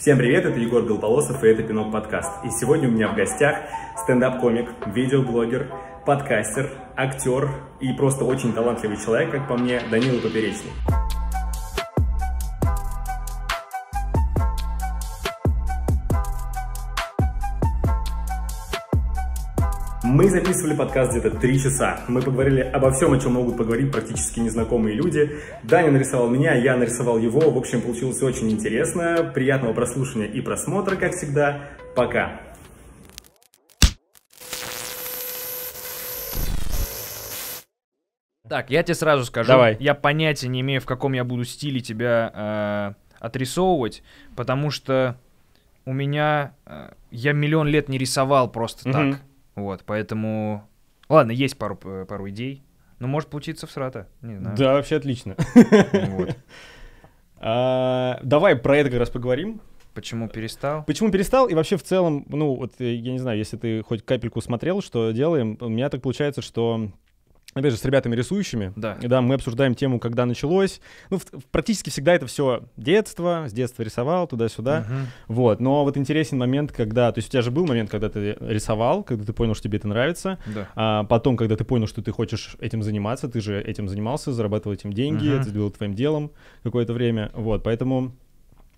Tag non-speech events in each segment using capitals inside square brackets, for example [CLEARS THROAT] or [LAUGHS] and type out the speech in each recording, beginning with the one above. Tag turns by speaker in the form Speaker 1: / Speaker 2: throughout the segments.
Speaker 1: Всем привет, это Егор Голполосов и это Пинок Подкаст. И сегодня у меня в гостях стендап-комик, видеоблогер, подкастер, актер и просто очень талантливый человек, как по мне, Данила Поперечный. Мы записывали подкаст где-то три часа. Мы поговорили обо всем, о чем могут поговорить практически незнакомые люди. Даня нарисовал меня, я нарисовал его. В общем, получилось очень интересно. Приятного прослушивания и просмотра, как всегда. Пока!
Speaker 2: Так, я тебе сразу скажу. Давай. Я понятия не имею, в каком я буду стиле тебя э, отрисовывать, потому что у меня... Э, я миллион лет не рисовал просто mm-hmm. так. Вот, поэтому... Ладно, есть пару, э, пару идей, но может получиться в срата, не знаю. Да, вообще
Speaker 1: отлично. [LAUGHS] А, давай про это как раз поговорим. Почему перестал? Почему перестал? И вообще в целом, ну вот э, я не знаю, если ты хоть капельку смотрел, что делаем, у меня так получается, что опять же, с ребятами рисующими, да. да, мы обсуждаем тему, когда началось. Ну, в, практически всегда это все детство, с детства рисовал, туда-сюда. Угу. Вот, но вот интересен момент, когда, то есть у тебя же был момент, когда ты рисовал, когда ты понял, что тебе это нравится, да. а потом, когда ты понял, что ты хочешь этим заниматься, ты же этим занимался, зарабатывал этим деньги, угу. это было твоим делом какое-то время, вот, поэтому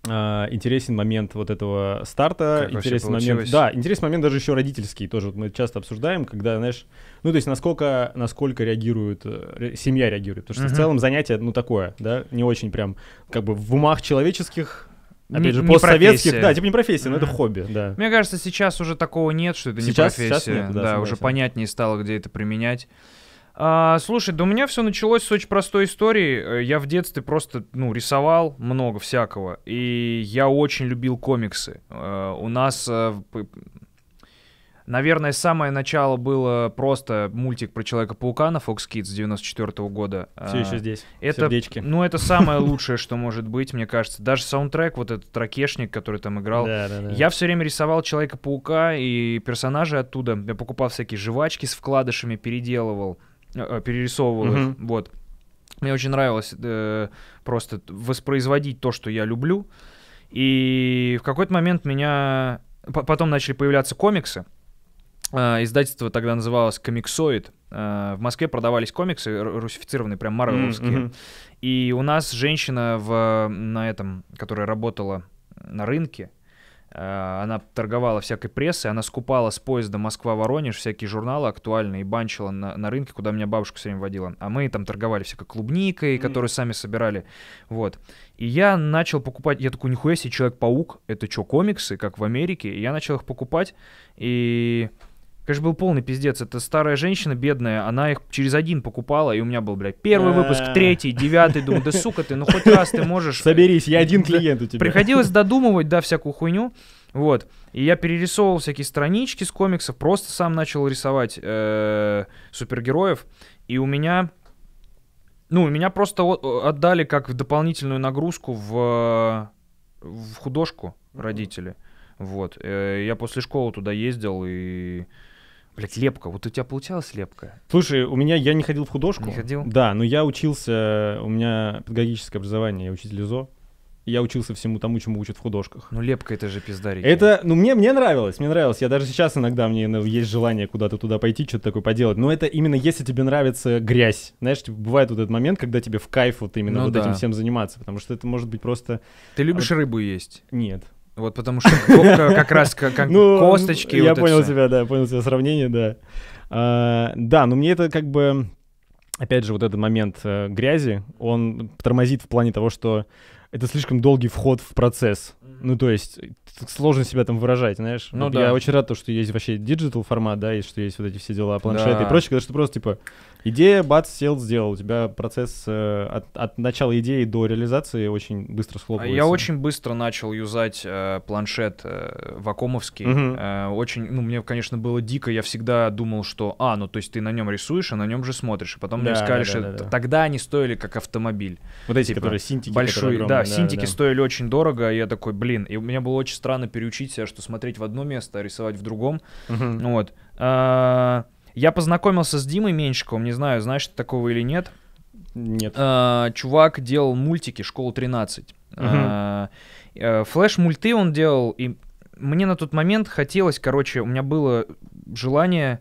Speaker 1: а, интересен момент вот этого старта, как интересен момент, да, интересный момент даже еще родительский тоже вот мы часто обсуждаем, когда, знаешь, ну то есть насколько насколько реагирует э, семья реагирует, потому что угу. в целом занятие ну такое, да, не очень прям как бы в умах человеческих Опять же, не постсоветских, профессия. да, типа не профессия, но mm-hmm. это хобби, да.
Speaker 2: Мне кажется, сейчас уже такого нет, что это сейчас, не профессия. Сейчас нет, да, да уже понятнее стало, где это применять. А, слушай, да у меня все началось с очень простой истории. Э, я в детстве просто, ну, рисовал много всякого. И я очень любил комиксы. Э, у нас... Э, наверное, самое начало было просто мультик про Человека-паука на Fox Kids 94 -го года. Все а, еще здесь. Это, Сердечки. Ну, это самое [LAUGHS] лучшее, что может быть, мне кажется. Даже саундтрек, вот этот ракешник, который там играл. Да, да, да. Я все время рисовал Человека-паука и персонажей оттуда. Я покупал всякие жвачки с вкладышами, переделывал. Э, перерисовывал угу. их. Вот. Мне очень нравилось э, просто воспроизводить то, что я люблю. И в какой-то момент меня... Потом начали появляться комиксы. Э, издательство тогда называлось «Комиксоид». Э, в Москве продавались комиксы русифицированные, прям марвеловские. Mm-hmm. И у нас женщина в, на этом, которая работала на рынке, Э, она торговала всякой прессой, она скупала с поезда Москва-Воронеж всякие журналы актуальные и банчила на, на рынке, куда меня бабушка все время водила. А мы там торговали всякой клубникой, mm. которую сами собирали. Вот. И я начал покупать, я такой, нихуя себе, Человек-паук, это что, комиксы, как в Америке? И я начал их покупать, и Конечно, был полный пиздец. Это старая женщина бедная, она их через один покупала, и у меня был, блядь, первый а. выпуск, третий, девятый. Думаю, да сука ты, ну хоть раз ты можешь... [LAUGHS] Соберись, я один клиент у тебя. Приходилось [LAUGHS] додумывать, да, всякую хуйню. Вот. И я перерисовывал всякие странички с комиксов, просто сам начал рисовать э, супергероев. И у меня... Ну, меня просто отдали как дополнительную нагрузку в, в художку родители. Вот. Э, я после школы туда ездил и Блять, лепка.
Speaker 1: Вот у тебя получалась лепка? Слушай, у меня я не ходил в художку. Не ходил? Да, но я учился, у меня педагогическое образование, я учитель ИЗО. Я учился всему тому, чему учат в художках. Ну, лепка это же пиздарики. Это, ну, мне, мне нравилось, мне нравилось. Я даже сейчас иногда, мне ну, есть желание куда-то туда пойти, что-то такое поделать. Но это именно если тебе нравится грязь. Знаешь, типа, бывает вот этот момент, когда тебе в кайф вот именно ну, вот да. этим всем заниматься. Потому что это может быть просто... Ты любишь а, рыбу есть? Нет. Вот потому что как раз ну, косточки. Я понял тебя, да, понял тебя сравнение, да. А, да, но мне это как бы... Опять же, вот этот момент э, грязи, он тормозит в плане того, что это слишком долгий вход в процесс. Ну, то есть, сложно себя там выражать, знаешь. Ну, вот да. Я очень рад, то, что есть вообще диджитал формат, да, и что есть вот эти все дела, планшеты да. и прочее, потому что просто, типа, Идея, бац, сел, сделал. У тебя процесс э, от, от начала идеи до реализации очень быстро схлопывается. Я очень
Speaker 2: быстро начал юзать э, планшет э, вакомовский. Угу. Э, очень, ну, мне, конечно, было дико. Я всегда думал, что, а, ну, то есть ты на нем рисуешь, а на нем же смотришь. И а потом да, мне сказали, да, что да, да. тогда они стоили как автомобиль. Вот эти, типа, которые синтики. Большой, которые да, да, синтики да. стоили очень дорого. И я такой, блин. И у меня было очень странно переучить себя, что смотреть в одно место, а рисовать в другом. Угу. Вот. А я познакомился с Димой Менщиковым, не знаю, знаешь ты такого или нет. Нет. А, чувак делал мультики «Школа 13». Угу. А, э, флэш-мульты он делал, и мне на тот момент хотелось, короче, у меня было желание...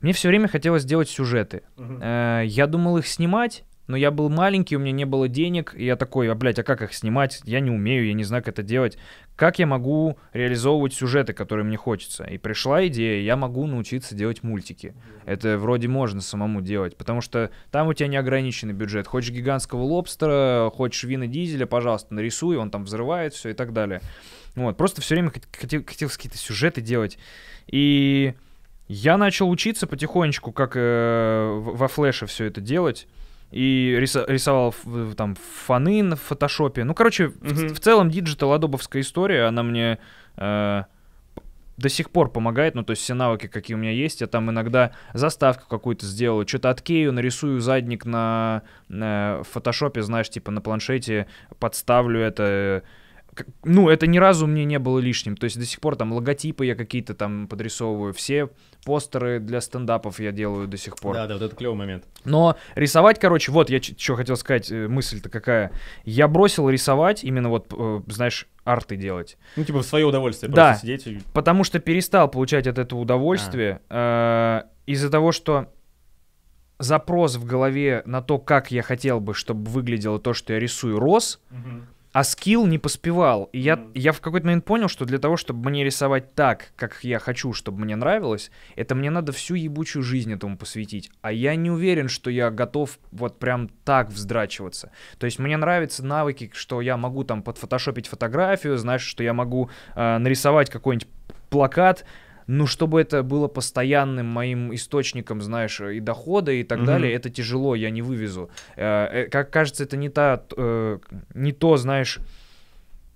Speaker 2: Мне все время хотелось делать сюжеты. Угу. А, я думал их снимать, но я был маленький, у меня не было денег, и я такой, а, блядь, а как их снимать? Я не умею, я не знаю, как это делать. Как я могу реализовывать сюжеты, которые мне хочется? И пришла идея, я могу научиться делать мультики. Это вроде можно самому делать, потому что там у тебя неограниченный бюджет. Хочешь гигантского лобстера, хочешь вина дизеля, пожалуйста, нарисуй, он там взрывает все и так далее. Вот, просто все время хотел, хотел какие-то сюжеты делать. И я начал учиться потихонечку, как э, во флеше все это делать и рисовал там фаны в фотошопе. Ну, короче, угу. в, в целом диджитал адобовская история, она мне э, до сих пор помогает. Ну, то есть все навыки, какие у меня есть, я там иногда заставку какую-то сделаю, что-то откею, нарисую задник на, на фотошопе, знаешь, типа на планшете, подставлю это ну, это ни разу мне не было лишним. То есть до сих пор там логотипы я какие-то там подрисовываю, все постеры для стендапов я делаю до
Speaker 1: сих пор. Да, да, вот это клевый момент.
Speaker 2: Но рисовать, короче, вот я что хотел сказать, э, мысль-то какая. Я бросил рисовать, именно вот, э, знаешь, арты делать.
Speaker 3: Ну, типа в свое удовольствие да, просто сидеть. И...
Speaker 2: потому что перестал получать от этого удовольствие а. э, из-за того, что запрос в голове на то, как я хотел бы, чтобы выглядело то, что я рисую, рос. Угу а скилл не поспевал. И я, mm. я в какой-то момент понял, что для того, чтобы мне рисовать так, как я хочу, чтобы мне нравилось, это мне надо всю ебучую жизнь этому посвятить. А я не уверен, что я готов вот прям так вздрачиваться. То есть мне нравятся навыки, что я могу там подфотошопить фотографию, знаешь, что я могу э, нарисовать какой-нибудь плакат, ну, чтобы это было постоянным моим источником, знаешь, и дохода, и так mm-hmm. далее, это тяжело, я не вывезу. Э, э, как кажется, это не, та, э, не то, знаешь,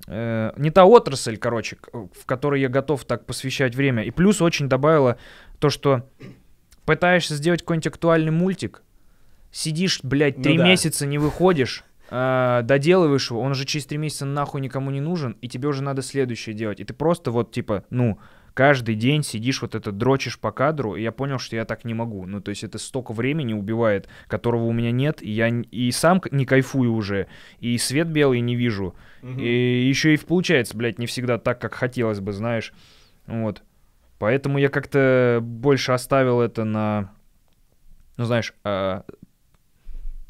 Speaker 2: э, не та отрасль, короче, в которой я готов так посвящать время. И плюс очень добавило то, что пытаешься сделать какой-нибудь актуальный мультик, сидишь, блядь, ну три ну, да. месяца не выходишь, э, доделываешь его, он уже через три месяца нахуй никому не нужен, и тебе уже надо следующее делать. И ты просто вот, типа, ну каждый день сидишь вот это дрочишь по кадру, и я понял, что я так не могу. Ну, то есть это столько времени убивает, которого у меня нет, и я и сам не кайфую уже, и свет белый не вижу. Угу. И еще и получается, блядь, не всегда так, как хотелось бы, знаешь. Вот. Поэтому я как-то больше оставил
Speaker 1: это на, ну, знаешь, а,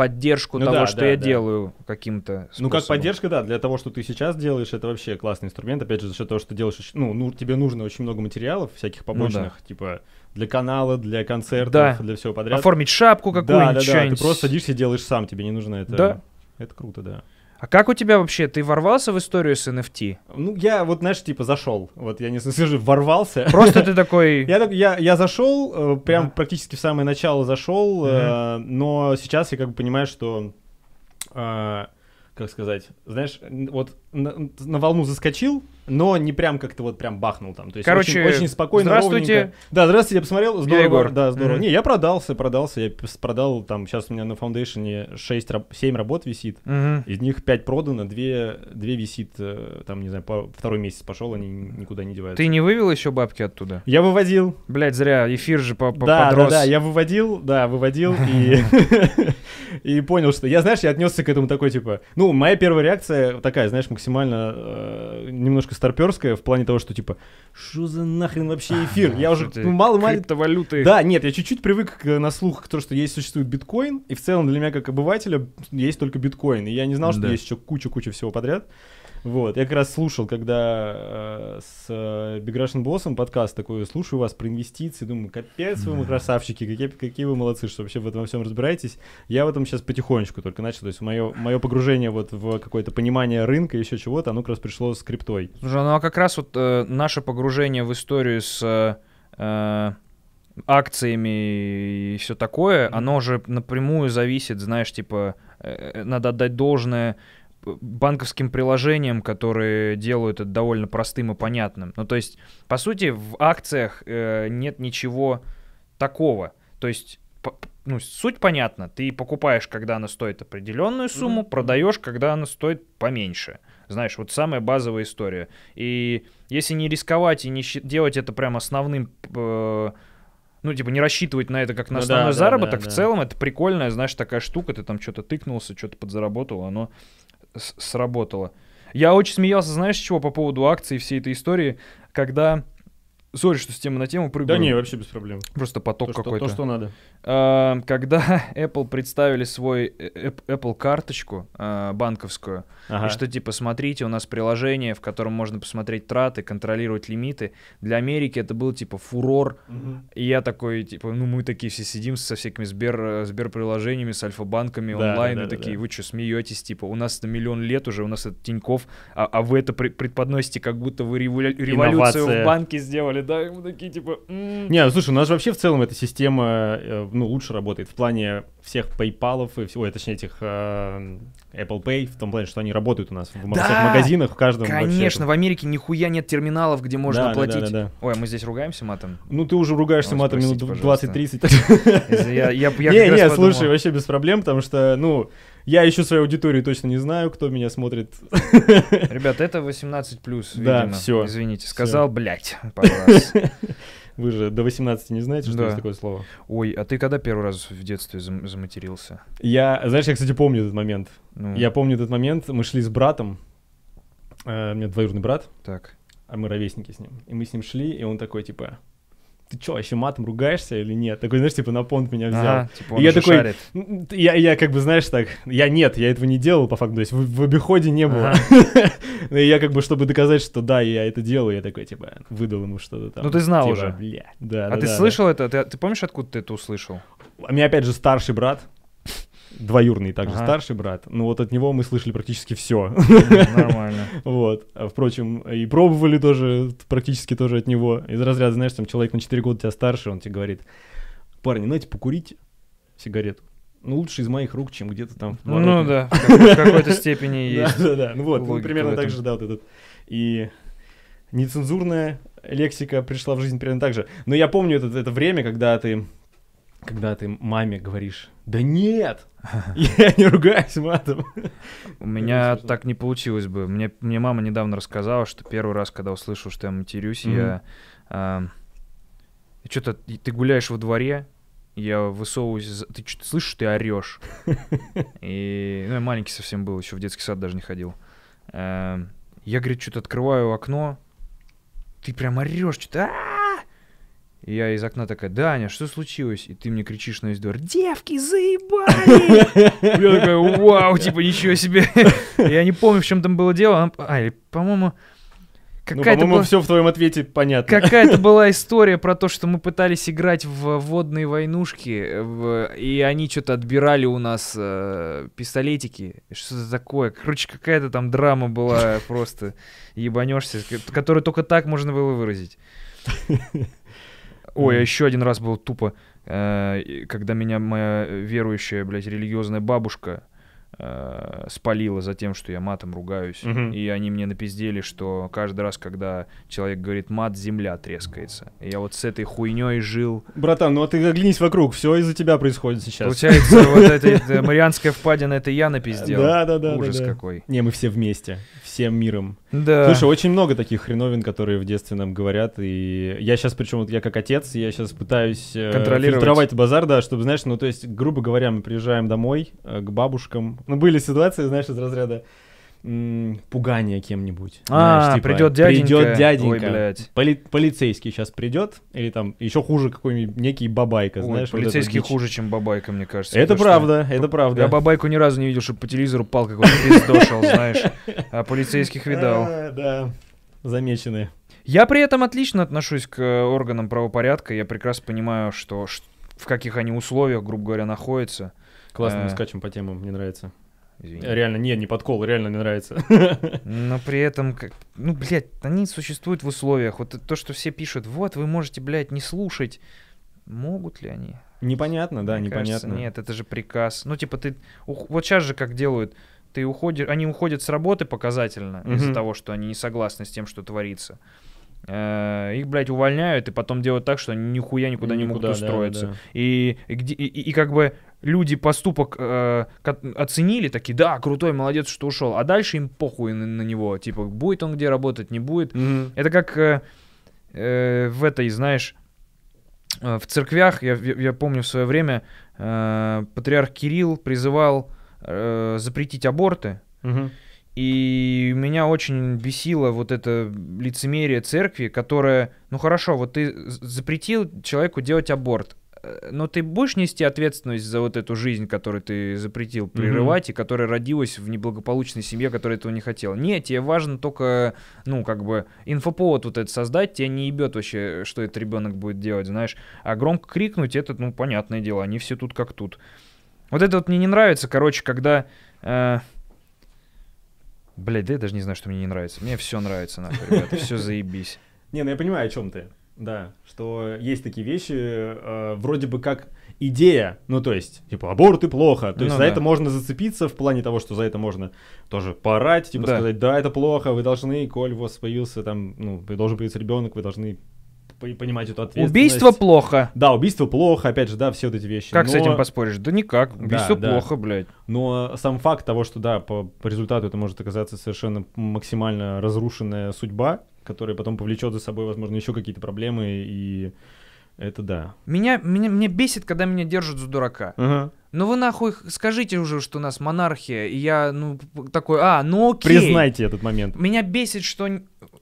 Speaker 1: поддержку
Speaker 3: ну, того, да, что
Speaker 2: да, я да. делаю каким-то способом. Ну, как поддержка,
Speaker 1: да, для того, что ты сейчас делаешь, это вообще классный инструмент. Опять же, за счет того, что ты делаешь, ну, ну тебе нужно очень много материалов всяких ну побочных, ну, да. типа для канала, для концертов, да. для всего подряд. Оформить шапку какую-нибудь. Да, да, да. Ты просто садишься и делаешь сам, тебе не нужно это. Да. Это круто, да.
Speaker 2: А как у тебя вообще? Ты ворвался в историю с NFT? Ну, я вот,
Speaker 1: знаешь, типа зашел. Вот я не [LAUGHS] скажу, ворвался. Просто ты [LAUGHS] такой... Я, я, я зашел, э, прям а. практически в самое начало зашел, а. э, но сейчас я как бы понимаю, что... Э, как сказать? Знаешь, вот на, на волну заскочил, но не прям как-то вот прям бахнул там. То есть Короче, очень, очень спокойно, здравствуйте. ровненько. Да, здравствуйте, я посмотрел, здорово. Егор. Да, здорово. Mm-hmm. Не, я продался, продался, я продал там, сейчас у меня на фаундейшене 6, 7 работ висит, mm-hmm. из них 5 продано, 2, 2 висит, э, там, не знаю, по, второй месяц пошел, они никуда не деваются. Ты
Speaker 2: не вывел еще бабки оттуда?
Speaker 1: Я выводил. Блять, зря, эфир же по да, Да, да, я выводил, да, выводил и... [LAUGHS] [LAUGHS] И понял, что я, знаешь, я отнесся к этому такой, типа, ну, моя первая реакция такая, знаешь, максимально э, немножко старперская в плане того, что типа, что за нахрен вообще а, эфир? А, я уже ну, мало мало валюты Да, нет, я чуть-чуть привык к, на слух к тому, что есть существует биткоин, и в целом для меня как обывателя есть только биткоин, и я не знал, ну что да. есть еще куча-куча всего подряд. Вот, я как раз слушал, когда э, с э, Big Russian Boss подкаст такой, слушаю вас про инвестиции, думаю, капец вы, мы красавчики, какие, какие вы молодцы, что вообще в этом во всем разбираетесь. Я в этом сейчас потихонечку только начал, то есть мое, мое погружение вот в какое-то понимание рынка, еще чего-то, оно как раз пришло с криптой.
Speaker 2: Слушай, ну а как раз вот э, наше погружение в историю с... Э, э акциями и все такое, оно же напрямую зависит, знаешь, типа, э, э, надо отдать должное банковским приложениям, которые делают это довольно простым и понятным. Ну, то есть, по сути, в акциях э, нет ничего такого. То есть, по, ну, суть понятна. Ты покупаешь, когда она стоит определенную сумму, mm-hmm. продаешь, когда она стоит поменьше. Знаешь, вот самая базовая история. И если не рисковать и не делать это прям основным... Э, ну, типа, не рассчитывать на это как на ну, основной да, заработок, да, да, в целом это прикольная, знаешь, такая штука, ты там что-то тыкнулся, что-то подзаработал, оно сработало. Я очень смеялся, знаешь, чего по поводу акций всей этой истории, когда... Сори, что с темы на тему прыгаю. Да не, вообще без проблем. Просто поток какой-то. То, что надо. А, когда [LAUGHS] Apple представили свой э, Apple карточку а, банковскую, ага. и что типа, смотрите, у нас приложение, в котором можно посмотреть траты, контролировать лимиты. Для Америки это был типа фурор. Угу. И я такой, типа, ну мы такие все сидим со всякими Сбер, э, Сбер-приложениями, с Альфа-банками да, онлайн, да, да, и такие, вы что, смеетесь, типа, у нас это миллион лет уже, у нас это Тиньков, а, а вы это преподносите, как будто вы револю- революцию Инновация. в банке сделали, да? И мы такие, типа... М-м". Не, ну,
Speaker 1: слушай, у нас же вообще в целом эта система э, ну, лучше работает в плане всех PayPal и всего, точнее, этих э, Apple Pay, в том плане, что они работают у нас в да! магазинах, в каждом. Конечно, в
Speaker 2: Америке нихуя нет терминалов, где можно да, платить. Да, да, да, да.
Speaker 1: Ой, а мы здесь ругаемся матом?
Speaker 2: Ну, ты уже ругаешься ну, матом минут 20-30. Не, не, слушай,
Speaker 1: вообще без проблем, потому что, ну, я еще свою аудиторию точно не знаю, кто меня смотрит. Ребята, это 18+, плюс, Да, все. Извините, сказал, блядь, пару раз. [LAUGHS] Вы же до 18 не знаете, что да. есть такое
Speaker 2: слово. Ой, а ты когда первый раз в детстве зам- заматерился?
Speaker 1: Я, знаешь, я, кстати, помню этот момент. Ну. Я помню этот момент. Мы шли с братом. Э, у меня двоюродный брат. Так. А мы ровесники с ним. И мы с ним шли, и он такой, типа, ты что, вообще матом ругаешься или нет? Такой, знаешь, типа на понт меня взял. Ага, типа он и я такой, шарит. Я, я как бы, знаешь, так, я нет, я этого не делал по факту, то есть в, в обиходе не было. Ага. [LAUGHS] и я как бы, чтобы доказать, что да, я это делаю, я такой, типа, выдал ему что-то там. Ну ты знал типа, уже. Бля. Да, а да, ты да, слышал да. это? Ты, а ты помнишь, откуда ты это услышал? У меня опять же старший брат, двоюрный также ага. старший брат. Ну вот от него мы слышали практически все. [LAUGHS] Нормально. Вот. Впрочем, и пробовали тоже практически тоже от него. Из разряда, знаешь, там человек на 4 года тебя старше, он тебе говорит, парни, знаете, ну, покурить сигарету. Ну, лучше из моих рук, чем где-то там. ну да, [LAUGHS] в какой-то степени есть. Да, да, да. Ну вот, ну, примерно так же, да, вот этот. И нецензурная лексика пришла в жизнь примерно так же. Но я помню это, это время, когда ты когда ты маме говоришь, да нет, [LAUGHS] я не ругаюсь
Speaker 2: матом. У меня так не получилось бы. Мне, мне мама недавно рассказала, что первый раз, когда услышал, что я матерюсь, mm-hmm. я... А, что-то ты гуляешь во дворе, я высовываюсь, ты что то слышишь, ты орешь. [LAUGHS] И ну, я маленький совсем был, еще в детский сад даже не ходил. А, я, говорит, что-то открываю окно, ты прям орешь, что-то а, и я из окна такая, Даня, что случилось? И ты мне кричишь на весь двор, девки заебали! [LAUGHS] Я такой: вау, типа, ничего себе. [LAUGHS] Я не помню, в чем там было дело. А, а по-моему, ну, Какая-то ну, по-моему, все в твоем ответе понятно. Какая-то [LAUGHS] была история про то, что мы пытались играть в водные войнушки, э, в... и они что-то отбирали у нас э, пистолетики, что-то такое. Короче, какая-то там драма была просто ебанешься, которую только так можно было выразить. Ой, а еще один раз был тупо, э, когда меня моя верующая, блядь, религиозная бабушка э, спалила за тем, что я матом ругаюсь. Угу. И они мне напиздели, что каждый раз, когда человек говорит мат, земля трескается. И я вот с этой хуйней жил.
Speaker 1: Братан, ну а ты оглянись вокруг, все из-за тебя происходит сейчас. Получается, вот [LAUGHS] эта
Speaker 2: Марианская впадина, это я напиздел. Да, да, да. Ужас какой.
Speaker 1: Не, мы все вместе, всем миром. Да. Слушай, очень много таких хреновин, которые в детстве нам говорят. И я сейчас, причем, вот я как отец, я сейчас пытаюсь э, контролировать базар, да, чтобы, знаешь, ну то есть, грубо говоря, мы приезжаем домой э, к бабушкам, ну, были ситуации, знаешь, из разряда пугания кем-нибудь. А, знаешь, типа, придет дяденька. Придет дяденька. Ой, блядь. Поли полицейский сейчас придет, или там еще хуже какой-нибудь некий бабайка, Ой, знаешь? Полицейский вот хуже, чем бабайка, мне кажется. Это правда, что... это правда. Я
Speaker 2: бабайку ни разу не видел, чтобы по телевизору пал какой-то пиздошел, знаешь. А полицейских видал. [LAUGHS] А,
Speaker 1: да, замечены.
Speaker 2: Я при этом отлично отношусь к органам правопорядка. Я прекрасно понимаю, что в каких они условиях, грубо говоря, находятся. Классно мы э. скачем по темам, мне нравится
Speaker 1: извини. Реально, не, не подкол, реально не нравится. [LAUGHS]
Speaker 2: Но при этом, как, ну, блядь, они существуют в условиях. Вот то, что все пишут, вот, вы можете, блядь, не слушать. Могут ли они? Непонятно, да, Мне непонятно. Кажется, нет, это же приказ. Ну, типа, ты... Вот сейчас же как делают. Ты уходишь... Они уходят с работы показательно угу. из-за того, что они не согласны с тем, что творится. Э, их, блядь, увольняют и потом делают так, что они нихуя никуда, никуда не могут устроиться. Да, да. И, и, и, и как бы люди поступок э, оценили, такие, да, крутой, молодец, что ушел. А дальше им похуй на, на него. Типа, будет он где работать, не будет. Mm-hmm. Это как э, э, в этой, знаешь, э, в церквях, я, я, я помню в свое время, э, патриарх Кирилл призывал э, запретить аборты. Mm-hmm. И меня очень бесило вот это лицемерие церкви, которая, ну хорошо, вот ты запретил человеку делать аборт, э, но ты будешь нести ответственность за вот эту жизнь, которую ты запретил прерывать mm-hmm. и которая родилась в неблагополучной семье, которая этого не хотела? Нет, тебе важно только, ну, как бы, инфоповод вот этот создать, тебя не ебет вообще, что этот ребенок будет делать, знаешь. А громко крикнуть, это, ну, понятное дело, они все тут как тут. Вот это вот мне не нравится, короче, когда... Э- Блять, да я даже не знаю, что мне не нравится. Мне все нравится, нахуй, ребята, все
Speaker 1: заебись. [LAUGHS] Не, ну я понимаю, о чем ты. Да, что есть такие вещи, э, вроде бы как идея, ну то есть, типа, аборты плохо, то есть ну, за да. это можно зацепиться в плане того, что за это можно тоже порать, типа да. сказать, да, это плохо, вы должны, коль у вас появился там, ну, вы должен появиться ребенок, вы должны понимать эту ответственность. Убийство плохо. Да, убийство плохо, опять же, да, все вот эти вещи. Как Но... с этим поспоришь? Да никак. Убийство да, плохо, да. блядь. Но сам факт того, что да, по, по результату это может оказаться совершенно максимально разрушенная судьба, которая потом повлечет за собой, возможно, еще какие-то проблемы и это да.
Speaker 2: Меня, меня, меня бесит, когда меня держат за дурака. Ага. Ну вы нахуй скажите уже, что у нас монархия, и я, ну, такой, а, ну окей. Признайте этот момент. Меня бесит, что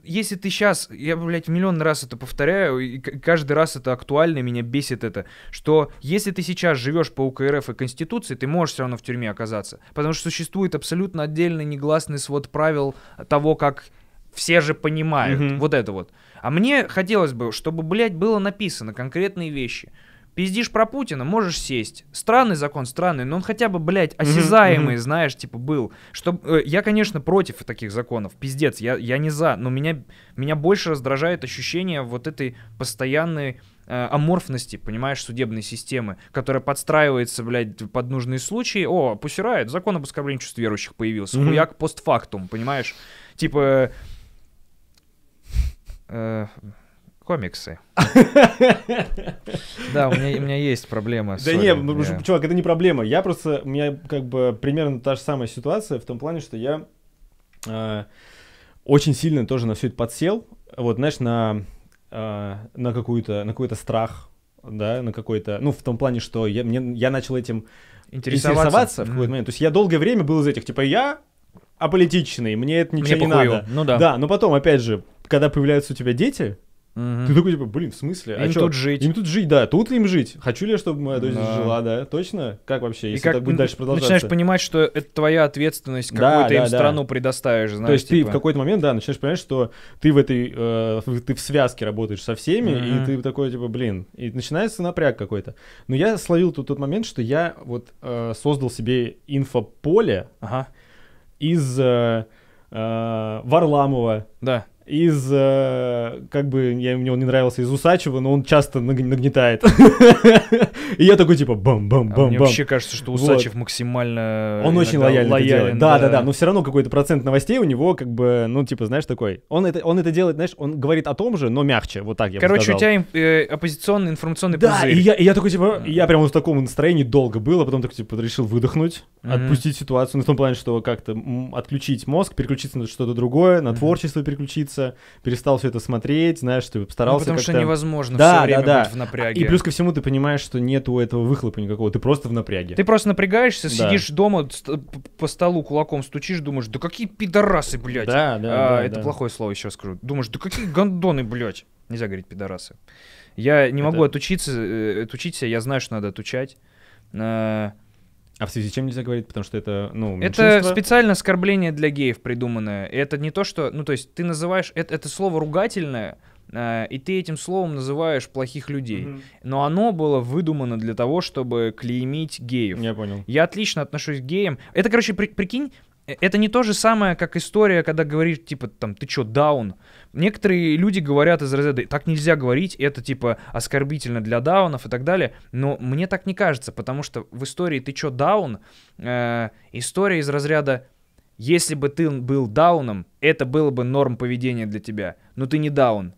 Speaker 2: если ты сейчас, я, блядь, миллион раз это повторяю, и каждый раз это актуально, меня бесит это, что если ты сейчас живешь по УКРФ и Конституции, ты можешь все равно в тюрьме оказаться. Потому что существует абсолютно отдельный негласный свод правил того, как все же понимают. Mm-hmm. Вот это вот. А мне хотелось бы, чтобы, блядь, было написано конкретные вещи. Пиздишь про Путина, можешь сесть. Странный закон, странный, но он хотя бы, блядь, осязаемый, mm-hmm. знаешь, типа, был. Что, э, я, конечно, против таких законов, пиздец, я, я не за, но меня, меня больше раздражает ощущение вот этой постоянной э, аморфности, понимаешь, судебной системы, которая подстраивается, блядь, под нужные случаи. О, пусирает, закон об оскорблении чувств верующих появился. Mm-hmm. Хуяк постфактум, понимаешь? Типа...
Speaker 1: Э, комиксы. [LAUGHS]
Speaker 2: Да, у меня, у меня
Speaker 1: есть проблема. Да не, ну, ну, чувак, это не проблема. Я просто, у меня как бы примерно та же самая ситуация в том плане, что я э, очень сильно тоже на все это подсел. Вот, знаешь, на, э, на, какую-то, на какой-то страх, да, на какой-то... Ну, в том плане, что я, мне, я начал этим интересоваться, интересоваться в какой-то момент. То есть я долгое время был из этих, типа, я аполитичный, мне это ничего мне не похую. надо. Ну да. Да, но потом, опять же, когда появляются у тебя дети, Угу. Ты такой, типа, блин, в смысле? А им тут жить. Им тут жить, да. Тут им жить. Хочу ли я, чтобы моя дочь да. жила, да? Точно? Как вообще, если И как так будет дальше продолжаться? начинаешь
Speaker 2: понимать, что это твоя ответственность, какую то да, им да. страну предоставишь, знаешь. То есть типа... ты в
Speaker 1: какой-то момент, да, начинаешь понимать, что ты в этой, э, ты в связке работаешь со всеми, mm и ты такой, типа, блин, и начинается напряг какой-то. Но я словил тут тот момент, что я вот э, создал себе инфополе ага. из э, э, Варламова. Да из, э, как бы, я, мне он не нравился, из Усачева, но он часто нагнетает. И я такой, типа, бам-бам-бам-бам. А Мне вообще кажется, что Усачев максимально Он очень лояльно делает. Да-да-да, но все равно какой-то процент новостей у него, как бы, ну, типа, знаешь, такой. Он это, он это делает, знаешь, он говорит о том же, но мягче, вот так я Короче, у тебя э, оппозиционный информационный Да, и я, и я такой, типа, я прямо в таком настроении долго был, а потом такой, типа, решил выдохнуть, отпустить ситуацию, на ну, том плане, что как-то отключить мозг, переключиться на что-то другое, на творчество переключиться, расслабился, перестал все это смотреть, знаешь, ты старался ну, потому что невозможно да, все время да, да. быть в напряге. И плюс ко всему ты понимаешь, что нет у этого выхлопа никакого, ты просто в напряге. Ты просто напрягаешься, да. сидишь
Speaker 2: дома, по столу кулаком стучишь, думаешь, да какие пидорасы, блядь. Да, да, а, да Это да. плохое слово, еще скажу. Думаешь, да какие гондоны, блядь. Нельзя говорить пидорасы. Я не это... могу отучиться, э, отучиться, я знаю, что надо отучать. А, а в связи с чем нельзя говорить, потому что это, ну, меньшинство? Это специально оскорбление для геев придуманное. И это не то, что, ну, то есть ты называешь, это, это слово ругательное, э, и ты этим словом называешь плохих людей. Mm-hmm. Но оно было выдумано для того, чтобы клеймить геев. Я понял. Я отлично отношусь к геям. Это, короче, при, прикинь, э, это не то же самое, как история, когда говоришь, типа, там, ты чё, даун? Некоторые люди говорят из разряда, так нельзя говорить, это типа оскорбительно для даунов и так далее, но мне так не кажется, потому что в истории «Ты чё, даун?» э, история из разряда «Если бы ты был дауном, это было бы норм поведения для тебя, но ты
Speaker 1: не даун».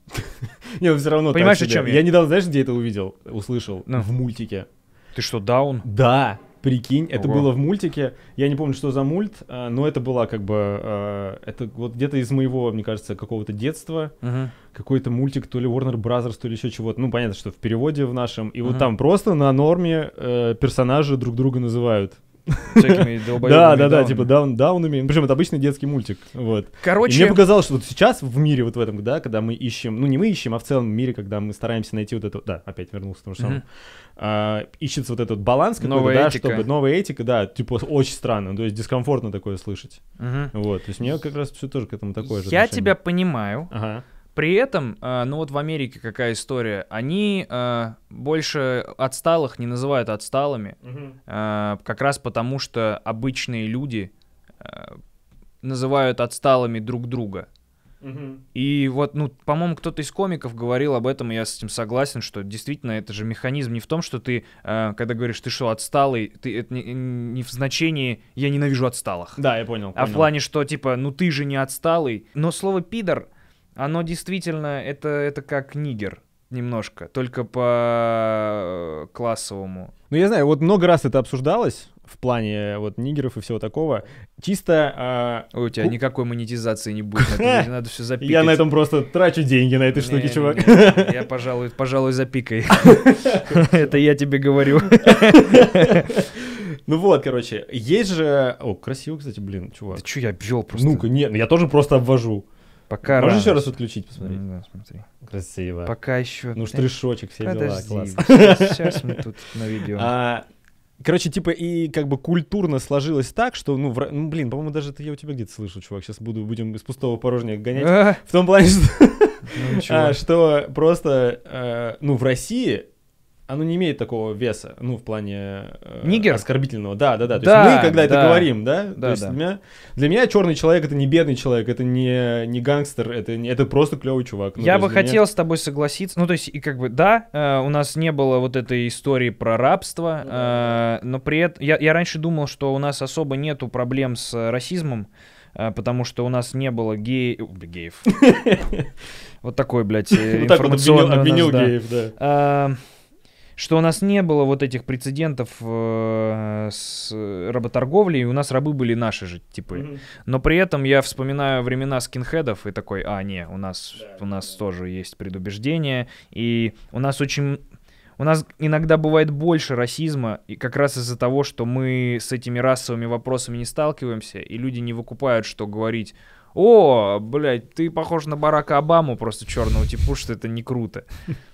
Speaker 3: Не, ну, все равно Понимаешь, о чем я? Я
Speaker 1: недавно, знаешь, где это увидел, услышал? Ну. В мультике. Ты что, даун? Да. Прикинь, это Ого. было в мультике. Я не помню, что за мульт, а, но это была как бы... А, это вот где-то из моего, мне кажется, какого-то детства. Угу. Какой-то мультик, то ли Warner Brothers, то ли еще чего-то. Ну, понятно, что в переводе в нашем. И угу. вот там просто на норме э, персонажи друг друга называют. Всякими [LAUGHS] Да, да, да, типа даун, даунами. Ну, Причем это обычный детский мультик. Вот. Короче. И мне показалось, что вот сейчас в мире вот в этом, да, когда мы ищем, ну не мы ищем, а в целом в мире, когда мы стараемся найти вот это, да, опять вернулся к тому же самому, а, ищется вот этот баланс какой-то, да, этика. чтобы новая этика, да, типа очень странно, то есть дискомфортно такое слышать. Угу. Вот, то есть мне как раз все тоже к этому такое же. Я тебя
Speaker 2: понимаю. Ага. При этом, а, ну вот в Америке какая история, они а, больше отсталых не называют отсталыми, угу. как раз потому что обычные люди называют отсталыми друг друга. И вот, ну, по-моему, кто-то из комиков говорил об этом, и я с этим согласен, что действительно это же механизм не в том, что ты, э, когда говоришь, ты что, отсталый, ты это не, не в значении «я ненавижу отсталых». Да, я понял. А понял. в плане, что типа, ну ты же не отсталый. Но слово «пидор», оно действительно, это, это как нигер немножко, только по э,
Speaker 1: классовому. Ну, я знаю, вот много раз это обсуждалось, в плане вот нигеров и всего такого. Чисто... Э, Ой, у тебя куп... никакой монетизации не будет, надо, все запикать. Я на этом просто трачу деньги на этой штуке, чувак. Я, пожалуй, пожалуй, запикай. Это я тебе говорю. Ну вот, короче, есть же... О, красиво, кстати, блин, чувак. Да что я обвел просто? Ну-ка, нет, я тоже просто обвожу. Пока Можешь еще раз отключить, посмотреть?
Speaker 2: Да, смотри. Красиво.
Speaker 1: Пока еще. Ну, штришочек, все
Speaker 2: дела, класс. Сейчас мы тут на видео.
Speaker 1: Короче, типа, и как бы культурно сложилось так, что, ну, в... ну блин, по-моему, даже это я у тебя где-то слышал, чувак, сейчас буду, будем из пустого порожня гонять. в том плане, что, ну, [LAUGHS] а, что просто, э, ну, в России оно не имеет такого веса, ну, в плане э, Нигер. оскорбительного. Да, да, да. То да, есть мы, когда да, это говорим, да, да, то есть да. Для, меня, меня черный человек это не бедный человек, это не, не гангстер, это, не, это просто клевый чувак. Ну, Я бы хотел
Speaker 2: меня... с тобой согласиться. Ну, то есть, и как бы, да, э, у нас не было вот этой истории про рабство, ну э, но при этом... Я, я раньше думал, что у нас особо нету проблем с э, расизмом, э, потому что у нас не было гей... геев. [LAUGHS] Вот такой, блядь, [LAUGHS] информационный... обвинил геев, да. Эм, что у нас не было вот этих прецедентов э, с работорговлей, и у нас рабы были наши же типы. Mm-hmm. Но при этом я вспоминаю времена скинхедов и такой, а, не, у нас, да, у нас тоже есть предубеждение, и у нас очень... У нас иногда бывает больше расизма, и как раз из-за того, что мы с этими расовыми вопросами не сталкиваемся, и люди не выкупают, что говорить «О, блядь, ты похож на Барака Обаму, просто черного типу, что это не круто». [LAUGHS]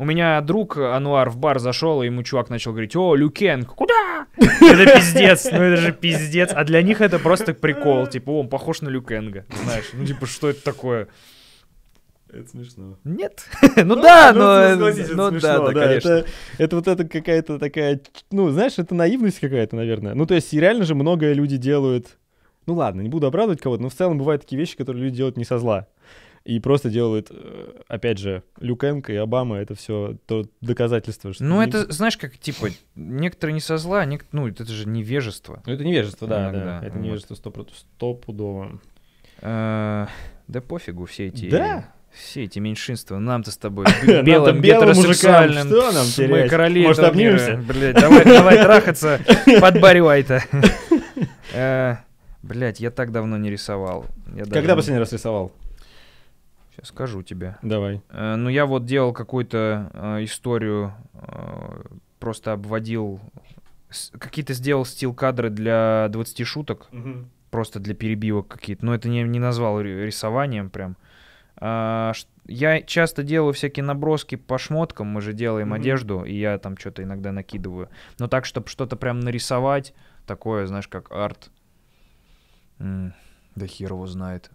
Speaker 2: У меня друг Ануар в бар зашел, и ему чувак начал говорить, о, Люкенг, куда? Это пиздец, ну это же пиздец. А для них это просто прикол, типа, он похож на Люкенга, знаешь, ну типа, что это такое?
Speaker 1: Это смешно. Нет. ну, ну да, ну, но... Э, ну, это да, да, это вот это какая-то такая... Ну, знаешь, это наивность какая-то, наверное. Ну, то есть, реально же многое люди делают... Ну ладно, не буду обрадовать кого-то, но в целом бывают такие вещи, которые люди делают не со зла и просто делают, э, опять же, Люкенко и Обама, это все то доказательство, что... Ну, не... это, знаешь, как, типа,
Speaker 2: некоторые не со зла, а нек... ну, это же невежество. Ну, это невежество, да, Иногда. да, это вот. невежество стопудово. А, э, да пофигу все эти... Да? Все эти меньшинства, нам-то с тобой, [LAUGHS] белым, гетеросексуальным, что нам мы короли Может, обнимемся? Блядь, давай, давай трахаться [LAUGHS] под то э, Блядь, я так давно не рисовал. Когда последний
Speaker 1: раз рисовал? Сейчас скажу тебе.
Speaker 2: Давай. Э, ну, я вот делал какую-то э, историю, э, просто обводил, какие-то сделал стил-кадры для 20 шуток, угу. просто для перебивок какие-то, но это не, не назвал рисованием прям. Э, я часто делаю всякие наброски по шмоткам, мы же делаем mm одежду, и я там что-то иногда накидываю. Но так, чтобы что-то прям нарисовать, такое, знаешь, как арт. м да хер его знает.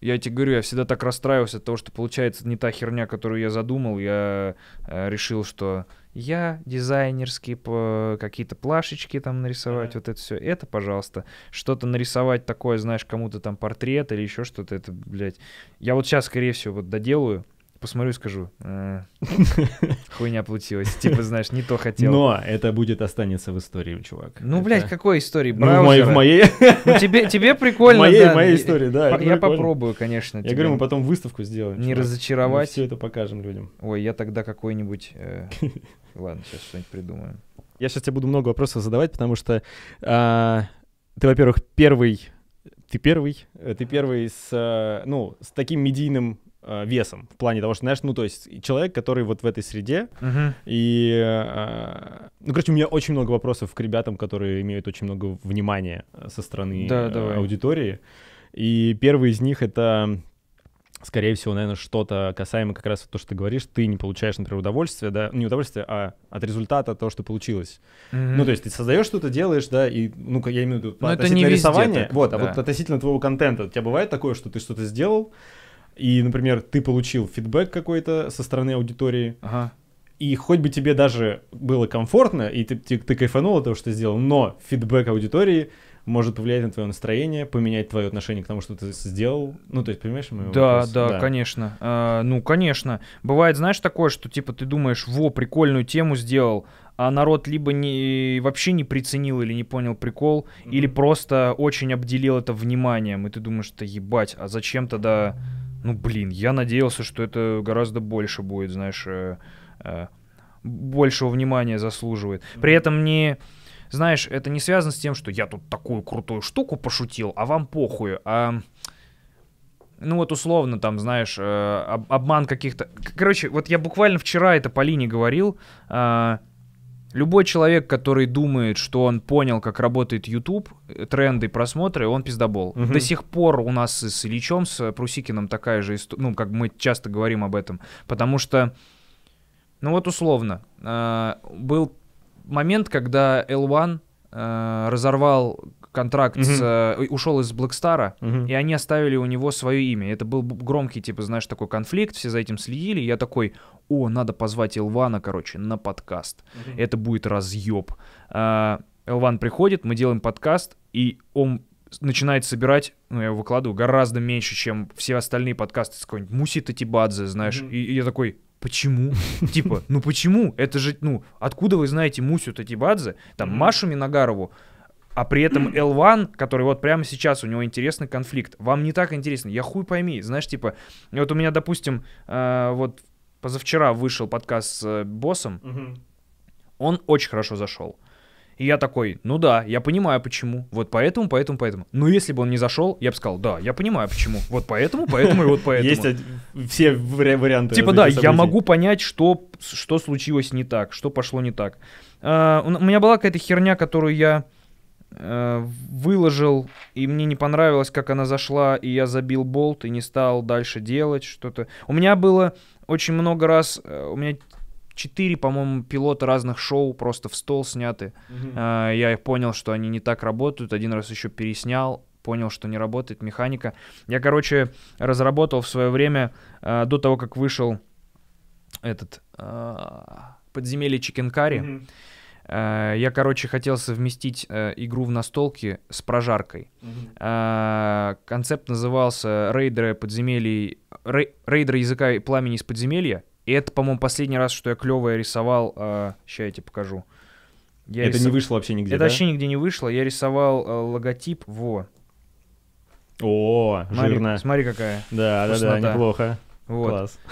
Speaker 2: Я тебе говорю, я всегда так расстраивался от того, что получается не та херня, которую я задумал. Я э, решил, что я дизайнерский по, какие-то плашечки там нарисовать, mm-hmm. вот это все. Это, пожалуйста, что-то нарисовать такое, знаешь, кому-то там портрет или еще что-то. Это, блядь. Я вот сейчас, скорее всего, вот доделаю посмотрю и скажу, [LAUGHS] хуйня получилась. Типа, знаешь, не то
Speaker 1: хотел. Но это будет останется в истории, чувак. Ну, блядь, какой истории? Браузера? Ну, в моей. Ну, тебе, тебе прикольно, [LAUGHS] моей, да. моей истории, да. Я попробую, конечно. Я говорю, мы потом выставку сделаем.
Speaker 2: Не разочаровать. Все это покажем людям. Ой, я тогда какой-нибудь... Э, [LAUGHS] ладно, сейчас что-нибудь
Speaker 1: придумаем. Я сейчас тебе буду много вопросов задавать, потому что а, ты, во-первых, первый ты первый, э, ты первый с, э, ну, с таким медийным Э, весом в плане того, что, знаешь, ну, то есть человек, который вот в этой среде, uh-huh. и, э, ну, короче, у меня очень много вопросов к ребятам, которые имеют очень много внимания э, со стороны э, да, давай. аудитории, и первый из них это, скорее всего, наверное, что-то касаемо как раз то, что ты говоришь, ты не получаешь, например, удовольствие, да, не удовольствие, а от результата того, что получилось. Uh-huh. Ну, то есть ты создаешь что-то, делаешь, да, и, ну, я имею в виду, Но относительно это не рисования, так, вот, да. а вот относительно твоего контента, у тебя бывает такое, что ты что-то сделал, и, например, ты получил фидбэк какой-то со стороны аудитории, ага. и хоть бы тебе даже было комфортно, и ты, ты, ты кайфанул от того, что ты сделал, но фидбэк аудитории может повлиять на твое настроение, поменять твое отношение к тому, что ты сделал. Ну, то есть, понимаешь, мой да, Да, да,
Speaker 2: конечно. А, ну, конечно. Бывает, знаешь, такое, что типа ты думаешь, во, прикольную тему сделал, а народ либо не, вообще не приценил или не понял прикол, mm-hmm. или просто очень обделил это вниманием, и ты думаешь, что ебать, а зачем тогда... Ну, блин, я надеялся, что это гораздо больше будет, знаешь, э, э, большего внимания заслуживает. При этом не, знаешь, это не связано с тем, что я тут такую крутую штуку пошутил, а вам похуй, а... Ну вот условно там, знаешь, э, об, обман каких-то... Короче, вот я буквально вчера это Полине говорил, э, Любой человек, который думает, что он понял, как работает YouTube, э, тренды, просмотры, он пиздобол. Угу. До сих пор у нас с Ильичом, с Прусикиным такая же история, ну, как мы часто говорим об этом, потому что, ну вот условно, э, был момент, когда L1 э, разорвал контракт, угу. с, э, ушел из Блэкстара, угу. и они оставили у него свое имя. Это был громкий, типа, знаешь, такой конфликт, все за этим следили. Я такой, о, надо позвать Илвана, короче, на подкаст. Угу. Это будет разъеб. А, Элван приходит, мы делаем подкаст, и он начинает собирать, ну, я его выкладываю, гораздо меньше, чем все остальные подкасты с какой-нибудь Муси Татибадзе, знаешь. Mm-hmm. И, и я такой, почему? [LAUGHS] Типа, ну почему? Это же, ну, откуда вы знаете Мусю Татибадзе, там, Машу Минагарову." А при этом L1, [CLEARS THROAT] который вот прямо сейчас, у него интересный конфликт. Вам не так интересно. Я хуй пойми. Знаешь, типа, вот у меня, допустим, э, вот позавчера вышел подкаст с э, боссом. Он очень хорошо зашел. И я такой, ну да, я понимаю почему. Вот поэтому, поэтому, поэтому. Но если бы он не зашел, я бы сказал, да, я понимаю почему. Вот поэтому, поэтому и вот [LAUGHS] поэтому. Есть все варианты. Типа да, я могу понять, что, что случилось не так, что пошло не так. Э, у меня была какая-то херня, которую я Э, выложил, и мне не понравилось, как она зашла, и я забил болт, и не стал дальше делать что-то. У меня было очень много раз, э, у меня четыре, по-моему, пилота разных шоу просто в стол сняты. mm я понял, что они не так работают, один раз еще переснял, понял, что не работает механика. Я, короче, разработал в свое время, до того, как вышел этот подземелье Чикенкари, mm Э, я, короче, хотел совместить э, игру в настолке с прожаркой. mm Концепт назывался «Рейдеры подземелий... Рейдеры языка и пламени из подземелья». И это, по-моему, последний раз, что я клевое рисовал. Сейчас я тебе покажу. Я это рис... не вышло вообще нигде, Это да? вообще нигде не вышло. Я рисовал логотип, во.
Speaker 1: О, смотри, жирно. Смотри, какая. Да, вкуснота. да, да, неплохо. Вот.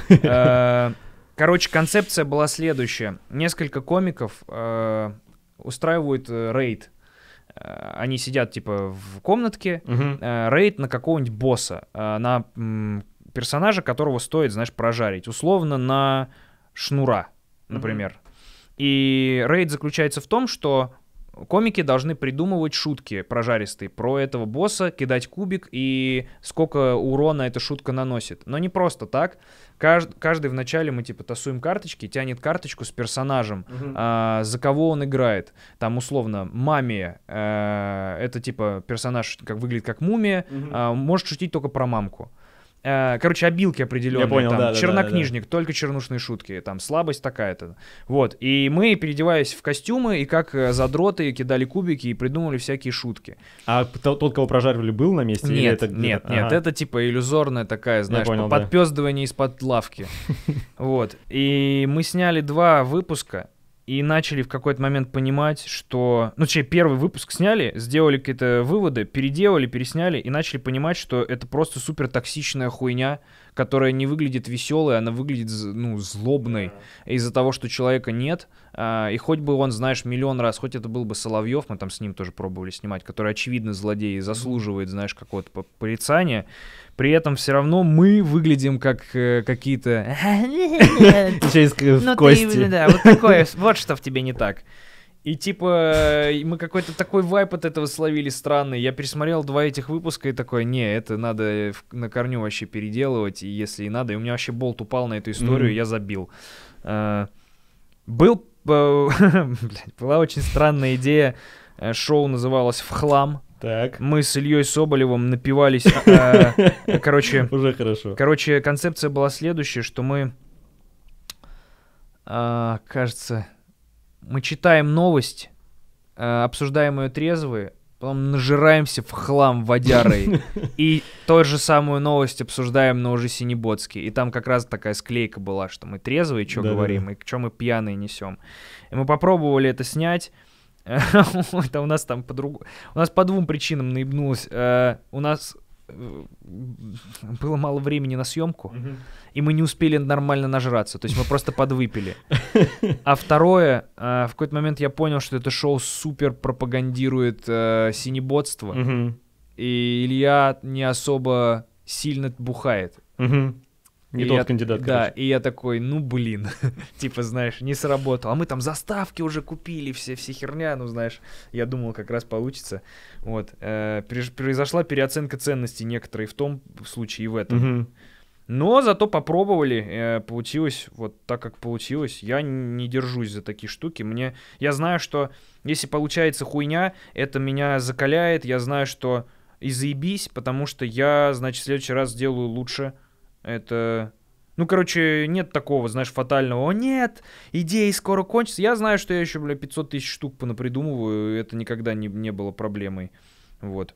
Speaker 3: Класс.
Speaker 2: Короче, концепция была следующая. Несколько комиков э, устраивают э, рейд. Э, они сидят, типа, в комнатке. Угу. Э, рейд на какого-нибудь босса. Э, на м, персонажа, которого стоит, знаешь, прожарить. Условно на шнура, например. Угу. И рейд заключается в том, что Комики должны придумывать шутки прожаристые про этого босса, кидать кубик и сколько урона эта шутка наносит. Но не просто так. Кажд, каждый вначале мы типа тасуем карточки, тянет карточку с персонажем, угу. а, за кого он играет. Там условно мамия, а, э, это типа персонаж как выглядит как мумия, угу. а, может шутить только про мамку. Э, короче, обилки определенные. Я понял, там, да, чернокнижник, да, да, только чернушные шутки, там слабость такая-то. Вот. И мы, переодеваясь в костюмы, и как э, задроты кидали кубики и придумывали всякие шутки. А тот, кого
Speaker 1: прожаривали, был на месте? Нет, Или это нет, ага. нет. Это
Speaker 2: типа иллюзорная такая, знаешь, понял, подпездывание да. из-под лавки. [LAUGHS] Вот. И мы сняли два выпуска и начали в какой-то момент понимать, что... Ну, точнее, первый выпуск сняли, сделали какие-то выводы, переделали, пересняли, и начали понимать, что это просто супер токсичная хуйня, которая не выглядит веселой, она выглядит, ну, злобной. Из-за того, что человека нет, а, и хоть бы он, знаешь, миллион раз, хоть это был бы Соловьев, мы там с ним тоже пробовали снимать, который, очевидно, злодей и заслуживает, знаешь, какого-то порицания, при этом все равно мы выглядим как э, какие-то... [LAUGHS] Через ну, кости. Да, вот такое, вот что в тебе не так. И типа, э, мы какой-то такой вайп от этого словили странный. Я пересмотрел два этих выпуска и такой, не, это надо э, на корню вообще переделывать, и если и надо. И у меня вообще болт упал на эту историю, я забил. А, был [LAUGHS] была очень странная идея. Э, шоу называлось «В хлам». Так. Мы с Ильей Соболевым напивались. [LAUGHS] Э, короче... Уже хорошо. Короче, концепция была следующая, что мы... Э, кажется... Мы читаем новость, обсуждаем ее трезвые, потом нажираемся в хлам водярой [LAUGHS] и той же самую новость обсуждаем, но уже синеботски. И там как раз такая склейка была, что мы трезвые, что говорим, да. и что мы пьяные несем. И мы попробовали это снять. Это [LAUGHS] а у нас там по У нас по двум причинам наебнулось. Э, у нас Э, было мало времени на съемку, угу. и мы не успели нормально нажраться, то есть мы просто подвыпили. [LAUGHS] А второе, э, в какой-то момент я понял, что это шоу супер пропагандирует э, синебодство, и Илья не особо сильно бухает. Не и тот я, кандидат, Да, короче. и я такой, ну блин, [LAUGHS] типа, знаешь, не сработал. А мы там заставки уже купили, все, все херня, ну знаешь, я думал, как раз получится. Вот, э, произошла переоценка ценностей некоторые в том случае и в этом. Но зато попробовали, э, получилось вот так, как получилось. Я не держусь за такие штуки. Мне, я знаю, что если получается хуйня, это меня закаляет. Я знаю, что и заебись, потому что я, значит, в следующий раз сделаю лучше, это... Ну, короче, нет такого, знаешь, фатального. О, нет, идеи скоро кончатся. Я знаю, что я еще, бля,
Speaker 1: 500 тысяч штук понапридумываю. Это никогда не, не было проблемой. Вот.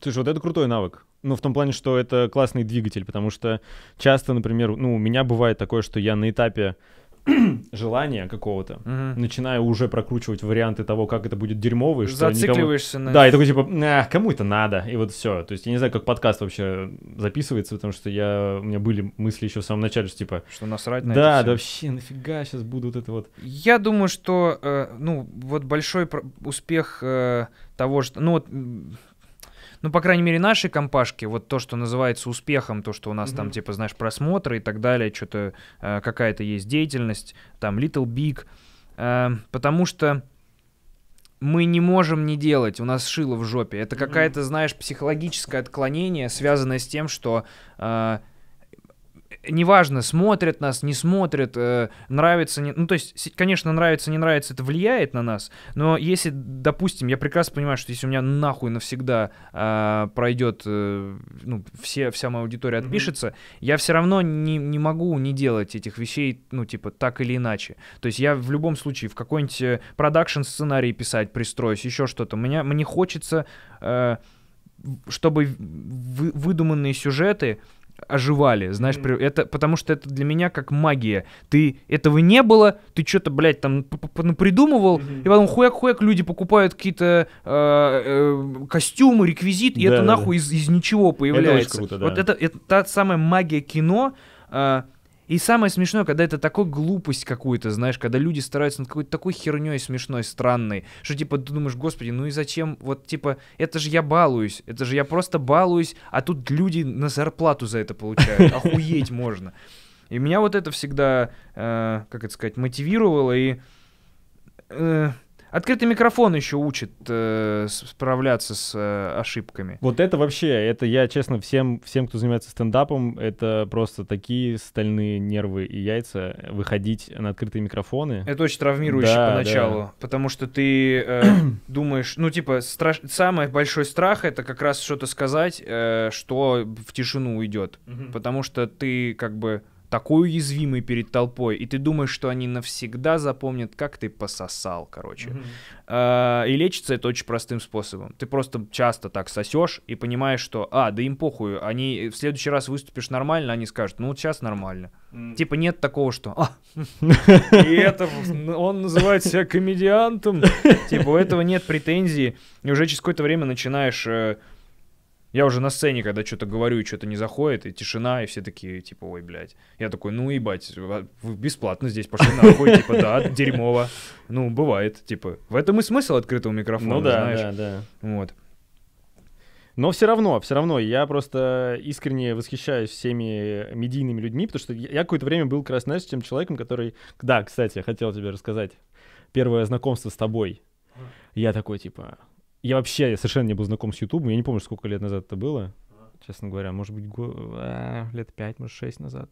Speaker 1: Слушай, вот это крутой навык. Ну, в том плане, что это классный двигатель, потому что часто, например, ну, у меня бывает такое, что я на этапе [CLEARS THROAT] желания какого-то, угу. начинаю уже прокручивать варианты того, как это будет дерьмово, что Зацикливаешься никому... на... Да, и такой типа, а, кому это надо? И вот все. То есть я не знаю, как подкаст вообще записывается, потому что я... у меня были мысли еще в самом начале, что типа... Что насрать на Да, это да вообще, нафига сейчас будут это вот... Я
Speaker 2: думаю, что, э, ну, вот большой про- успех э, того, что... Ну, вот ну, по крайней мере, нашей компашки, вот то, что называется успехом, то, что у нас mm-hmm. там, типа, знаешь, просмотры и так далее, что-то э, какая-то есть деятельность, там, Little Big, э, потому что мы не можем не делать, у нас шило в жопе. Это какая-то, знаешь, психологическое отклонение, связанное с тем, что... Э, неважно, смотрят нас, не смотрят, э, нравится, не... ну то есть, конечно, нравится, не нравится, это влияет на нас, но если, допустим, я прекрасно понимаю, что если у меня нахуй навсегда э, пройдет, э, ну, все, вся моя аудитория отпишется, mm-hmm. я все равно не, не могу не делать этих вещей, ну, типа, так или иначе. То есть я в любом случае в какой-нибудь э, продакшн-сценарий писать, пристроюсь, еще что-то. Меня, мне хочется, э, чтобы вы, выдуманные сюжеты оживали, знаешь, mm. это потому что это для меня как магия. Ты этого не было, ты что-то, блядь, там придумывал, mm-hmm. и потом хуяк-хуяк люди покупают какие-то э, э, костюмы, реквизит, и да, это да, нахуй да. Из, из ничего появляется. Это круто, да. Вот это, это та самая магия кино. Э, и самое смешное, когда это такой глупость какую-то, знаешь, когда люди стараются над какой-то такой херней смешной, странной, что типа ты думаешь, господи, ну и зачем? Вот типа, это же я балуюсь, это же я просто балуюсь, а тут люди на зарплату за это получают. [LAUGHS] Охуеть можно. И меня вот это всегда, э, как это сказать, мотивировало и... Э,
Speaker 1: Открытый микрофон еще учит э, справляться с э, ошибками. Вот это вообще, это я, честно, всем, всем, кто занимается стендапом, это просто такие стальные нервы и яйца выходить на открытые микрофоны. Это очень травмирующе да, поначалу, да.
Speaker 2: потому что ты э, [CLEARS THROAT] думаешь, ну типа страш... самый большой страх это как раз что-то сказать, э, что в тишину уйдет, угу. потому что ты как бы такой уязвимый перед толпой, и ты думаешь, что они навсегда запомнят, как ты пососал, короче. Mm-hmm. И лечится это очень простым способом. Ты просто часто так сосешь и понимаешь, что, а, да им похуй, они в следующий раз выступишь нормально, они скажут, ну, сейчас нормально. Mm. Типа нет такого, что «А». и это
Speaker 3: он называет себя
Speaker 2: комедиантом. Типа у этого нет претензий. И уже через какое-то время начинаешь э, я уже на сцене, когда что-то говорю, и что-то не заходит, и тишина, и все такие, типа, ой, блядь. Я такой, ну, ебать, бесплатно здесь пошли нахуй, типа, да, [LAUGHS] дерьмово. Ну, бывает, типа.
Speaker 1: В этом и смысл открытого микрофона, ну, да, знаешь. да, да. Вот. Но все равно, все равно, я просто искренне восхищаюсь всеми медийными людьми, потому что я какое-то время был как раз, знаешь, тем человеком, который... Да, кстати, я хотел тебе рассказать. Первое знакомство с тобой. Я такой, типа, я вообще я совершенно не был знаком с Ютубом. Я не помню, сколько лет назад это было, честно говоря. Может быть, го... э, лет пять, может, шесть назад.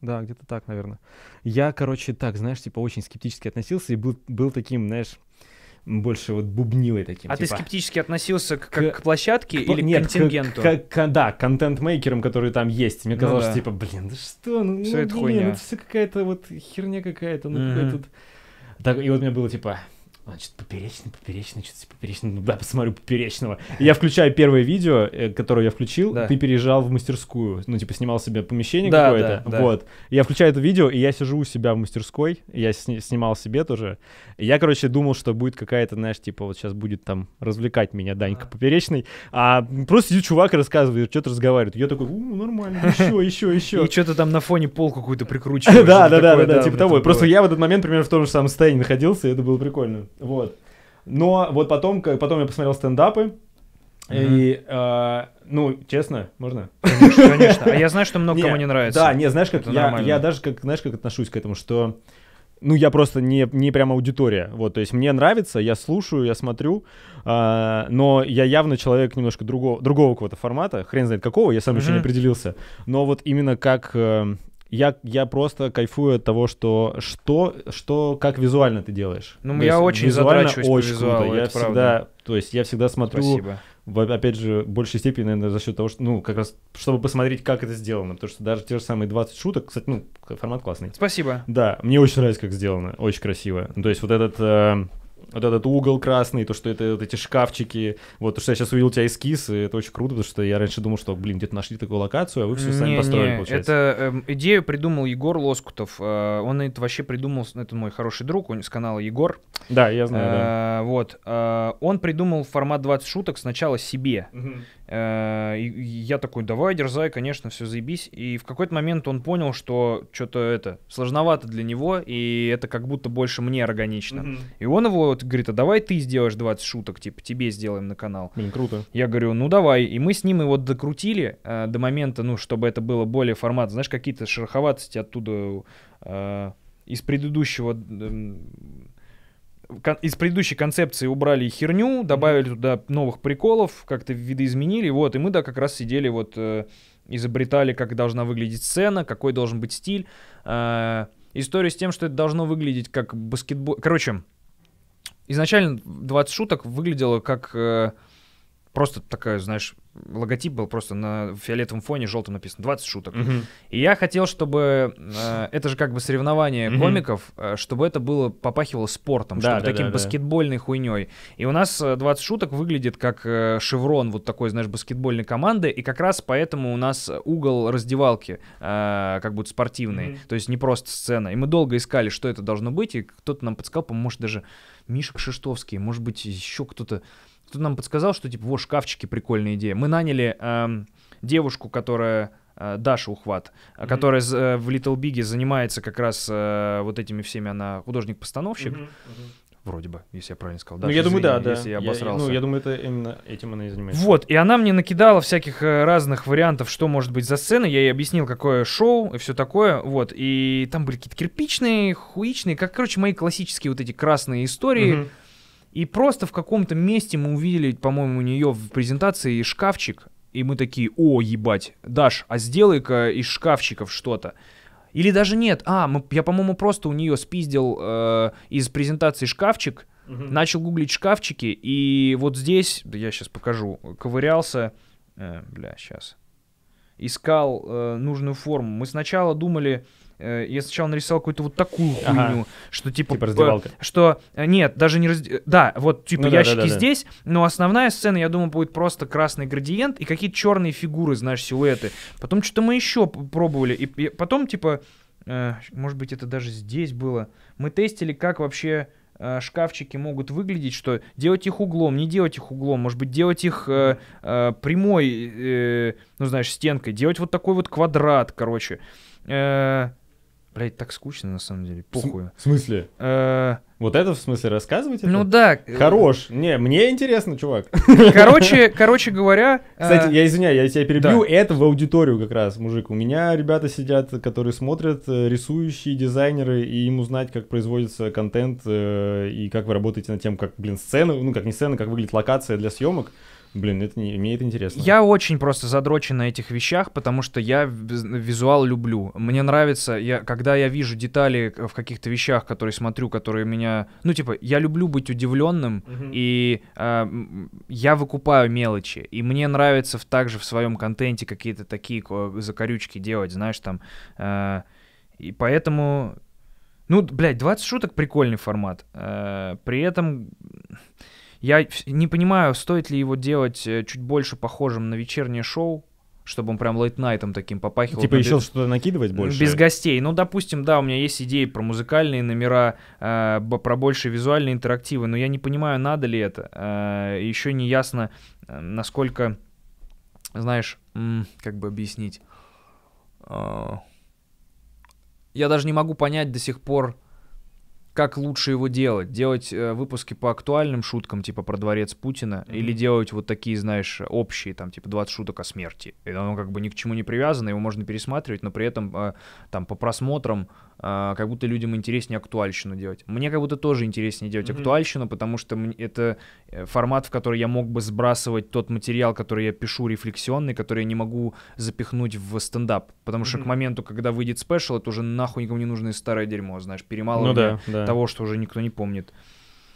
Speaker 1: Да, где-то так, наверное. Я, короче, так, знаешь, типа очень скептически относился и был, был таким, знаешь, больше вот бубнилой таким. А типа. ты
Speaker 2: скептически относился к, к, к площадке к, или нет, к контингенту? К,
Speaker 1: к, к, да, к контент-мейкерам, которые там есть. Мне ну казалось, ну, да. типа, блин, да что, ну, все ну, это блин, хуйня. это все какая-то вот херня какая-то, ну mm-hmm. какой тут... Так, и вот у меня было типа,
Speaker 3: Значит, поперечный, поперечный, что-то
Speaker 1: поперечный. Ну да, посмотрю поперечного. Я включаю первое видео, э, которое я включил, да. ты переезжал в мастерскую. Ну, типа, снимал себе помещение да, какое-то. Да, вот. Да. Я включаю это видео, и я сижу у себя в мастерской. Я сни- снимал себе тоже. Я, короче, думал, что будет какая-то, знаешь, типа, вот сейчас будет там развлекать меня Данька а. поперечный. А просто сидит чувак и рассказывает, что-то разговаривает. Я такой, у,
Speaker 2: нормально, еще, [LAUGHS] еще, еще. И что-то там на фоне пол какую-то
Speaker 1: прикручиваешь. [LAUGHS] Да, да, да, да, типа того. Просто я в этот момент примерно в том же самом состоянии находился, и это было прикольно. Вот. Но вот потом, как, потом я посмотрел стендапы, Mm-hmm. И, э, ну, честно, можно? Конечно, конечно. А [LAUGHS] я знаю, что много не, кому не нравится. Да, не, знаешь, как я, я даже, как, знаешь, как отношусь к этому, что, ну, я просто не, не прям аудитория, вот, то есть мне нравится, я слушаю, я смотрю, э, но я явно человек немножко другого, другого какого-то формата, хрен знает какого, я сам mm-hmm. еще не определился, но вот именно как э, я, я просто кайфую от того, что, что, что как визуально ты делаешь. Ну, то я есть, очень визуально очень визуалу, круто. Я всегда, правда. то есть я всегда смотрю, Спасибо. опять же, в большей степени, наверное, за счет того, что, ну, как раз, чтобы посмотреть, как это сделано, потому что даже те же самые 20 шуток, кстати, ну, формат классный. Спасибо. Да, мне очень нравится, как сделано, очень красиво. Ну, то есть вот этот... Э, вот этот угол красный, то, что это вот эти шкафчики, вот, то, что я сейчас увидел у тебя эскиз, и это очень круто, потому что я раньше думал, что, блин, где-то нашли такую локацию, а вы все не,
Speaker 2: сами построили, не, получается. это э, идею придумал Егор Лоскутов, э, он это вообще придумал, это мой хороший друг, он с канала Егор. Да, я знаю, э, да. Вот, э, он придумал формат 20 шуток сначала себе, угу. Э, я такой, давай, дерзай, конечно, все заебись. И в какой-то момент он понял, что что-то это сложновато для него, и это как будто больше мне органично. Mm-hmm. И он его вот говорит, а давай ты сделаешь 20 шуток, типа тебе сделаем на канал. Блин, круто. Я говорю, ну давай. И мы с ним его докрутили э, до момента, ну, чтобы это было более формат, знаешь, какие-то шероховатости оттуда э, из предыдущего э, из предыдущей концепции убрали херню, добавили туда новых приколов, как-то видоизменили, вот, и мы, да, как раз сидели вот, э, изобретали, как должна выглядеть сцена, какой должен быть стиль. Э, история с тем, что это должно выглядеть как баскетбол... Короче, изначально 20 шуток выглядело как... Э, просто такая, знаешь, логотип был просто на фиолетовом фоне желтым написано 20 шуток. Угу. И я хотел, чтобы э, это же как бы соревнование угу. комиков, э, чтобы это было попахивало спортом, да, чтобы да, таким да, баскетбольной да. хуйней. И у нас 20 э, шуток выглядит как э, шеврон вот такой, знаешь, баскетбольной команды, и как раз поэтому у нас угол раздевалки э, как будто спортивный, угу. то есть не просто сцена. И мы долго искали, что это должно быть, и кто-то нам подсказал, по-моему, может даже Миша Кшиштовский, может быть еще кто-то кто-то нам подсказал, что типа, вот шкафчики, прикольная идея. Мы наняли э, девушку, которая э, Даша Ухват, mm-hmm. которая э, в Little Big занимается как раз э, вот этими всеми, она художник-постановщик. Mm-hmm. Mm-hmm. Вроде бы,
Speaker 1: если я правильно сказал. Ну, Даже, ну, я извини, думаю, да, если да. Я обосрался. Я, ну, я думаю, это именно этим она и занимается.
Speaker 2: Вот, и она мне накидала всяких разных вариантов, что может быть за сцена. Я ей объяснил, какое шоу и все такое. Вот, и там были какие-то кирпичные, хуичные, как, короче, мои классические вот эти красные истории. Mm-hmm и просто в каком-то месте мы увидели, по-моему, у нее в презентации шкафчик, и мы такие, о, ебать, Даш, а сделай-ка из шкафчиков что-то. Или даже нет, а, мы, я, по-моему, просто у нее спиздил э, из презентации шкафчик, угу. начал гуглить шкафчики, и вот здесь, да я сейчас покажу, ковырялся, э, бля, сейчас, искал э, нужную форму. Мы сначала думали, я э, сначала нарисовал какую-то вот такую хуйню, ага. что типа... Типа раздевалка. Что, э, нет, даже не раз... Да, вот типа ну, ящики да, да, да. здесь, но основная сцена, я думаю, будет просто красный градиент и какие-то черные фигуры, знаешь, силуэты. Потом что-то мы еще пробовали, и, потом типа... Э, может быть, это даже здесь было. Мы тестили, как вообще э, шкафчики могут выглядеть, что делать их углом, не делать их углом, может быть, делать их э, э, прямой, э, ну, знаешь, стенкой, делать вот такой вот квадрат, короче. Э, Блять, так скучно на самом деле, похуй. В смысле?
Speaker 1: Э, вот это в смысле рассказывать? Ну да. Хорош. Не, мне интересно, чувак. [LAUGHS] Короче,
Speaker 2: короче говоря...
Speaker 1: Э, Кстати, я извиняюсь, я тебя перебью. Это в аудиторию как раз, мужик. У меня ребята сидят, которые смотрят, э, рисующие дизайнеры, и им узнать, как производится контент и как вы работаете над тем, как, блин, сцены, ну как не сцены, как выглядит локация для съемок. Блин, это не, мне это интересно. Я
Speaker 2: очень просто задрочен на этих вещах, потому что я визуал люблю. Мне нравится, я, когда я вижу детали в каких-то вещах, которые смотрю, которые меня... Ну, типа, я люблю быть удивленным, угу. и э, я выкупаю мелочи. И мне нравится в, также в своем контенте какие-то такие закорючки делать, знаешь, там... Э, и поэтому... Ну, блядь, 20 шуток прикольный формат. Э, при этом... Я не понимаю, стоит ли его делать э, чуть больше похожим на вечернее шоу, чтобы он прям лейтнайтом таким попахивал. Типа еще что-то накидывать больше? Без гостей. Ну, допустим, да, у меня есть идеи про музыкальные номера, э, про больше визуальные интерактивы, но я не понимаю, надо ли это. Э, еще не ясно, э, насколько, знаешь, как бы объяснить. Э, я даже не могу понять до сих пор, как лучше его делать? Делать э, выпуски по актуальным шуткам, типа про дворец Путина, mm-hmm. или делать вот такие, знаешь, общие, там, типа 20 шуток о смерти. И оно как бы ни к чему не привязано, его можно пересматривать, но при этом э, там по просмотрам а, как будто людям интереснее актуальщину делать. Мне как будто тоже интереснее делать mm-hmm. актуальщину, потому что это э, формат, в который я мог бы сбрасывать тот материал, который я пишу рефлексионный, который я не могу запихнуть в стендап. Потому mm-hmm. что к моменту, когда выйдет спешл, это уже нахуй никому не нужное старое дерьмо, знаешь,
Speaker 1: перемалывание ну, да, да. того, что уже никто не помнит.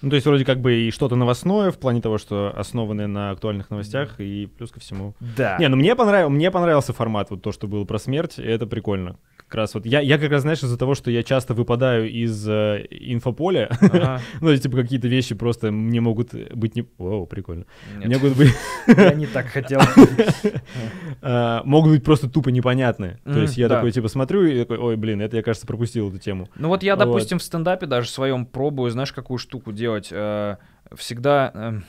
Speaker 1: Ну, то есть вроде как бы и что-то новостное в плане того, что основанное на актуальных новостях и плюс ко всему. Да. Не, ну мне, понрав... мне понравился формат, вот то, что было про смерть, это прикольно как раз вот я, я как раз, знаешь, из-за того, что я часто выпадаю из э, инфополя, [LAUGHS] ну, типа какие-то вещи просто мне могут быть не... О, прикольно. Нет. Мне могут быть... [LAUGHS] Я не так хотел. [LAUGHS] А, могут быть просто тупо непонятны. То есть я такой, типа, смотрю и такой, ой, блин, это я, кажется, пропустил эту тему. Ну вот я, допустим,
Speaker 2: в стендапе даже своем пробую, знаешь, какую штуку делать. Э, всегда эм,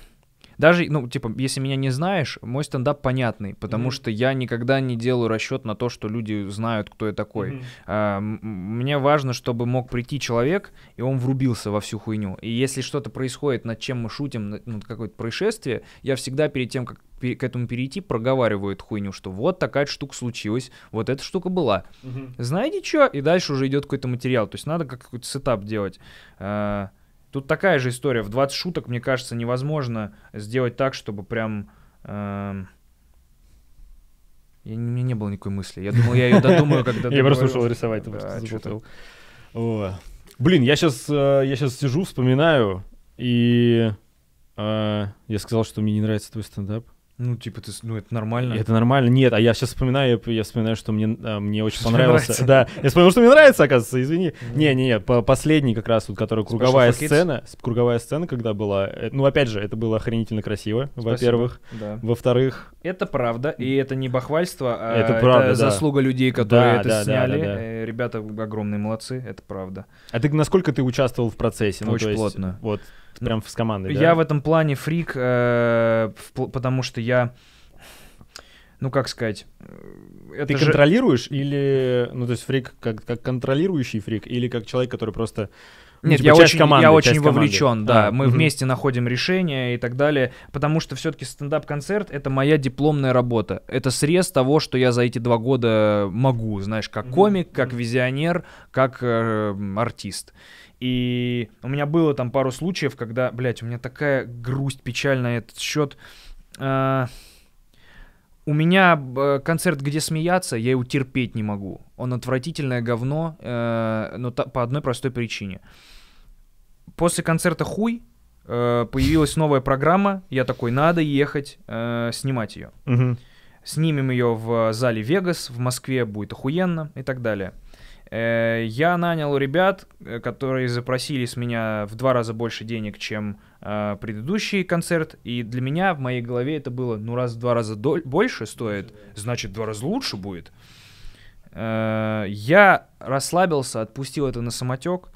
Speaker 2: даже, ну, типа, если меня не знаешь, мой стендап понятный, потому mm-hmm. что я никогда не делаю расчет на то, что люди знают, кто я такой. Mm-hmm. А, мне важно, чтобы мог прийти человек, и он врубился во всю хуйню. И если что-то происходит, над чем мы шутим, ну, какое-то происшествие, я всегда перед тем, как к этому перейти, проговаривают хуйню, что вот такая штука случилась, вот эта штука была. Угу. Знаете что? И дальше уже идет какой-то материал. То есть надо как какой-то сетап делать. А, Тут такая же история. В 20 шуток, мне кажется, невозможно сделать так, чтобы прям... Эм,
Speaker 1: я, у меня не было никакой мысли. Я думал, я ее додумаю, когда [LAUGHS] Я просто ушел рисовать, потому что Блин, я сейчас, э, я сейчас сижу, вспоминаю, и э, я сказал, что мне не нравится твой стендап. Ну, типа, ты, ну, это нормально. Это нормально. Нет, а я сейчас вспоминаю, я, вспоминаю, что мне, а, мне очень что понравился. да, я вспоминаю что мне нравится, оказывается, извини. Не-не-не, mm последний как раз, вот, который круговая сцена, круговая сцена, когда была, э, ну, опять же, это было охренительно красиво, во-первых. Во-вторых...
Speaker 2: Это правда, и это не бахвальство, а это, правда, заслуга людей, которые это сняли. Э, ребята огромные молодцы, это правда.
Speaker 1: А ты, насколько ты участвовал в процессе? Ну, очень плотно. Вот, Прям с командой, да? Я в
Speaker 2: этом плане фрик, э, в, потому что я... Ну, как сказать... Э, это Ты же... контролируешь
Speaker 1: или... Ну, то есть фрик как, как контролирующий фрик или как человек, который просто... Ну, Нет, типа, я, очень, команды, я очень вовлечен, да. А, мы угу.
Speaker 2: вместе находим решения и так далее. Потому что все-таки стендап-концерт это моя дипломная работа. Это срез того, что я за эти два года могу, знаешь, как комик, как визионер, как э, артист. И у меня было там пару случаев, когда, блядь, у меня такая грусть печальная этот счет. А, у меня э, концерт «Где смеяться», я его терпеть не могу. Он отвратительное говно, э, но та, по одной простой причине. После концерта «Хуй» э, появилась новая программа. Я такой, надо ехать э, снимать ее. Угу. Снимем ее в зале «Вегас», в Москве будет охуенно и так далее. Э, я нанял ребят, э, которые запросили с меня в два раза больше денег, чем э, предыдущий концерт. И для меня в моей голове это было, ну раз в два раза больше стоит, значит в два раза лучше будет. Э, я расслабился, отпустил это на самотек.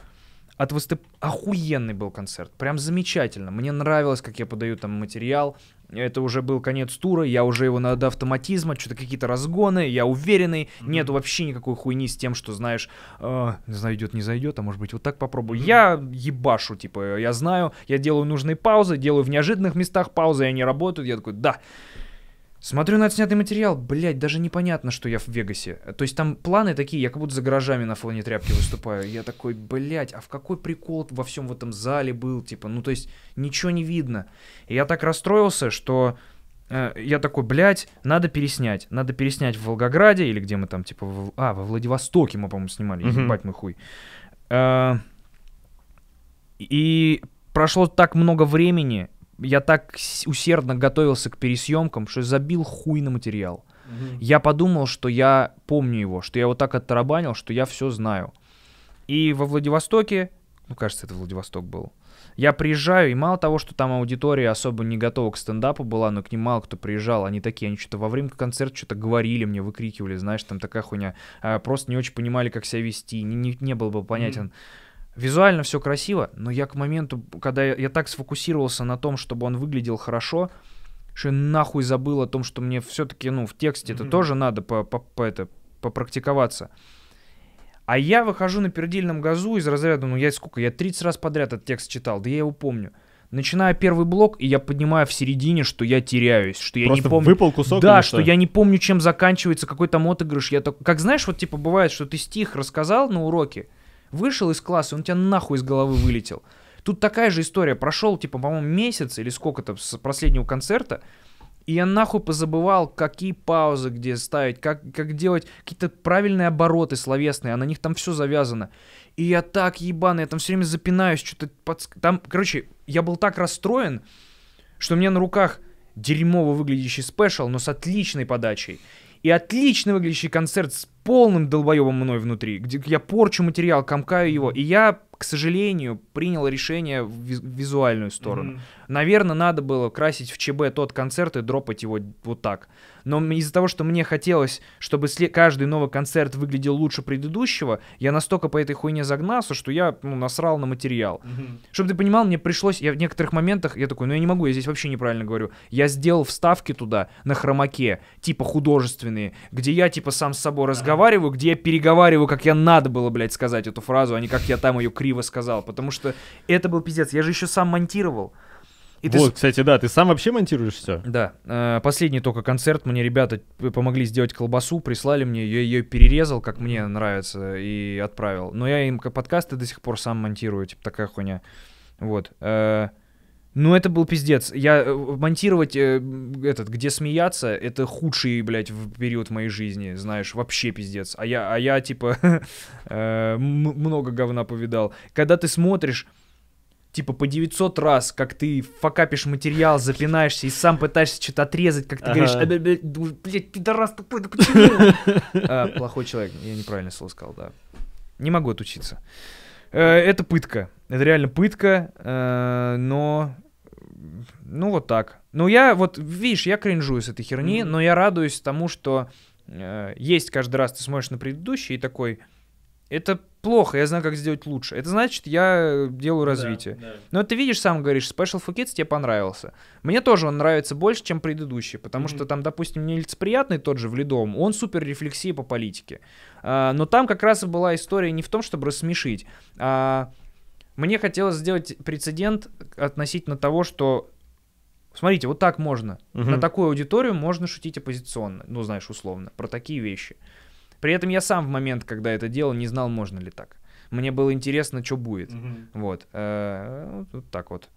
Speaker 2: От выступ... Охуенный был концерт, прям замечательно. Мне нравилось, как я подаю там материал, это уже был конец тура, я уже его надо автоматизма, что-то какие-то разгоны, я уверенный, mm-hmm. нет вообще никакой хуйни с тем, что знаешь, э, зайдет, не зайдет, а может быть вот так попробую. Mm-hmm. Я ебашу, типа, я знаю, я делаю нужные паузы, делаю в неожиданных местах паузы, и они работают, я такой, да, Смотрю на отснятый материал, блядь, даже непонятно, что я в Вегасе. То есть там планы такие, я как будто за гаражами на фоне тряпки выступаю. Я такой, блядь, а в какой прикол во всем в этом зале был, типа, ну то есть ничего не видно. И я так расстроился, что э, я такой, блядь, надо переснять. Надо переснять в Волгограде или где мы там, типа, в... а, во Владивостоке мы, по-моему, снимали, mm-hmm. ебать мы хуй. Э, и прошло так много времени, я так усердно готовился к пересъемкам, что забил хуй на материал. Угу. Я подумал, что я помню его, что я вот так оттарабанил, что я все знаю. И во Владивостоке, ну кажется, это Владивосток был, я приезжаю, и мало того, что там аудитория особо не готова к стендапу была, но к ним мало кто приезжал, они такие, они что-то во время концерта что-то говорили мне, выкрикивали, знаешь, там такая хуйня. А, просто не очень понимали, как себя вести, не, не, не был бы понятен. Mm-hmm Визуально все красиво, но я к моменту, когда я, я так сфокусировался на том, чтобы он выглядел хорошо, что я нахуй забыл о том, что мне все-таки, ну, в тексте это mm-hmm. тоже надо по, по, по это, попрактиковаться. А я выхожу на пердильном газу из разряда, ну, я сколько, я 30 раз подряд этот текст читал, да я его помню. Начинаю первый блок, и я поднимаю в середине, что я теряюсь, что я не помню. выпал кусок? Да, что? я не помню, чем заканчивается какой там отыгрыш. Я так... Как знаешь, вот типа бывает, что ты стих рассказал на уроке, Вышел из класса, он у тебя нахуй из головы вылетел. Тут такая же история. Прошел, типа, по-моему, месяц или сколько-то с последнего концерта, и я нахуй позабывал, какие паузы где ставить, как, как делать какие-то правильные обороты словесные, а на них там все завязано. И я так ебаный, я там все время запинаюсь, что-то под... Там, короче, я был так расстроен, что у меня на руках дерьмово выглядящий спешл, но с отличной подачей. И отлично выглядящий концерт с полным долбоебом мной внутри, где я порчу материал, комкаю его, и я, к сожалению, принял решение в визуальную сторону. Mm-hmm. Наверное, надо было красить в ЧБ тот концерт и дропать его вот так но из-за того, что мне хотелось, чтобы каждый новый концерт выглядел лучше предыдущего, я настолько по этой хуйне загнался, что я ну, насрал на материал. Mm-hmm. Чтобы ты понимал, мне пришлось, я в некоторых моментах, я такой, ну я не могу, я здесь вообще неправильно говорю. Я сделал вставки туда на хромаке, типа художественные, где я типа сам с собой разговариваю, где я переговариваю, как я надо было, блядь, сказать эту фразу, а не как я там ее криво сказал, потому что это был пиздец. Я же еще сам монтировал. И вот, ты...
Speaker 1: кстати, да, ты сам вообще монтируешь все?
Speaker 2: Да. Э, последний только концерт. Мне ребята помогли сделать колбасу, прислали мне, я ее перерезал, как мне нравится, и отправил. Но я им подкасты до сих пор сам монтирую, типа такая хуйня. Вот. Э, ну, это был пиздец. Я э, монтировать э, этот, где смеяться, это худший, блядь, в период моей жизни, знаешь, вообще пиздец. А я, а я типа, [LAUGHS] много говна повидал. Когда ты смотришь типа по 900 раз, как ты факапишь материал, запинаешься и сам пытаешься что-то отрезать, как ты говоришь, «Э,
Speaker 3: блядь,
Speaker 2: пидорас тупой, да почему? [LAUGHS] А, плохой человек, я неправильно слово сказал, да. Не могу отучиться. Э, это пытка, это реально пытка, э, но... Ну вот так. Ну я вот, видишь, я кринжую с этой херни, но я радуюсь тому, что есть каждый раз, ты смотришь на предыдущий и такой, это плохо, я знаю, как сделать лучше. Это значит, я э, делаю развитие. Да, да. Но ты видишь, сам говоришь, Special for Kids тебе понравился. Мне тоже он нравится больше, чем предыдущий, потому mm-hmm. что там, допустим, нелицеприятный тот же в Ледом, он супер рефлексии по политике. А, но там как раз и была история не в том, чтобы рассмешить, а мне хотелось сделать прецедент относительно того, что Смотрите, вот так можно. Угу. На такую аудиторию можно шутить оппозиционно, ну, знаешь, условно, про такие вещи. При этом я сам в момент, когда это делал, не знал, можно ли так. Мне было интересно, что будет. Угу. Вот. Э, ну, вот так вот.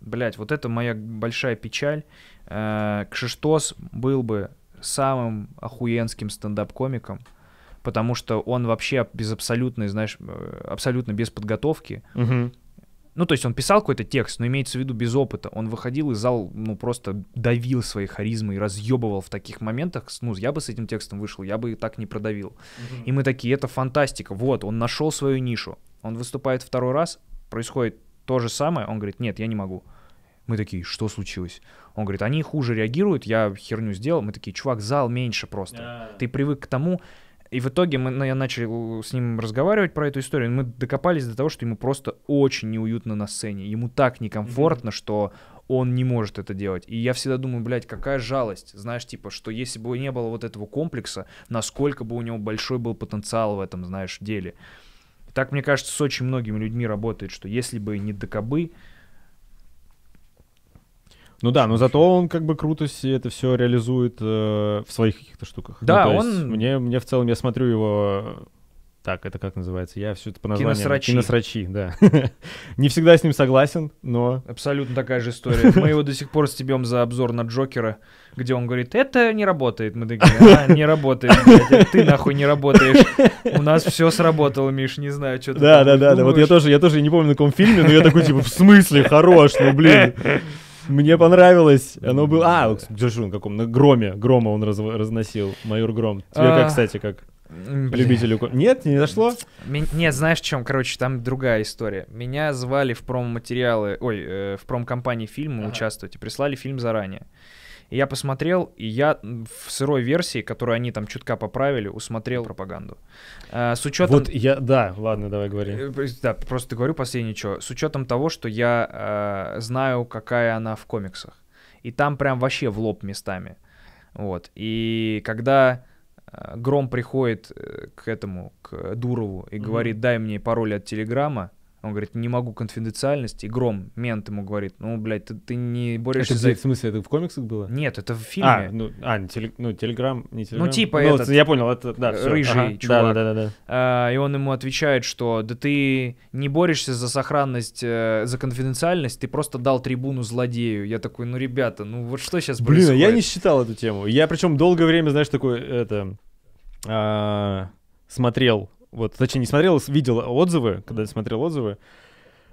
Speaker 2: Блять, вот это моя большая печаль. Э, Кшиштос был бы самым охуенским стендап-комиком, потому что он вообще без абсолютной, знаешь, э, абсолютно без подготовки. Угу. Ну, то есть он писал какой-то текст, но имеется в виду без опыта. Он выходил из зал, ну, просто давил своей харизмой, разъебывал в таких моментах. Ну, я бы с этим текстом вышел, я бы и так не продавил. Угу. И мы такие, это фантастика. Вот, он нашел свою нишу. Он выступает второй раз, происходит то же самое. Он говорит, нет, я не могу. Мы такие, что случилось? Он говорит, они хуже реагируют, я херню сделал. Мы такие, чувак, зал меньше просто. Yeah. Ты привык к тому, и в итоге мы, ну, я начал с ним разговаривать про эту историю, мы докопались до того, что ему просто очень неуютно на сцене. Ему так некомфортно, mm-hmm. что он не может это делать. И я всегда думаю, блядь, какая жалость, знаешь, типа, что если бы не было вот этого комплекса, насколько бы у него большой был потенциал в этом, знаешь, деле. Так, мне кажется, с очень многими людьми работает, что если бы не докобы,
Speaker 1: ну да, но зато он как бы круто себе это все реализует э, в своих каких-то штуках. Ну, да, ну, он... Мне, мне в целом, я смотрю его... Так, это как называется? Я все это по названию... Киносрачи. Киносрачи, да. [LAUGHS] Не всегда с ним согласен, но...
Speaker 2: Абсолютно такая же история. Мы его до сих пор стебем за обзор на Джокера, где он говорит, это не работает. Мы такие, а, не работает, ты нахуй не работаешь. У нас все сработало, Миш, не знаю, что ты Да, да, да, да, вот я тоже, я тоже не помню, на каком фильме, но я такой, типа, в смысле, хорош,
Speaker 1: ну, блин. [LAUGHS] Мне понравилось. Оно было... А, держу на каком? На громе. Грома он раз... разносил. Майор Гром. Тебе а. как, кстати, как? Любителю... Нет, не дошло?
Speaker 2: Нет, знаешь, в чем, короче, там другая история. Меня звали в промо-материалы, ой, э, в промо-компании фильма ага. участвовать и прислали фильм заранее. И я посмотрел, и я в сырой версии, которую они там чутка поправили, усмотрел пропаганду. А, с учетом... Вот я, да, ладно, давай говори. Э, да, просто говорю последнее что. С учетом того, что я а, знаю, какая она в комиксах. И там прям вообще в лоб местами. Вот. И когда Гром приходит к этому, к Дурову, и говорит, дай мне пароль от Телеграма, он говорит, не могу конфиденциальность. И Гром, мент ему говорит, ну, блядь, ты, ты не борешься это, за... В
Speaker 1: смысле, это в комиксах было? Нет, это в
Speaker 2: фильме. А, ну, а не теле... ну телеграм, не телеграм. Ну, типа ну, этот... Я понял, это, да, все. Рыжий ага. чувак. Да, да, да, да. А, и он ему отвечает, что да ты не борешься за сохранность, э, за конфиденциальность, ты просто дал трибуну злодею. Я такой, ну, ребята, ну, вот что сейчас Блин, а происходит? я
Speaker 1: не считал эту тему. Я причем долгое время, знаешь, такой, это... А смотрел вот, точнее, не смотрел, видел отзывы, когда смотрел отзывы.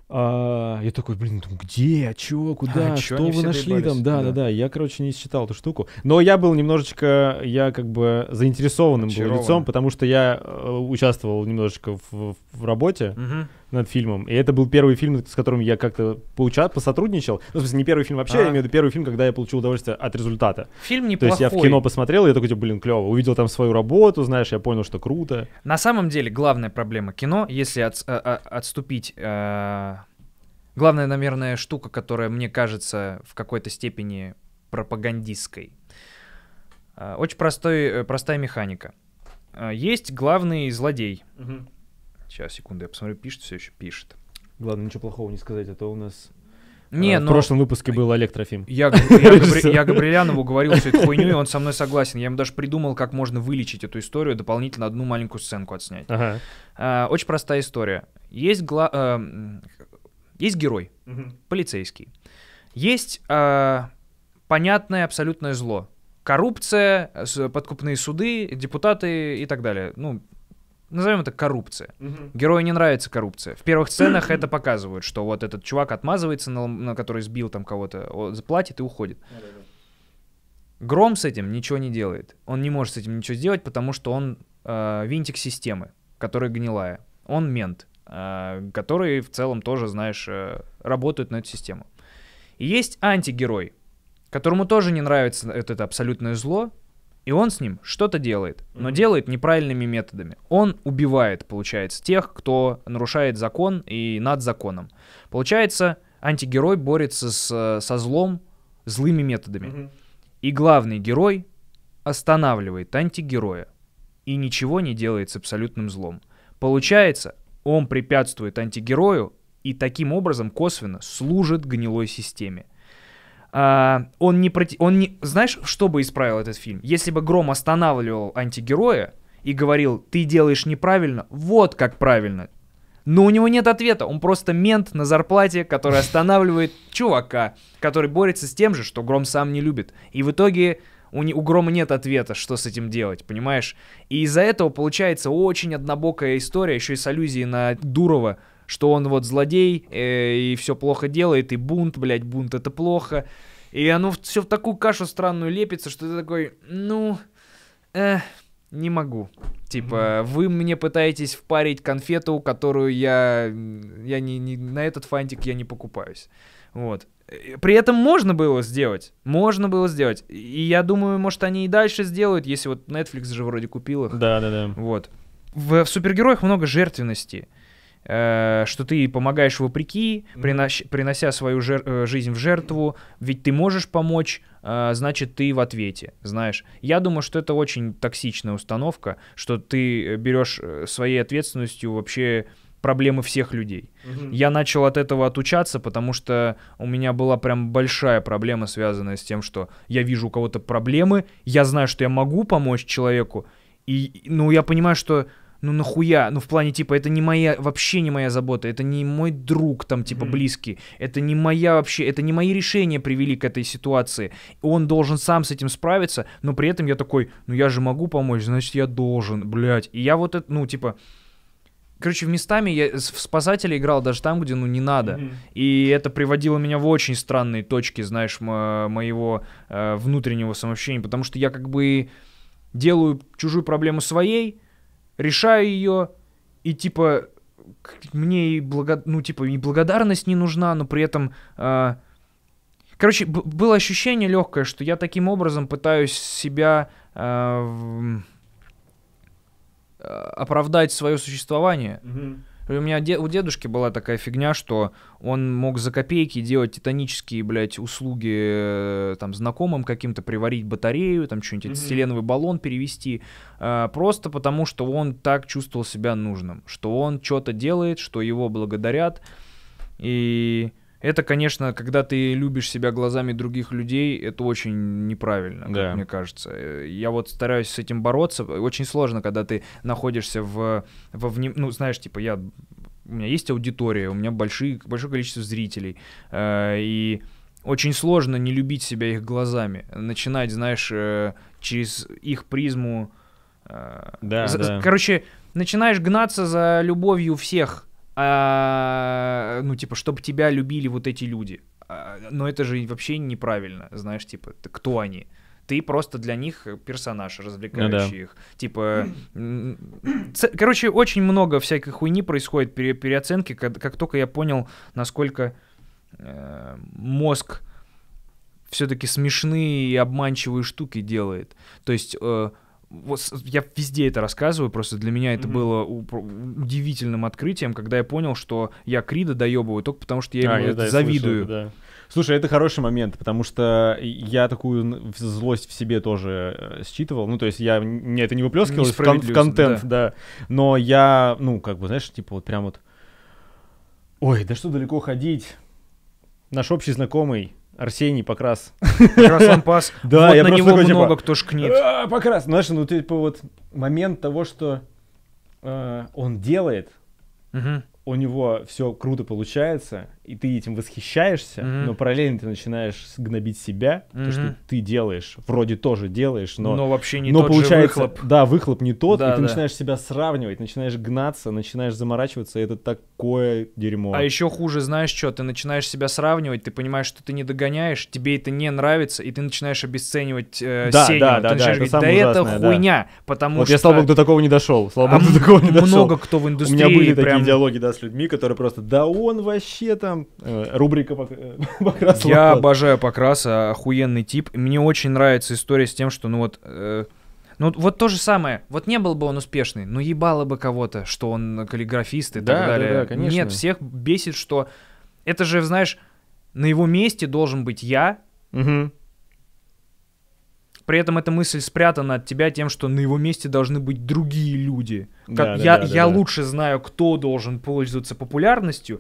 Speaker 1: А, я такой, блин, думаю, где, а чего, куда, а, что вы нашли там, да, да, да, да, я, короче, не считал эту штуку, но я был немножечко, я как бы заинтересованным был лицом, потому что я э, участвовал немножечко в, в работе, угу над фильмом. И это был первый фильм, с которым я как-то получал, посотрудничал. Ну, в смысле, не первый фильм вообще, а. я имею в виду первый фильм, когда я получил удовольствие от результата. Фильм неплохой. То есть я в кино посмотрел, и я такой, типа, блин, клево. Увидел там свою работу, знаешь, я понял, что круто.
Speaker 2: На самом деле, главная проблема кино, если от, от, э, э, отступить... Э, главная, наверное, штука, которая, мне кажется, в какой-то степени пропагандистской. Э, очень простой, простая механика. Есть главный злодей. Угу Сейчас, секунду, я посмотрю, пишет, все еще пишет. Главное, ничего плохого не сказать, а то у нас э, не, а, но... В ну, прошлом выпуске был
Speaker 1: Олег Трофим. Я, я, я Габрилянову говорил всю эту хуйню, и
Speaker 2: он со мной согласен. Я ему даже придумал, как можно вылечить эту историю, дополнительно одну маленькую сценку отснять. Ага. А, очень простая история. Есть, гла... а, есть герой, угу. полицейский. Есть а, понятное абсолютное зло. Коррупция, подкупные суды, депутаты и так далее. Ну, назовем это коррупция. Угу. Герою не нравится коррупция. В первых сценах [CLEARS THROAT] это показывают, что вот этот чувак отмазывается, на, на который сбил там кого-то, заплатит и уходит. Гром с этим ничего не делает. Он не может с этим ничего сделать, потому что он э, винтик системы, которая гнилая. Он мент, э, который в целом тоже, знаешь, э, работает на эту систему. И есть антигерой, которому тоже не нравится это, это абсолютное зло, и он с ним что-то делает, но делает неправильными методами. Он убивает, получается, тех, кто нарушает закон и над законом. Получается, антигерой борется с, э, со злом злыми методами. И главный герой останавливает антигероя и ничего не делает с абсолютным злом. Получается, он препятствует антигерою и таким образом косвенно служит гнилой системе. А, он не проти... он не... Знаешь, что бы исправил этот фильм? Если бы Гром останавливал антигероя и говорил, ты делаешь неправильно, вот как правильно. Но у него нет ответа, он просто мент на зарплате, который останавливает [LAUGHS] чувака, который борется с тем же, что Гром сам не любит. И в итоге у, не, у Грома нет ответа, что с этим делать, понимаешь? И из-за этого получается очень однобокая история, еще и с аллюзией на Дурова, что он вот злодей э, и все плохо делает, и бунт, блядь, бунт это плохо. И оно все в такую кашу странную лепится, что ты такой, ну, э, не могу. Типа, вы мне пытаетесь впарить конфету, которую я, я не, не, на этот фантик я не покупаюсь. Вот. При этом можно было сделать. Можно было сделать. И я думаю, может, они и дальше сделают, если вот Netflix же вроде купил их. Да, да, да. Вот. В, в супергероях много жертвенности. Э, что ты помогаешь вопреки, принося, принося свою жер, э, жизнь в жертву, ведь ты можешь помочь, э, значит, ты в ответе, знаешь. Я думаю, что это очень токсичная установка, что ты берешь своей ответственностью вообще проблемы всех людей. Угу. Я начал от этого отучаться, потому что у меня была прям большая проблема, связанная с тем, что я вижу у кого-то проблемы, я знаю, что я могу помочь человеку, и, ну, я понимаю, что ну нахуя, ну в плане типа это не моя, вообще не моя забота, это не мой друг там типа mm-hmm. близкий, это не моя вообще, это не мои решения привели к этой ситуации, он должен сам с этим справиться, но при этом я такой, ну я же могу помочь, значит я должен, блядь, и я вот это, ну типа, Короче, в местами я в спасателя играл даже там, где ну не надо. Mm-hmm. И это приводило меня в очень странные точки, знаешь, мо- моего э, внутреннего самоощущения. Потому что я как бы делаю чужую проблему своей, решаю ее, и типа мне и благо... ну, типа, и благодарность не нужна, но при этом... Э... Короче, было ощущение легкое, что я таким образом пытаюсь себя э... оправдать свое существование. Mm-hmm. У меня де- у дедушки была такая фигня, что он мог за копейки делать титанические, блядь, услуги э, там знакомым каким-то, приварить батарею, там что-нибудь, mm-hmm. селеновый баллон перевести, э, просто потому что он так чувствовал себя нужным, что он что-то делает, что его благодарят, и это, конечно, когда ты любишь себя глазами других людей, это очень неправильно, да. как мне кажется. Э, я вот стараюсь с этим бороться. Очень сложно, когда ты находишься в, во вним... ну знаешь, типа я у меня есть аудитория, у меня большие, большое количество зрителей, э, и очень сложно не любить себя их глазами, начинать, знаешь, э, через их призму. Э, да, за, да. Короче, начинаешь гнаться за любовью всех а, ну, типа, чтобы тебя любили вот эти люди. А, но это же вообще неправильно, знаешь, типа, кто они? Ты просто для них персонаж, развлекающий ну, да. их. Типа, короче, очень много всякой хуйни происходит пере переоценки, как, как только я понял, насколько э, мозг все-таки смешные и обманчивые штуки делает. То есть... Э, вот я везде это рассказываю, просто для меня это mm-hmm. было удивительным
Speaker 1: открытием, когда я понял, что я Крида доебываю только потому, что я а, ему а, я, да, завидую. Я слышал, да. Слушай, это хороший момент, потому что я такую злость в себе тоже э, считывал. Ну, то есть я не это не выплескивалось в, кон- в контент, да. да. Но я, ну, как бы, знаешь, типа вот прям вот... Ой, да что далеко ходить? Наш общий знакомый Арсений Покрас. Покрас Лампас. [LAUGHS] Да, вот я на него такой, типа, много типа, кто шкнет. «А, Покрас. Знаешь, ну типа вот момент того, что э, он делает, угу у него все круто получается, и ты этим восхищаешься, mm-hmm. но параллельно ты начинаешь гнобить себя, mm-hmm. то, что ты делаешь, вроде тоже делаешь, но, но вообще не но тот получается, же выхлоп. Да, выхлоп не тот, да, и ты да. начинаешь себя сравнивать, начинаешь гнаться, начинаешь заморачиваться, и это такое дерьмо. А
Speaker 2: еще хуже, знаешь что, ты начинаешь себя сравнивать, ты понимаешь, что ты не догоняешь, тебе это не нравится, и ты начинаешь обесценивать э, да, Сеню. Да, да, ты начинаешь говорить, это да это хуйня, да. потому вот что... я, слава богу, до
Speaker 1: такого не дошел, слава а богу, а до такого не дошел. Много кто в индустрии У меня были прям... такие диалоги, да, с людьми, которые просто, да он вообще там, э, рубрика пок... Э, [LAUGHS] покраса.
Speaker 2: Я лопат. обожаю покраса, охуенный тип. Мне очень нравится история с тем, что, ну вот, э, ну вот то же самое, вот не был бы он успешный, но ну ебало бы кого-то, что он каллиграфист и да, так далее. Да, да, конечно. Нет, всех бесит, что это же, знаешь, на его месте должен быть я, угу при этом эта мысль спрятана от тебя тем, что на его месте должны быть другие люди. Как, да, да, я да, я да. лучше знаю, кто должен пользоваться популярностью.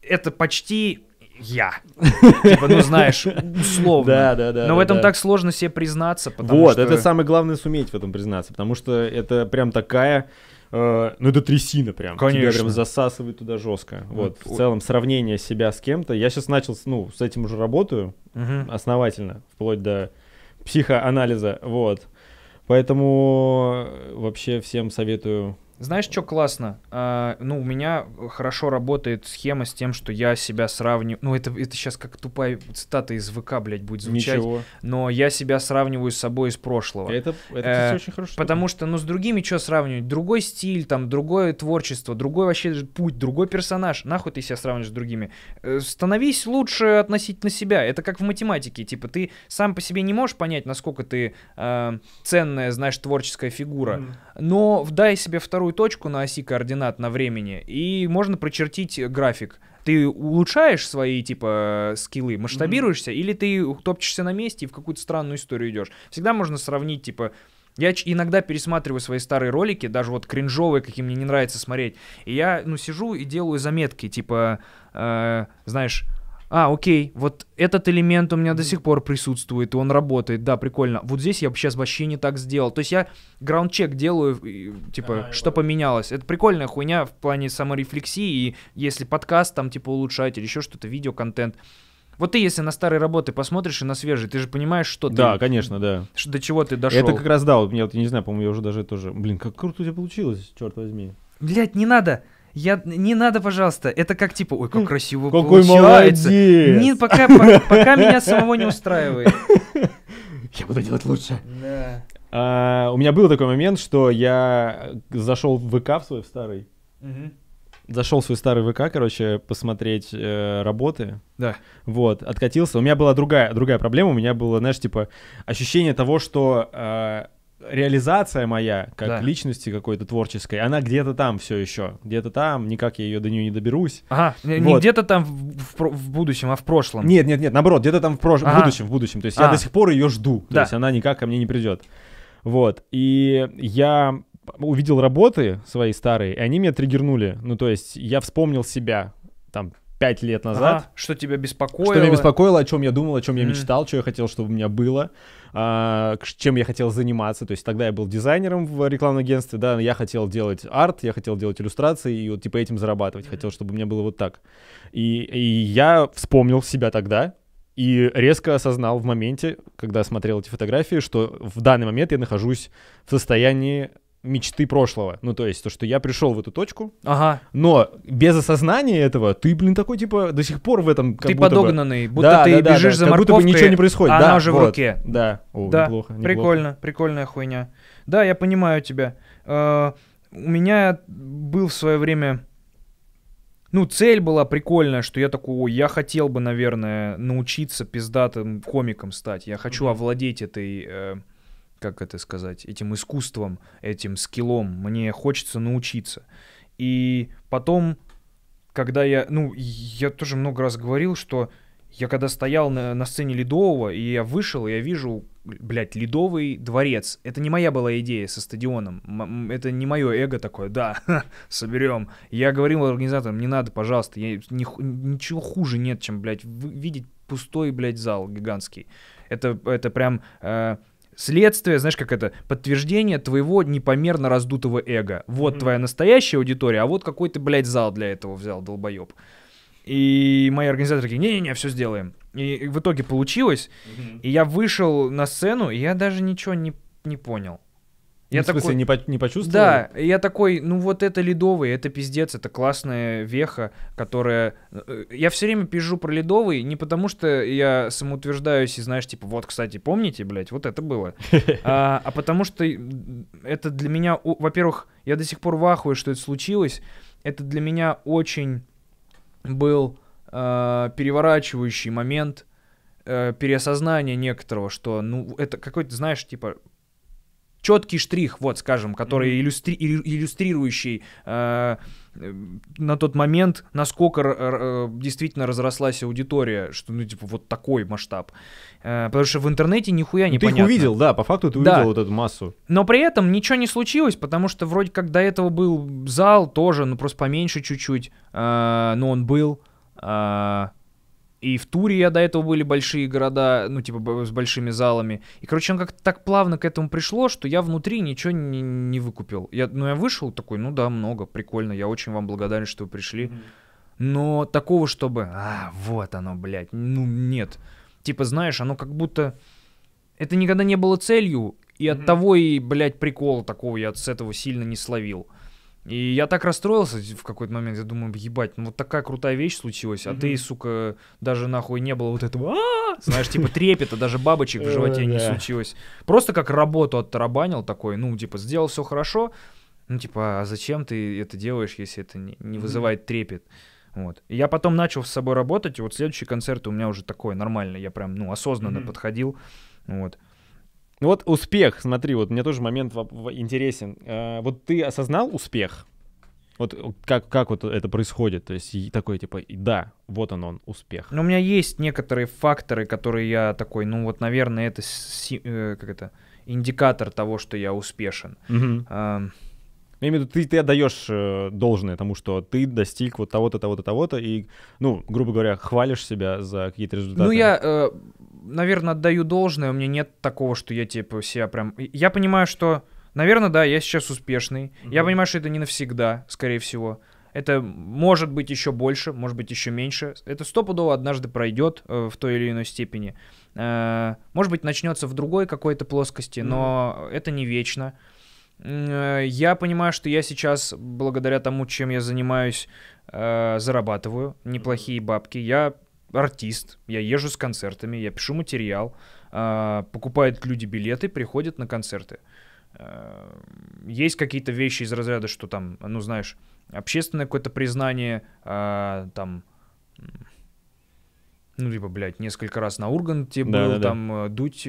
Speaker 2: Это почти я. [LAUGHS] Типа, ну знаешь, условно. Да, да, да. Но в этом так сложно себе признаться, Вот, это самое
Speaker 1: главное суметь в этом признаться, потому что это прям такая э, ну это трясина прям. Конечно. Тебя прям засасывает туда жестко. Вот, вот. в целом сравнение себя с кем-то. Я сейчас начал, ну, с этим уже работаю угу. основательно, вплоть до психоанализа, вот. Поэтому э, вообще всем советую
Speaker 2: знаешь, что классно? А, ну, у меня хорошо работает схема с тем, что я себя сравниваю... Ну, это, это сейчас как тупая цитата из ВК, блядь, будет звучать. Ничего. Но я себя сравниваю с собой из прошлого. Это, это э, очень хорошо. Потому что, ну, с другими что сравнивать? Другой стиль, там, другое творчество, другой вообще путь, другой персонаж. Нахуй ты себя сравниваешь с другими? Э, становись лучше относительно себя. Это как в математике. Типа, ты сам по себе не можешь понять, насколько ты э, ценная, знаешь, творческая фигура. Mm. Но дай себе вторую вторую точку на оси координат на времени, и можно прочертить график. Ты улучшаешь свои, типа, скиллы, масштабируешься, mm-hmm. или ты топчешься на месте и в какую-то странную историю идешь. Всегда можно сравнить, типа, я иногда пересматриваю свои старые ролики, даже вот кринжовые, какие мне не нравится смотреть. И я, ну, сижу и делаю заметки, типа, э, знаешь, а, окей, вот этот элемент у меня до сих пор присутствует, и он работает, да, прикольно. Вот здесь я бы сейчас вообще не так сделал. То есть я граунд чек делаю, и, типа, а, что поменялось. Это прикольная хуйня в плане саморефлексии, и если подкаст там, типа, улучшать или еще что-то, видеоконтент. Вот ты, если на старые работы посмотришь и на свежие, ты же понимаешь, что ты... Да, конечно, да. Что, до чего ты дошел. Это как раз, да,
Speaker 1: вот, я, вот, я не знаю, по-моему, я уже даже тоже... Блин, как круто у тебя получилось, черт возьми.
Speaker 2: Блять, не надо! Я, не надо, пожалуйста. Это как типа, ой, как красиво Какой получается. Молодец. Не, пока, пока, [LAUGHS] пока меня самого не устраивает. [LAUGHS]
Speaker 3: Я буду делать лучше. Да.
Speaker 1: А, у меня был такой момент, что я зашел в ВК в свой старый. Угу. Зашел в свой старый ВК, короче, посмотреть э, работы. Да. Вот, откатился. У меня была другая, другая проблема. У меня было, знаешь, типа, ощущение того, что э, реализация моя, как да. личности какой-то творческой, она где-то там все еще. Где-то там, никак я ее до нее не доберусь. Ага, вот.
Speaker 2: где-то там в, в, в будущем, а в прошлом. Нет, нет,
Speaker 1: нет, наоборот, где-то там в прошлом, ага. в будущем, в будущем. То есть а. я до сих пор ее жду. То да. есть она никак ко мне не придет. Вот. И я увидел работы свои старые, и они меня триггернули. Ну, то есть я вспомнил себя там пять лет назад. Ага. Что тебя беспокоило? Что меня беспокоило, о чем я думал, о чем я mm. мечтал, что я хотел, чтобы у меня было, а, чем я хотел заниматься. То есть тогда я был дизайнером в рекламном агентстве, да, я хотел делать арт, я хотел делать иллюстрации и вот типа этим зарабатывать. Mm. Хотел, чтобы у меня было вот так. И, и я вспомнил себя тогда, и резко осознал в моменте, когда смотрел эти фотографии, что в данный момент я нахожусь в состоянии мечты прошлого. Ну, то есть, то, что я пришел в эту точку, ага. но без осознания этого ты, блин, такой, типа, до сих пор в этом как Ты будто подогнанный, будто да, ты да, бежишь да, за как будто бы ничего не происходит. А да, она уже вот, в руке. Да, О, да. неплохо, неплохо. Прикольно,
Speaker 2: прикольная хуйня. Да, я понимаю тебя. Э, у меня был в свое время... Ну, цель была прикольная, что я такой, ой, я хотел бы, наверное, научиться пиздатым комиком стать. Я хочу овладеть этой... Э, как это сказать, этим искусством, этим скиллом. Мне хочется научиться. И потом, когда я, ну, я тоже много раз говорил, что я когда стоял на, на сцене Ледового, и я вышел, я вижу, блядь, Ледовый дворец. Это не моя была идея со стадионом. это не мое эго такое, да, [LAUGHS] соберем. Я говорил организаторам, не надо, пожалуйста, я, ни, ничего хуже нет, чем, блядь, видеть пустой, блядь, зал гигантский. Это, это прям... Э, Следствие, знаешь, как это, подтверждение твоего непомерно раздутого эго. Вот mm-hmm. твоя настоящая аудитория, а вот какой ты, блядь, зал для этого взял, долбоеб. И мои организаторы такие, не-не-не, все сделаем. И в итоге получилось. Mm-hmm. И я вышел на сцену, и я даже ничего не, не понял. Я ну, в такой... не, по не почувствовал? Да, я такой, ну вот это ледовый, это пиздец, это классная веха, которая... Э, я все время пижу про ледовый не потому, что я самоутверждаюсь и, знаешь, типа, вот, кстати, помните, блядь, вот это было. [LAUGHS] А, а потому что это для меня... Во-первых, я до сих пор вахую, что это случилось. Это для меня очень был э, переворачивающий момент, э, переосознание некоторого, что, ну, это какой-то, знаешь, типа, четкий штрих, вот, скажем, который mm-hmm. иллюстри- иллюстрирующий э, э, на тот момент, насколько э, действительно разрослась аудитория, что, ну, типа, вот такой масштаб. Э, потому что в интернете нихуя не ну, Ты понятно. их увидел, да, по факту ты увидел да. вот эту массу. Но при этом ничего не случилось, потому что вроде как до этого был зал тоже, ну, просто поменьше чуть-чуть, э, но он был. Э, и в туре я до этого были большие города, ну, типа, с большими залами. И, короче, он как-то так плавно к этому пришло, что я внутри ничего не, не выкупил. Я, ну, я вышел такой, ну да, много, прикольно, я очень вам благодарен, что вы пришли. Но такого, чтобы, а, вот оно, блядь, ну, нет. Типа, знаешь, оно как будто... Это никогда не было целью, и от того и, блядь, прикола такого я с этого сильно не словил. И я так расстроился в какой-то момент, я думаю, ебать, ну вот такая крутая вещь случилась, а ты, сука, даже нахуй не было вот этого, знаешь, типа трепета, даже бабочек в ну животе не случилось. Просто как работу оттарабанил такой, ну, типа, сделал все хорошо, ну, типа, а зачем ты это делаешь, если это не вызывает трепет? Вот. И я потом начал с собой работать, и вот следующий концерт у меня уже такой
Speaker 1: нормальный, я прям, ну, осознанно подходил, вот. Ну вот успех, смотри, вот мне тоже момент интересен. Э, вот ты осознал успех? Вот как, как вот это происходит? То есть такой типа, да, вот он он, успех. Но ну, у меня есть некоторые
Speaker 2: факторы, которые я такой, ну вот, наверное, это, э, как это индикатор того,
Speaker 1: что я успешен. Угу. А, я имею в виду, ты, ты отдаешь э, должное тому, что ты достиг вот того-то, того-то, того-то, и, ну, грубо говоря, хвалишь себя за какие-то результаты. Ну,
Speaker 2: я э, наверное, отдаю должное, у меня нет такого, что я, типа, себя прям... Я понимаю, что, наверное, да, я сейчас успешный, угу. я понимаю, что это не навсегда, скорее всего, это может быть еще больше, может быть еще меньше. Это стопудово однажды пройдет э, в той или иной степени. Э, может быть, начнется в другой какой-то плоскости, но это не вечно. Э, я понимаю, что я сейчас, благодаря тому, чем я занимаюсь, э, зарабатываю неплохие бабки. Я артист, я езжу с концертами, я пишу материал, а, покупают люди билеты, приходят на концерты. А, есть какие-то вещи из разряда, что там, ну знаешь, общественное какое-то признание, а, там, ну, либо, блядь, несколько раз на Урганте да, был, да, там, да. Э, Дудь,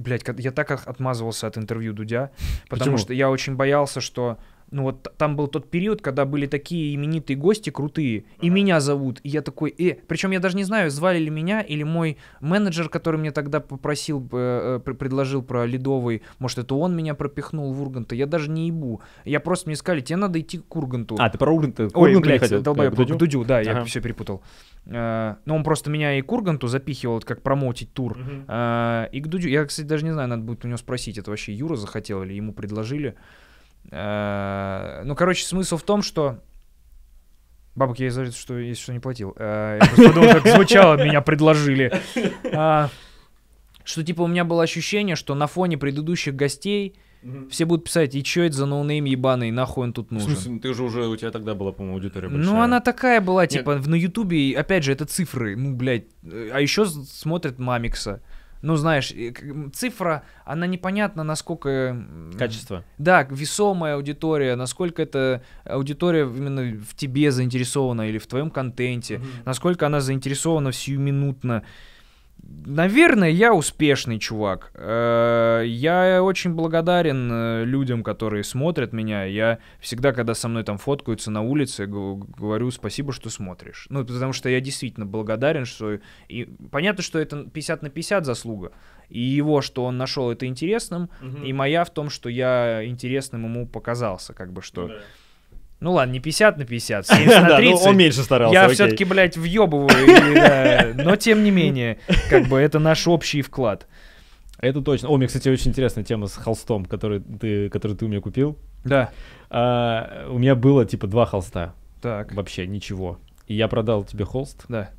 Speaker 2: блядь, я так отмазывался от интервью Дудя, потому Почему? что я очень боялся, что ну вот там был тот период, когда были такие именитые гости крутые, и меня зовут, и я такой, э, причем я даже не знаю, звали ли меня или мой менеджер, который мне тогда попросил, э, э предложил про Ледовый, может это он меня пропихнул в Урганта, я даже не ебу, я просто мне сказали, тебе надо идти к Урганту. А, ты про Урганта, Ой, Урганта блядь, хотел, долбоеб, к Дудю? Дудю, да, ага. я все перепутал. Э, но он просто меня и к Урганту запихивал, как промоутить тур, угу. э, и к Дудю, я, кстати, даже не знаю, надо будет у него спросить, это вообще Юра захотел или ему предложили. Э, ну, короче, смысл в том, что Бабок я из что, если что, не платил. Э, я просто подумал, как звучало, меня предложили. А, что, типа, у меня было ощущение, что на фоне предыдущих гостей все будут писать, и чё это за ноунейм ебаный, нахуй он тут нужен? В
Speaker 1: смысле, ты же уже, у тебя тогда была, по-моему, аудитория ну, большая. Ну, она такая была, типа,
Speaker 2: Нет. на ютубе, опять же, это цифры, ну, блядь. Э, а еще смотрят Мамикса ну, знаешь, цифра, она непонятна, насколько... Качество. Да, весомая аудитория, насколько эта аудитория именно в тебе заинтересована или в твоем контенте, mm-hmm. насколько она заинтересована всеминутно. минутно Наверное, я успешный чувак. Э, я очень благодарен э, людям, которые смотрят меня. Я всегда, когда со мной там фоткаются на улице, говорю спасибо, что смотришь. Ну, потому что я действительно благодарен, что... И понятно, что это 50 на 50 заслуга. И его, что он нашел это интересным, угу. и моя в том, что я интересным ему показался, как бы что... Ну, да ну ладно, не 50 на 50, 70 [LAUGHS] на 30. Ну, он меньше старался. Я все-таки, блядь, въебываю. Но тем не менее, как
Speaker 1: бы это наш общий вклад. Это точно. О, мне, кстати, очень интересная тема с холстом, который ты, который ты у меня купил. Да. А, у меня было типа два холста. Так. Вообще ничего. И я продал тебе холст. Да.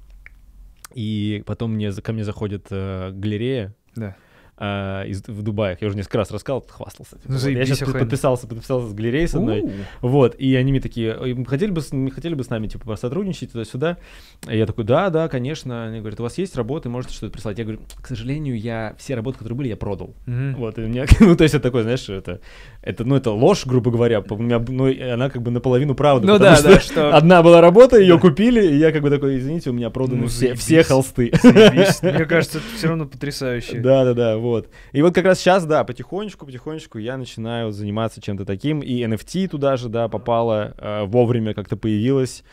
Speaker 1: И потом мне, ко мне заходит э, галерея. Да э, из, в Дубаях. Я уже несколько раз рассказал, хвастался. Типа, ну, вот. Я сейчас подписался, подписался с галереей со мной. У-у-у. Вот, и они мне такие, хотели бы, хотели бы с нами, типа, сотрудничать туда-сюда. И я такой, да, да, конечно. Они говорят, у вас есть работы, можете что-то прислать. Я говорю, к сожалению, я все работы, которые были, я продал. Mm-hmm. Вот, и у меня, [LAUGHS] ну, то есть это такой, знаешь, это, это, ну, это ложь, грубо говоря, у меня, ну, она как бы наполовину правда. Ну, да, что да, что... [LAUGHS] Одна была работа, ее купили, и я как бы такой, извините, у меня проданы ну, все, все холсты. Заебись. Мне [LAUGHS] кажется, это все равно потрясающе. Да, да, да. Вот. И вот как раз сейчас, да, потихонечку, потихонечку я начинаю заниматься чем-то таким. И NFT туда же, да, попало э, вовремя как-то появилось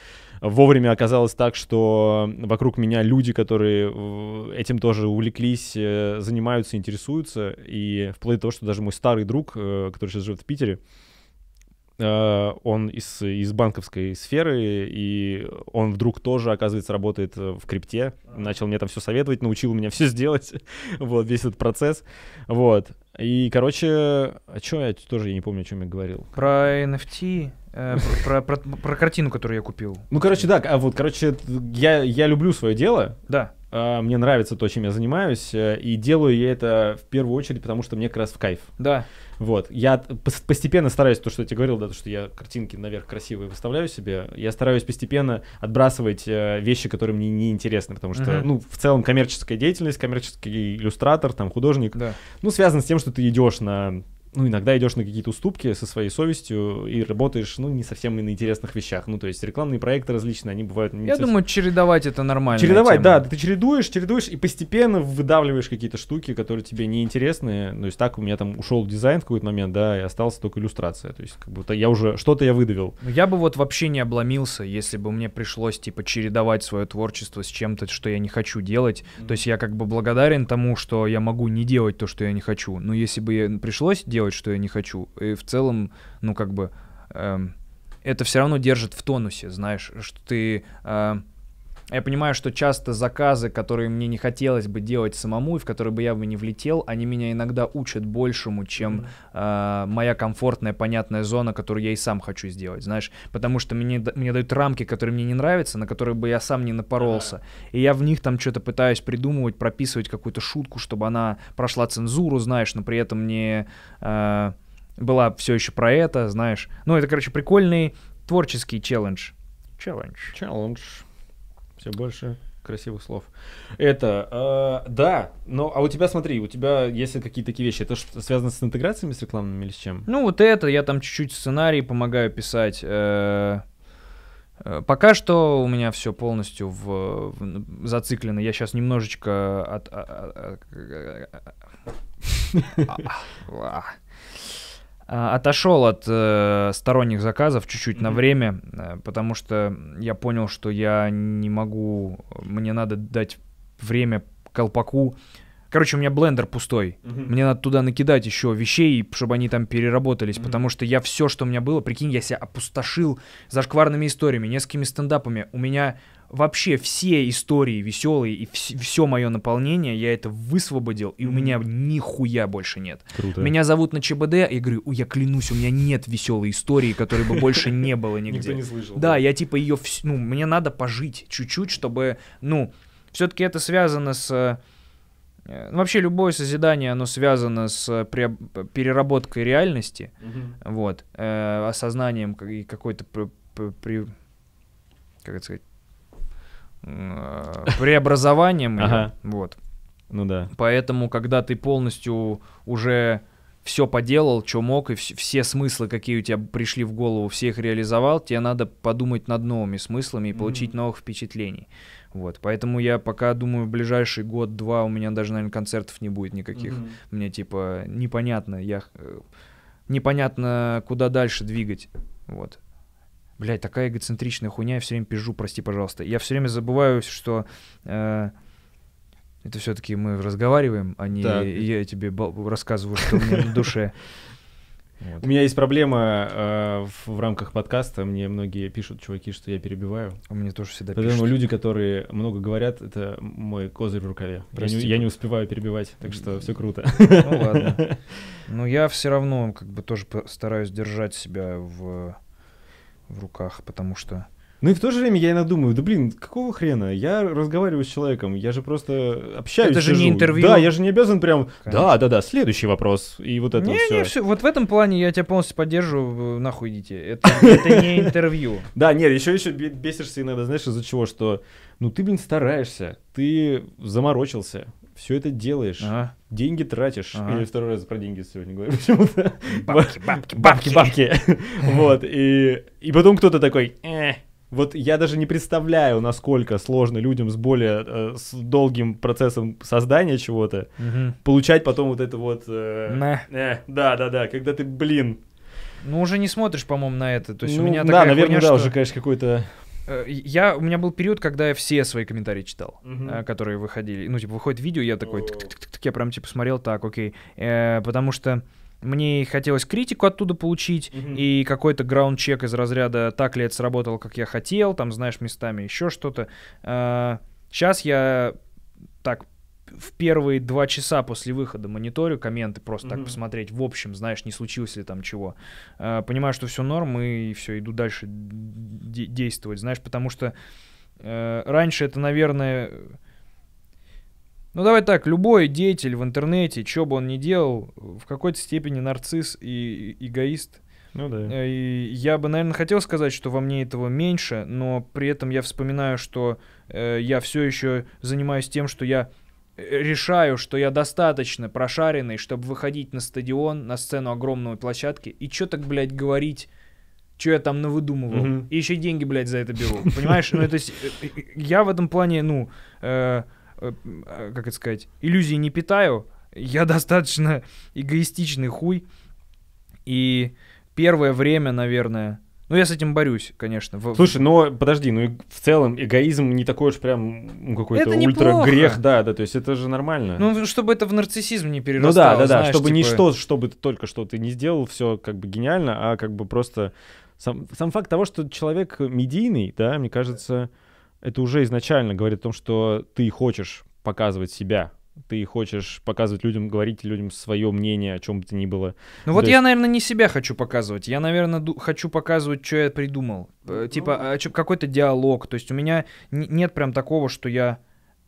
Speaker 1: Вовремя оказалось так, что вокруг меня люди, которые э, этим тоже увлеклись, э, занимаются, интересуются. И вплоть до того, что даже мой старый друг, э, который сейчас живет в Питере, Э, он из, из банковской сферы, и он вдруг тоже, оказывается, работает э, в крипте, начал мне там все советовать, научил меня [LAUGHS] все сделать, вот, весь этот процесс, вот. И, короче, о а чем я тоже я не помню, о чем я говорил.
Speaker 2: Про NFT, э, [LAUGHS] про, про, про, картину, которую я купил.
Speaker 1: Ну, короче, да, а вот, короче, я, я люблю свое дело. Да. мне нравится то, чем я занимаюсь, и делаю я это в первую очередь, потому что мне как раз в кайф. Да. Вот. Я постепенно стараюсь, то, что я тебе говорил, да, то, что я картинки наверх красивые выставляю себе, я стараюсь постепенно отбрасывать э, вещи, которые мне не интересны, потому что, uh-huh. ну, в целом коммерческая деятельность, коммерческий иллюстратор, там, художник, да. ну, связан с тем, что ты идешь на ну, иногда идешь на какие-то уступки со своей совестью и работаешь, ну, не совсем и на интересных вещах. Ну, то есть рекламные проекты различные, они бывают... Не Я совсем... думаю,
Speaker 2: чередовать это нормально. Чередовать, тема.
Speaker 1: да. Ты чередуешь, чередуешь и постепенно выдавливаешь какие-то штуки, которые тебе не интересны ну, То есть так у меня там ушел дизайн в какой-то момент, да, и остался только иллюстрация. То есть как будто я уже... Что-то я выдавил. Ну, я бы вот вообще не обломился,
Speaker 2: если бы мне пришлось, типа, чередовать свое творчество с чем-то, что я не хочу делать. Mm-hmm. То есть я как бы благодарен тому, что я могу не делать то, что я не хочу. Но если бы пришлось делать делать, что я не хочу. И в целом, ну, как бы, э, это все равно держит в тонусе, знаешь, что ты... Э, а я понимаю, что часто заказы, которые мне не хотелось бы делать самому, и в которые бы я бы не влетел, они меня иногда учат большему, чем mm-hmm. э, моя комфортная, понятная зона, которую я и сам хочу сделать, знаешь, потому что мне, мне дают рамки, которые мне не нравятся, на которые бы я сам не напоролся, mm-hmm. и я в них там что-то пытаюсь придумывать, прописывать какую-то шутку, чтобы она прошла цензуру, знаешь, но при этом не... Э, была все еще про это, знаешь. Ну, это, короче, прикольный творческий челлендж.
Speaker 1: Челлендж. Челлендж. Все больше красивых слов. Это, э, да, но, а у тебя, смотри, у тебя есть какие-то такие вещи, это что, связано с интеграциями, с рекламными или с чем?
Speaker 2: Ну, вот это, я там чуть-чуть сценарий помогаю писать. Э, э, пока что у меня все полностью в, в, зациклено. Я сейчас немножечко от... от, от, от а, отошел от э, сторонних заказов чуть-чуть mm-hmm. на время, э, потому что я понял, что я не могу, мне надо дать время колпаку Короче, у меня блендер пустой. Угу. Мне надо туда накидать еще вещей, чтобы они там переработались. Угу. Потому что я все, что у меня было, прикинь, я себя опустошил зашкварными историями, несколькими стендапами. У меня вообще все истории веселые и вс- все мое наполнение, я это высвободил, и у меня нихуя больше нет. Круто. Меня зовут на ЧБД, и говорю, я клянусь, у меня нет веселой истории, которой бы больше не было [LAUGHS] нигде. Никто не слышал. Да, я типа ее, ну, мне надо пожить чуть-чуть, чтобы, ну, все-таки это связано с э, Э, ну, вообще любое созидание, оно связано с э, переработкой реальности, угу. вот, э, осознанием и какой-то при, как это сказать, э, преобразованием, ее, ага. вот. Ну да. Поэтому, когда ты полностью уже все поделал, что мог, и вс все смыслы, какие у тебя пришли в голову, всех реализовал, тебе надо подумать над новыми смыслами и получить mm -hmm. новых впечатлений. Вот, поэтому я пока думаю, в ближайший год-два у меня даже, наверное, концертов не будет никаких. Mm-hmm. Мне типа непонятно, я э, непонятно, куда дальше двигать. Вот. Блять, такая эгоцентричная хуйня, я все время пижу, прости, пожалуйста. Я все время забываю, что э, это все-таки мы разговариваем, а не так. я тебе рассказываю, что у меня на душе. [LAUGHS]
Speaker 1: Вот. У меня есть проблема э, в, в рамках подкаста. Мне многие пишут, чуваки, что я перебиваю. У а меня тоже всегда Поэтому пишут. люди, которые много говорят, это мой козырь в рукаве. Прости, я не, я не успеваю перебивать, так что все круто. Ну ладно.
Speaker 2: Но ну, я все равно как
Speaker 1: бы тоже стараюсь держать себя в, в руках, потому что ну и в то же время я иногда думаю, да блин, какого хрена? Я разговариваю с человеком, я же просто общаюсь. Это же сижу. не интервью. Да, я же не обязан прям, Конечно. да, да, да, следующий вопрос, и вот это не, все. Не, все. Вот в этом
Speaker 2: плане я тебя полностью поддерживаю, нахуй идите. Это,
Speaker 1: это не [LAUGHS] интервью. Да, нет, еще еще бесишься иногда, знаешь, из-за чего, что, ну ты, блин, стараешься, ты заморочился, все это делаешь, ага. деньги тратишь. Ага. Или второй раз про деньги сегодня говорю [LAUGHS] почему-то. Бабки, бабки, бабки, бабки. [LAUGHS] Вот, и, и потом кто-то такой, «Э, вот я даже не представляю, насколько сложно людям с более э, с долгим процессом создания чего-то угу. получать потом вот это вот. Э, э, да, да, да. Когда
Speaker 2: ты, блин. Ну уже не смотришь, по-моему, на это. То есть ну, у меня такая да, наверное, хуйня, да, что... уже,
Speaker 1: конечно, какой-то
Speaker 2: э, я, у меня был период, когда я все свои комментарии читал, угу. которые выходили. Ну, типа, выходит видео, я такой, тык -тык -тык я прям, типа, смотрел так, окей. потому что мне хотелось критику оттуда получить mm-hmm. и какой-то граунд-чек из разряда «так ли это сработало, как я хотел», там, знаешь, местами еще что-то. Сейчас а, я так в первые два часа после выхода мониторю комменты, просто mm-hmm. так посмотреть, в общем, знаешь, не случилось ли там чего. А, понимаю, что все норм, и все, иду дальше действовать, знаешь, потому что э, раньше это, наверное, ну давай так, любой деятель в интернете, что бы он ни делал, в какой-то степени нарцисс и эгоист. Ну да. Э, и я бы, наверное, хотел сказать, что во мне этого меньше, но при этом я вспоминаю, что э, я все еще занимаюсь тем, что я э, решаю, что я достаточно прошаренный, чтобы выходить на стадион, на сцену огромной площадки и что так, блядь, говорить, что я там навыдумывал. Mm-hmm. И еще деньги, блядь, за это беру. Понимаешь? Ну, это э, я в этом плане, ну... Э, Э, э, как это сказать, иллюзий не питаю. Я достаточно эгоистичный хуй. И первое время, наверное, ну, я с этим борюсь, конечно. В... Слушай, но
Speaker 1: подожди, ну в целом эгоизм не такой уж прям какой-то ультра-грех, да, да, то есть это же нормально. Ну, чтобы это в нарциссизм не ну перерастало. Ну да, да, знаешь, да, чтобы типа... не что, чтобы только что ты не сделал, все как бы гениально, а как бы просто сам, сам факт того, что человек медийный, да, мне кажется... Да это уже изначально говорит о том, что ты хочешь показывать себя, ты хочешь показывать людям, говорить людям свое мнение, о чем бы то ни было. Ну вот есть... я, наверное,
Speaker 2: не себя хочу показывать. Я, наверное, ду- хочу показывать, что я придумал. Э, ну типа, ну... какой-то диалог. То есть у меня нет прям такого, что я...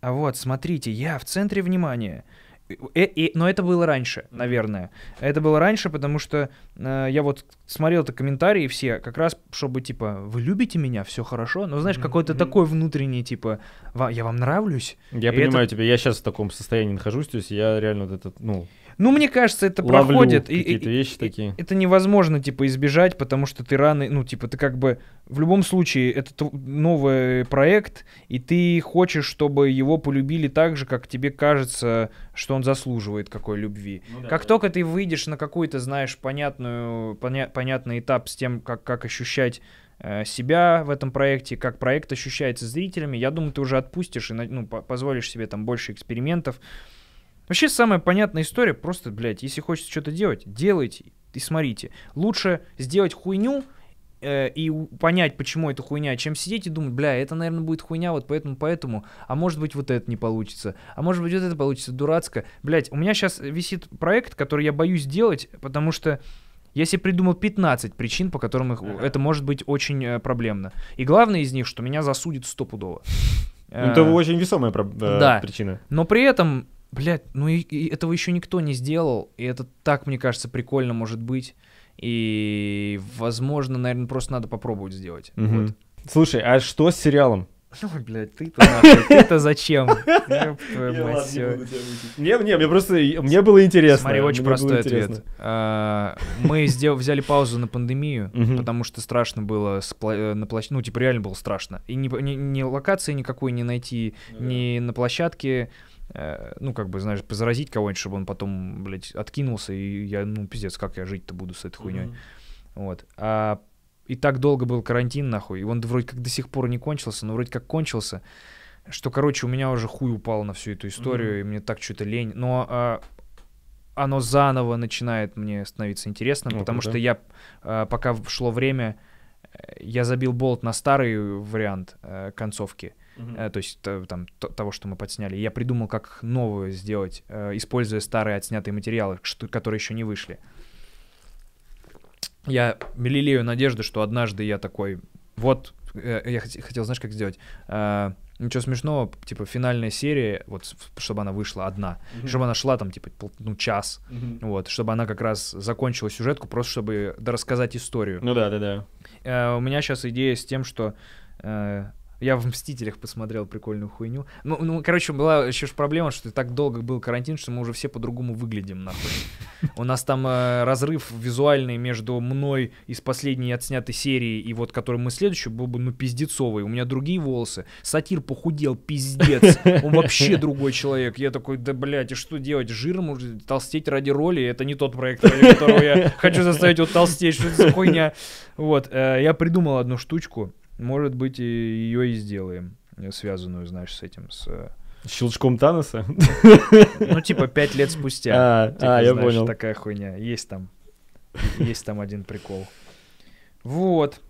Speaker 2: А вот, смотрите, я в центре внимания. И, э, э, и, но это было раньше, наверное. Это было раньше, потому что э, я вот смотрел это комментарии все, как раз чтобы типа вы любите меня, все хорошо, но знаешь какой-то mm-hmm. такой внутренний типа я вам нравлюсь. Я и понимаю это...
Speaker 1: тебя, я сейчас в таком состоянии нахожусь, то есть я реально вот этот ну ну, мне кажется, это Ловлю проходит. И, и, вещи такие.
Speaker 2: Это невозможно, типа, избежать, потому что ты рано, ну, типа, ты как бы в любом случае это новый проект, и ты хочешь, чтобы его полюбили так же, как тебе кажется, что он заслуживает какой любви. Ну, да, как да. только ты выйдешь на какую-то, знаешь, понятную, поня понятный этап с тем, как, как ощущать э, себя в этом проекте, как проект ощущается зрителями, я думаю, ты уже отпустишь и ну, позволишь себе там больше экспериментов, Вообще самая понятная история, просто, блядь, если хочется что-то делать, делайте и смотрите. Лучше сделать хуйню, э, и понять, почему это хуйня, чем сидеть и думать, бля, это, наверное, будет хуйня, вот поэтому, поэтому, а может быть, вот это не получится, а может быть, вот это получится дурацко. Блять, у меня сейчас висит проект, который я боюсь делать, потому что я себе придумал 15 причин, по которым их, это может быть очень э, проблемно. И главное из них, что меня засудит стопудово.
Speaker 1: Ну,
Speaker 3: это э, очень весомая причина.
Speaker 2: Но при этом блядь, ну и, и этого еще никто не сделал, и это так, мне кажется, прикольно может быть. И, возможно, наверное, просто надо попробовать сделать. Угу. Вот. Слушай, а
Speaker 1: что с сериалом?
Speaker 2: Ну,
Speaker 3: [LAUGHS] блядь, ты-то ты-то зачем? [LAUGHS] Не, не, мне просто,
Speaker 1: мне было интересно. Смотри, очень простой ответ. А,
Speaker 2: мы взяли паузу на пандемию, потому что страшно было, э, на ну, типа реально было страшно. И ни локации никакой не найти, ни ну на площадке, Э, ну, как бы, знаешь, позаразить кого-нибудь, чтобы он потом, блядь, откинулся, и я, ну, пиздец, как я жить-то буду с этой хуйней. Mm-hmm. Вот. А и так долго был карантин, нахуй, и он вроде как до сих пор не кончился, но вроде как кончился, что, короче, у меня уже хуй упал на всю эту историю, mm-hmm. и мне так что-то лень. Но а, оно заново начинает мне становиться интересным, okay, ну, потому да. что я, а, пока шло время, э, я забил болт на старый вариант а, концовки, Э, то есть там, того, что мы подсняли. Я придумал, как новую сделать, э, используя старые отснятые материалы, что, которые еще не вышли. Я лелею надежды, что однажды я такой, вот, э, я хотел, знаешь, как сделать? ничего смешного, типа финальная серия, вот чтобы она вышла одна, mm-hmm. чтобы она шла там типа ну час, mm-hmm. вот, чтобы она как раз закончила сюжетку, просто чтобы рассказать историю. Ну да, да, да. Э, у меня сейчас идея с тем, что я в «Мстителях» посмотрел прикольную хуйню. Ну, ну, короче, была еще ж проблема, что так долго был карантин, что мы уже все по-другому выглядим, нахуй. [LAUGHS] У нас там э, разрыв визуальный между мной из последней отснятой серии и вот, который мы следующий был бы, ну, пиздецовый. У меня другие волосы. Сатир похудел, пиздец. Он вообще [LAUGHS] другой человек. Я такой, да, блядь, и что делать? Жиром уже толстеть ради роли? Это не тот проект, ради которого я хочу заставить его толстеть. Что это за хуйня? Вот, э, я придумал одну штучку может быть, и ее и сделаем, э, связанную, знаешь, с этим, э, с... Щелчком Таноса?
Speaker 1: Ну, типа, пять лет спустя. А, типа, а я знаешь, понял.
Speaker 2: такая хуйня. Есть там, есть там один прикол.
Speaker 1: Вот.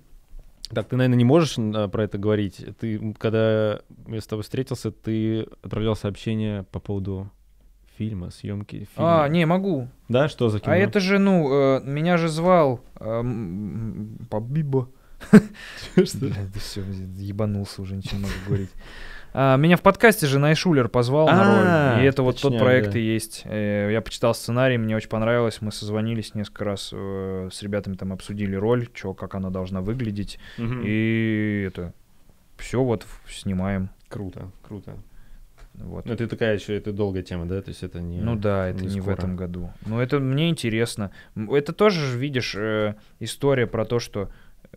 Speaker 1: Так, ты, наверное, не можешь э, про это говорить. Ты, когда я с тобой встретился, ты отправлял сообщение по поводу фильма, съемки фильма. А, не, могу. Да, что за а кино? А это же, ну, меня
Speaker 2: же звал э, что? Блядь, да все, ебанулся уже, ничего не могу говорить. А, меня в подкасте же Найшулер позвал на роль. А, и это вот тот проект и есть. Э, я почитал сценарий, мне очень понравилось. Мы созвонились несколько раз э, с ребятами, там обсудили роль, что, как она должна выглядеть. И это
Speaker 1: все вот снимаем. Круто, круто. Вот. Ну, это такая еще, это долгая тема, да? То есть это не...
Speaker 2: Ну да, это не, в этом году. Но ну, это мне интересно. Это тоже, видишь, э, история про то, что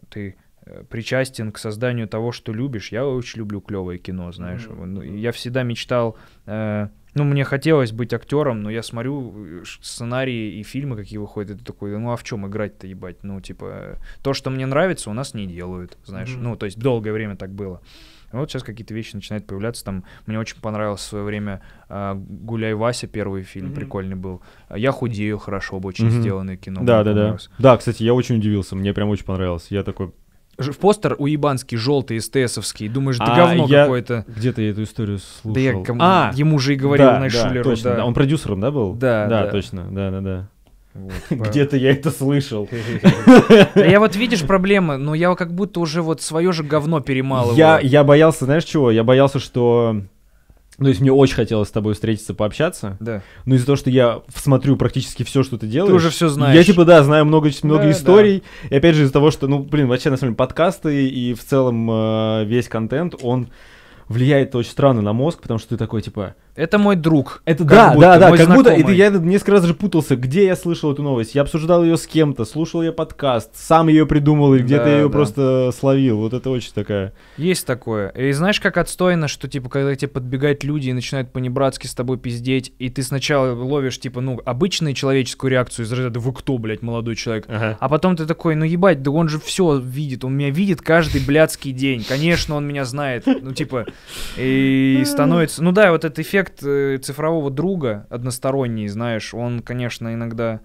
Speaker 2: ты э, причастен к созданию того, что любишь. Я очень люблю клевое кино, знаешь. Mm-hmm. Я всегда мечтал. Э, ну, мне хотелось быть актером, но я смотрю э, сценарии и фильмы, какие выходят, и ты такой, ну а в чем играть-то, ебать? Ну, типа, э, то, что мне нравится, у нас не делают, знаешь. Mm-hmm. Ну, то есть долгое время так было. Э, ну вот сейчас какие-то вещи начинают появляться. Там мне очень понравилось в свое время а, Гуляй Вася первый фильм mm-hmm. прикольный был. Я худею хорошо, очень mm-hmm. сделанное кино. Да, да, да.
Speaker 1: Да, кстати, я очень удивился, мне прям очень понравилось. Я такой
Speaker 2: в постер уебанский, желтый,
Speaker 1: эстесовский. Думаешь, да а, говно я... какое-то. Где-то я эту историю слушал. Да я кому... а, ему же и говорил да, на да, Шулеру. Точно, да. да. Он продюсером, да, был? Да, да. Да, точно, да-да-да. [LAUGHS] Где-то я это слышал.
Speaker 3: [LAUGHS] [LAUGHS]
Speaker 1: Я вот
Speaker 2: видишь проблемы, но я как будто уже вот свое же говно перемалываю. Я,
Speaker 1: я боялся, знаешь чего? Я боялся, что ну, то есть мне очень хотелось с тобой встретиться, пообщаться. Да. Но из-за того, что я смотрю практически все, что ты делаешь. Ты уже все знаешь. Я типа, да, знаю много, много да, историй. Да. И опять же, из-за того, что, ну, блин, вообще, на самом деле, подкасты и в целом э, весь контент, он влияет очень странно на мозг, потому что ты такой, типа,
Speaker 2: это мой друг. Это да, будто, да, да, как знакомый. будто. И
Speaker 1: я несколько раз же путался, где я слышал эту новость. Я обсуждал ее с кем-то, слушал я подкаст, сам ее придумал, или где-то да, ее да. просто словил. Вот это очень такая.
Speaker 2: Есть такое. И знаешь, как отстойно, что типа, когда тебе подбегают люди и начинают по-небратски с тобой пиздеть, и ты сначала ловишь, типа, ну, обычную человеческую реакцию из разряда Вы кто, блядь, молодой человек? Ага. А потом ты такой, ну ебать, да он же все видит. Он меня видит каждый блядский день. Конечно, он меня знает. Ну, типа, и становится. Ну да, вот этот эффект эффект э, цифрового друга односторонний, знаешь, он, конечно, иногда...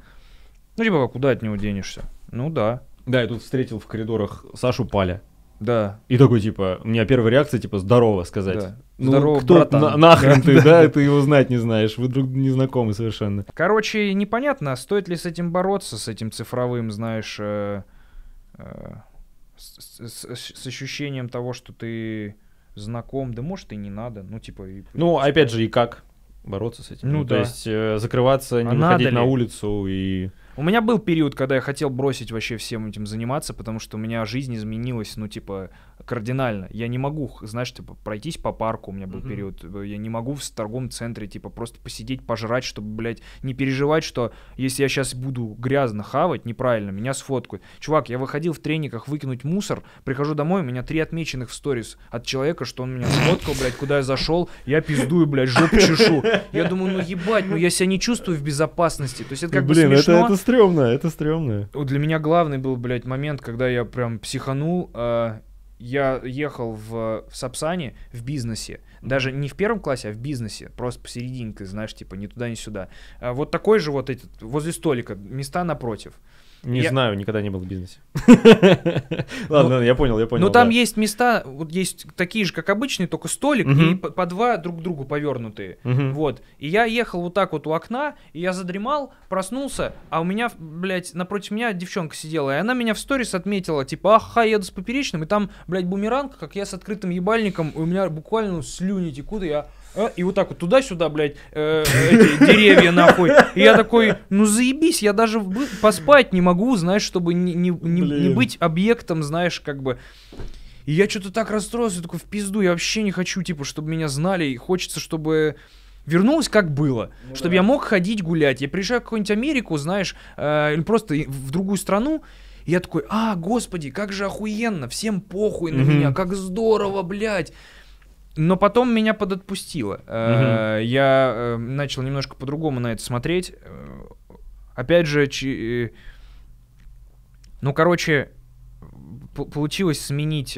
Speaker 2: Ну, типа, куда от него денешься?
Speaker 1: Ну, да. Да, я тут встретил в коридорах Сашу Паля. Да. И такой, типа, у меня первая реакция, типа, здорово сказать. Да. Ну, здорово, кто, братан. На, нахрен [LAUGHS] ты, да, ты его знать не знаешь, вы друг не знакомы совершенно.
Speaker 2: Короче, непонятно, а стоит ли с этим бороться, с этим цифровым, знаешь, э, э, с, с, с ощущением того, что ты знаком, да может и не надо, ну типа... И,
Speaker 1: ну, просто... опять же, и как бороться с этим? Ну, ну да. То есть э, закрываться, не а выходить ли? на улицу и...
Speaker 2: У меня был период, когда я хотел бросить вообще всем этим заниматься, потому что у меня жизнь изменилась, ну, типа, кардинально. Я не могу, знаешь, типа, пройтись по парку, у меня был mm-hmm. период. Э, я не могу в торговом центре, типа, просто посидеть, пожрать, чтобы, блядь, не переживать, что если я сейчас буду грязно хавать, неправильно, меня сфоткают. Чувак, я выходил в трениках выкинуть мусор, прихожу домой, у меня три отмеченных в сторис от человека, что он меня сфоткал, блядь, куда я зашел, я пиздую, блядь, жопу чешу. Я думаю, ну ебать, ну я себя не чувствую в безопасности. То есть это как бы смешно
Speaker 1: стрёмно, это стрёмно.
Speaker 2: Для меня главный был, блядь, момент, когда я прям психанул. А, я ехал в, в Сапсане в бизнесе. Даже не в первом классе, а в бизнесе. Просто посерединке, знаешь, типа ни туда, ни сюда. А вот такой же вот этот, возле столика, места напротив. Не я... знаю,
Speaker 1: никогда не был в бизнесе. [LAUGHS] Ну, Ладно, я понял, я понял. Ну там
Speaker 2: есть места, вот есть такие же, как обычные, только столик и по два друг к другу повернутые. Вот. И я ехал вот так вот у окна, и я задремал, проснулся, а у меня, блядь, напротив меня девчонка сидела, и она меня в сторис отметила, типа, аха, еду с поперечным, и там, блядь, бумеранг, как я с открытым ебальником, и у меня буквально ну, слюни текут, и я а? и вот так вот туда-сюда, блядь, э, э, эти деревья нахуй. И я такой, ну заебись, я даже поспать не могу, знаешь, чтобы не, не, не, не быть объектом, знаешь, как бы. И я что-то так расстроился, такой в пизду, я вообще не хочу, типа, чтобы меня знали, и хочется, чтобы вернулось как было, ну, чтобы да. я мог ходить гулять. Я приезжаю в какую-нибудь Америку, знаешь, э, или просто в другую страну, и я такой, а, господи, как же охуенно, всем похуй на mm-hmm. меня, как здорово, блядь. Но потом меня подотпустило. Угу. Я э, начал немножко по-другому на это смотреть. Э, опять же, чи... ну, короче, получилось сменить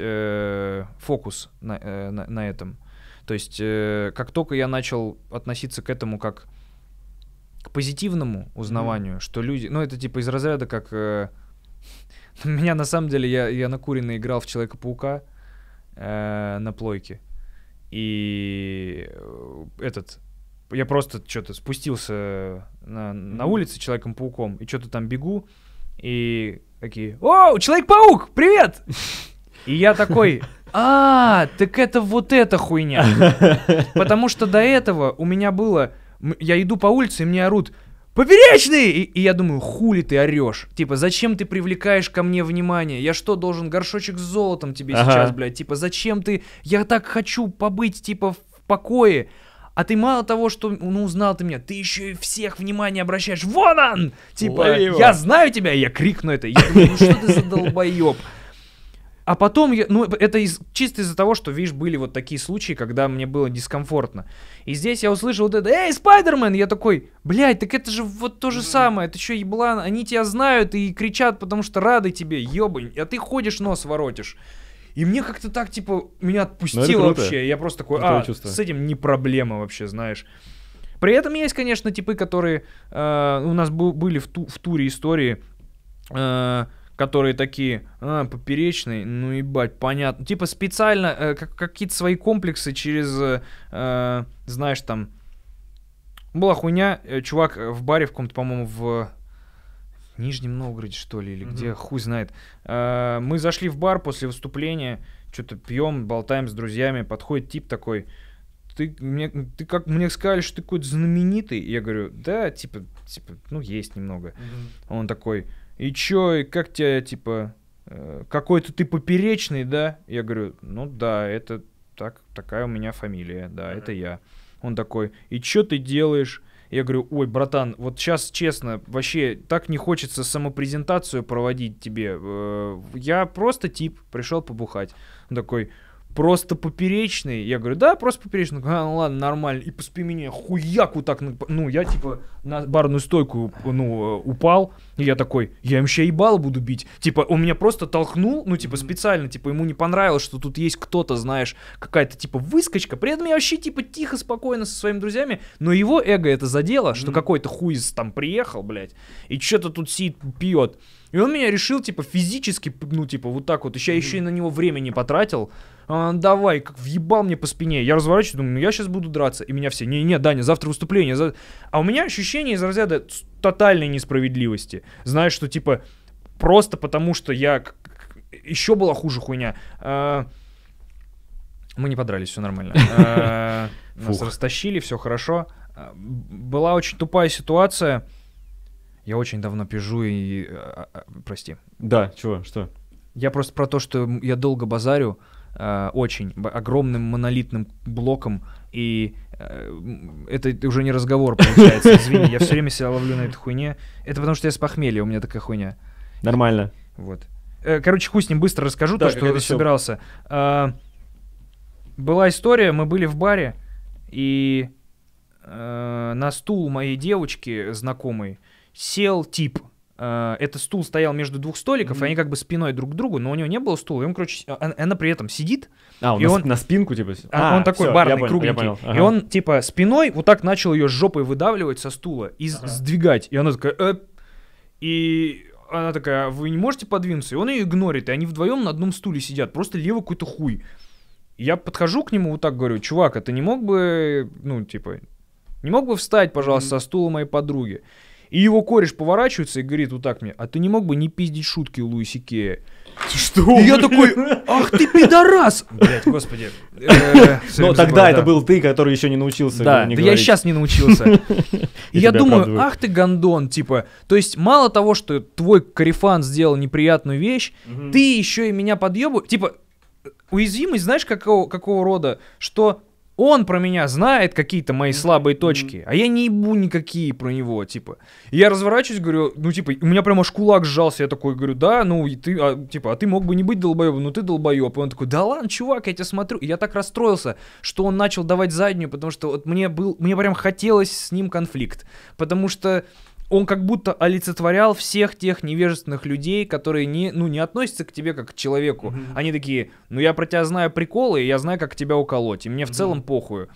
Speaker 2: фокус на, на, на этом. То есть, как только я начал относиться к этому как к позитивному узнаванию, mm что люди, ну это типа из разряда как [LAUGHS] меня на самом деле я я накуренно играл в Человека-паука на плойке. И э, этот я просто что-то спустился на, на улице Человеком-пауком, и что-то там бегу, и такие, о, Человек-паук, привет! [LAUGHS] И я такой, [LAUGHS] а, так это вот эта хуйня. [LAUGHS] Потому что до этого у меня было, я иду по улице, и мне орут, Поперечный! И, и я думаю, хули ты орешь? Типа, зачем ты привлекаешь ко мне внимание? Я что, должен горшочек с золотом тебе ага. сейчас, блядь? Типа, зачем ты? Я так хочу побыть, типа, в покое. А ты мало того, что ну, узнал ты меня, ты еще и всех внимание обращаешь. Вон он! Типа, Лови я его. знаю тебя, я крикну это. Я говорю, ну что ты за долбоеб? А потом, я, ну, это из, чисто из-за того, что, видишь, были вот такие случаи, когда мне было дискомфортно. И здесь я услышал вот это, эй, Спайдермен! Я такой, блядь, так это же вот то же самое, ты чё, еблан, они тебя знают и кричат, потому что рады тебе, ёбань, а ты ходишь, нос воротишь. И мне как-то так, типа, меня отпустило ну, вообще. Я просто такой, а, с этим не проблема вообще, знаешь. При этом есть, конечно, типы, которые э, у нас бу- были в, ту- в туре истории. Э, которые такие, а, поперечный, ну ебать, понятно. Типа специально э, как, какие-то свои комплексы через, э, э знаешь, там, была хуйня, э, чувак э, в баре в каком-то, по-моему, в Нижнем Новгороде, что ли, или mm-hmm. где, хуй знает. Э, мы зашли в бар после выступления, что-то пьем, болтаем с друзьями, подходит тип такой, ты, мне, ты как мне сказали, что ты какой-то знаменитый. Я говорю, да, типа, типа, ну, есть немного. Mm-hmm. Он такой, и чё, и как тебя, типа, э, какой-то ты поперечный, да? Я говорю, ну да, это так, такая у меня фамилия, да, mm-hmm. это я. Он такой, и чё ты делаешь? Я говорю, ой, братан, вот сейчас честно, вообще так не хочется самопрезентацию проводить тебе. Э, я просто тип, пришел побухать. Он такой, Просто поперечный. Я говорю, да, просто поперечный. А, ну ладно, нормально. И по спине меня хуяк вот так. Ну, я типа на барную стойку, ну, э, упал. И я такой, я им сейчас ебало буду бить. Типа, он меня просто толкнул, ну, типа, специально. Типа, ему не понравилось, что тут есть кто-то, знаешь, какая-то, типа, выскочка. При этом я вообще, типа, тихо, спокойно со своими друзьями. Но его эго это задело, что какой-то хуиз там приехал, блядь. И что-то тут сидит, пьет. И он меня решил, типа, физически, ну, типа, вот так вот. Еще, еще и на него времени потратил давай, как въебал мне по спине. Я разворачиваюсь, думаю, ну я сейчас буду драться. И меня все, не-не, Даня, завтра выступление. Зав... А у меня ощущение из разряда тотальной несправедливости. Знаешь, что типа просто потому, что я... Еще была хуже хуйня. А... Мы не подрались, все нормально. А, [LAUGHS] нас растащили, все хорошо. А, была очень тупая ситуация. Я очень давно пижу и... А,
Speaker 1: прости. Да, чего, что?
Speaker 2: Я просто про то, что я долго базарю, Э, очень огромным монолитным блоком, и э, это уже не разговор получается, [LAUGHS] извини, я все время себя ловлю на этой хуйне. Это потому что я с похмелья, у меня такая хуйня. Нормально. Вот. Э, короче, хуй с ним быстро расскажу да, то, что я собирался. А, была история, мы были в баре, и а, на стул моей девочки знакомой сел тип Э, это стул стоял между двух столиков, mm и они как бы спиной друг к другу, но у него не было стула, и он, короче, а, она при этом сидит. А, он, и он на спинку, типа? А, он а, такой все, барный, понял, кругленький. понял, ага. И он, типа, спиной вот так начал ее жопой выдавливать со стула и ага. сдвигать. И она такая... Э, и она такая, «А вы не можете подвинуться? И он ее игнорит, и они вдвоем на одном стуле сидят, просто лево какой-то хуй. Я подхожу к нему вот так говорю, чувак, а ты не мог бы, ну, типа, не мог бы встать, пожалуйста, со стула моей подруги? И его кореш поворачивается и говорит вот так мне, а ты не мог бы не пиздить шутки у Луиси Кея? Что? И я такой, ах ты пидорас! Блять, господи. Э, Но ну, тогда это был ты, который еще не научился. Да, да я сейчас не научился.
Speaker 1: [LAUGHS] И я думаю, ах
Speaker 2: ты гондон, типа. То есть мало того, что твой карифан сделал неприятную вещь, ты еще и меня подъебу. Типа, уязвимость, знаешь, какого, какого рода? Что он про меня знает какие-то мои слабые точки, а я не ебу никакие про него, типа. И я разворачиваюсь, говорю, ну, типа, у меня прямо аж кулак сжался, я такой говорю, да, ну, и ты, а, типа, а ты мог бы не быть долбоебом, но ну, ты долбоеб. И он такой, да ладно, чувак, я тебя смотрю. И я так расстроился, что он начал давать заднюю, потому что вот мне был, мне прям хотелось с ним конфликт, потому что он как будто олицетворял всех тех невежественных людей, которые не, ну, не относятся к тебе как к человеку. Mm-hmm. Они такие, ну я про тебя знаю приколы, и я знаю, как тебя уколоть. И мне mm-hmm. в целом похую.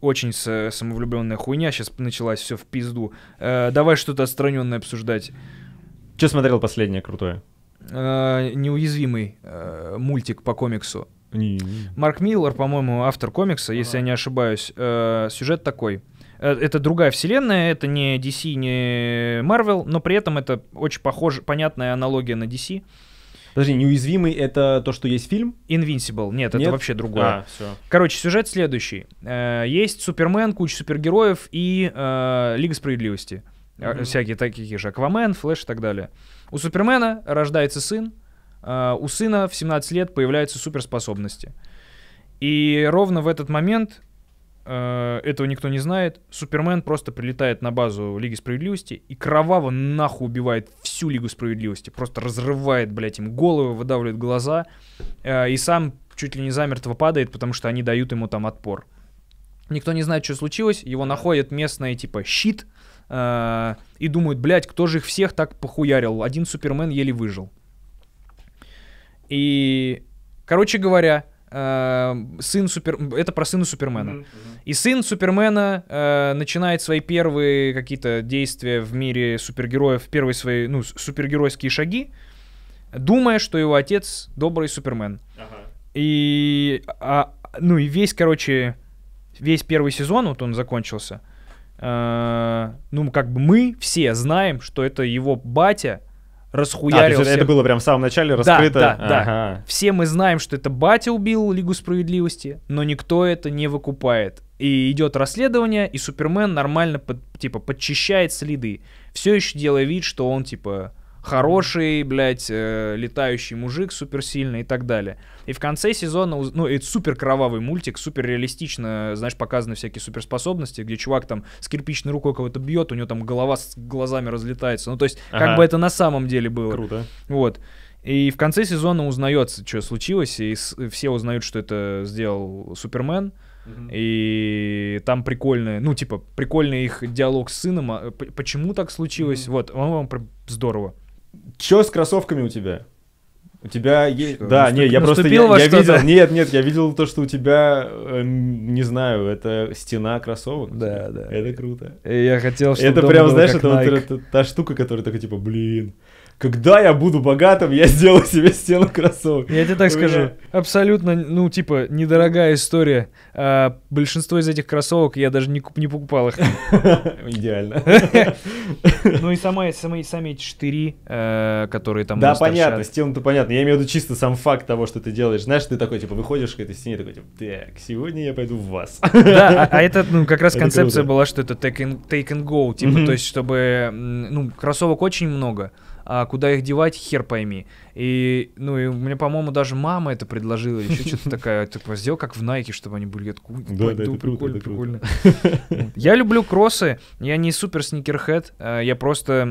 Speaker 2: Очень э, самовлюбленная хуйня, сейчас началась все в пизду. Э, давай что-то отстраненное обсуждать. Че смотрел
Speaker 1: последнее крутое?
Speaker 2: Э, неуязвимый э, мультик по комиксу. Не-не-не. Марк Миллер, по-моему, автор комикса, А-а-а. если я не ошибаюсь. Э, сюжет такой Э, это другая вселенная, это не DC, не Marvel, но при этом это очень похоже, понятная аналогия на DC. Подожди, неуязвимый это то, что есть фильм? Invincible. Нет, Нет? это вообще другое. А, все. Короче, сюжет следующий. Э, есть Супермен, куча супергероев и э, Лига справедливости. mm Всякие такие же Аквамен, Флэш и так далее. У Супермена рождается сын. у сына в 17 лет появляются суперспособности. И ровно в этот момент Э, этого никто не знает. Супермен просто прилетает на базу Лиги Справедливости и кроваво нахуй убивает всю Лигу Справедливости. Просто разрывает, блядь, им головы, выдавливает глаза. Э, и сам чуть ли не замертво падает, потому что они дают ему там отпор. Никто не знает, что случилось. Его находят местные, типа, щит. Э, и думают, блядь, кто же их всех так похуярил? Один Супермен еле выжил. И, короче говоря, Э, сын супер... Это про сына Супермена. Mm-hmm. И сын Супермена э, начинает свои первые какие-то действия в мире супергероев, первые свои, ну, супергеройские шаги, думая, что его отец добрый Супермен. Ага. И, а, ну, и весь, короче, весь первый сезон, вот он закончился, э, ну, как бы мы все знаем, что это его батя,
Speaker 1: расхуярил. А, всех. это было прям в самом начале раскрыто? Да, да, ага. да.
Speaker 2: Все мы знаем, что это батя убил Лигу Справедливости, но никто это не выкупает. И идет расследование, и Супермен нормально, под, типа, подчищает следы. Все еще делая вид, что он, типа, хороший, блядь, э, летающий мужик, суперсильный и так далее. И в конце сезона, ну, это супер кровавый мультик, супер реалистично, знаешь, показаны всякие суперспособности, где чувак там с кирпичной рукой кого-то бьет, у него там голова с глазами разлетается. Ну, то есть, ага. как бы это на самом деле было. Круто. Вот. И в конце сезона узнается, что случилось, и все узнают, что это сделал Супермен. И там прикольный, ну, типа, прикольный их диалог с сыном. А почему так случилось? Mm-hmm. Вот, он вам здорово. Чё
Speaker 1: с кроссовками у тебя? У тебя есть... Да, нет, я просто... Я, я видел... Нет, нет, я видел то, что у тебя, э, не знаю, это стена кроссовок. Да, да. Это круто. И я хотел, чтобы... Это прям, знаешь, это вот та штука, которая такая, типа, блин, когда я буду богатым, я сделаю себе стену кроссовок. Я тебе так У скажу, меня...
Speaker 2: абсолютно, ну, типа, недорогая история. А, большинство из этих кроссовок я даже не, куп, не покупал их. [LAUGHS]
Speaker 1: Идеально. [LAUGHS] Ну и сама, сами,
Speaker 2: сами эти штыри,
Speaker 1: э, которые там Да, понятно, стену-то понятно. Я имею в виду чисто сам факт того, что ты делаешь. Знаешь, ты такой, типа, выходишь к этой стене, такой, типа, так, сегодня я пойду в вас. Да, а, а [LAUGHS] это, ну, как раз концепция была, что это
Speaker 2: take and go, типа, то есть, чтобы, ну, кроссовок очень много, а куда их девать, хер пойми. И, ну, и мне, по-моему, даже мама это предложила, еще [LAUGHS] что-то такое типа, сделал как в Nike, чтобы они были, я да, да, прикольно, прикольно. [LAUGHS] Я люблю кроссы, я не супер сникерхед, а, я просто...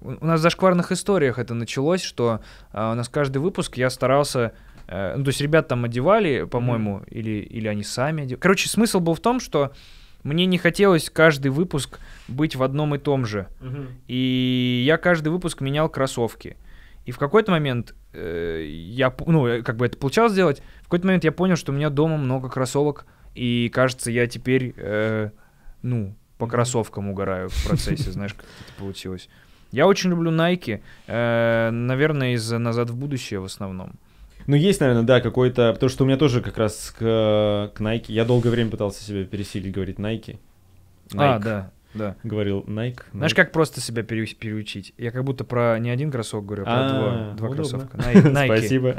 Speaker 2: У нас в зашкварных историях это началось, что а, у нас каждый выпуск я старался э, ну, то есть ребят там одевали, по-моему, mm-hmm. или, или они сами одевали. Короче, смысл был в том, что мне не хотелось каждый выпуск быть в одном и том же. Угу. И я каждый выпуск менял кроссовки. И в какой-то момент э, я, ну, э, как бы это получалось сделать, в какой-то момент я понял, что у меня дома много кроссовок, и кажется, я теперь, э, ну, по кроссовкам угораю в процессе, [LAUGHS] знаешь, как это получилось. Я очень люблю Nike, э, наверное, из «Назад в будущее» в основном.
Speaker 1: Ну, есть, наверное, да, какой-то... Потому что у меня тоже как раз к, к Nike... Я долгое время пытался себя пересилить, говорить Nike. Nike. А, да. Да. Говорил Nike, Nike.
Speaker 2: Знаешь, как просто себя пере, переучить? Я как будто про не один кроссовок говорю, а про а, два, ну два кроссовка. [LAUGHS] Nike. Спасибо.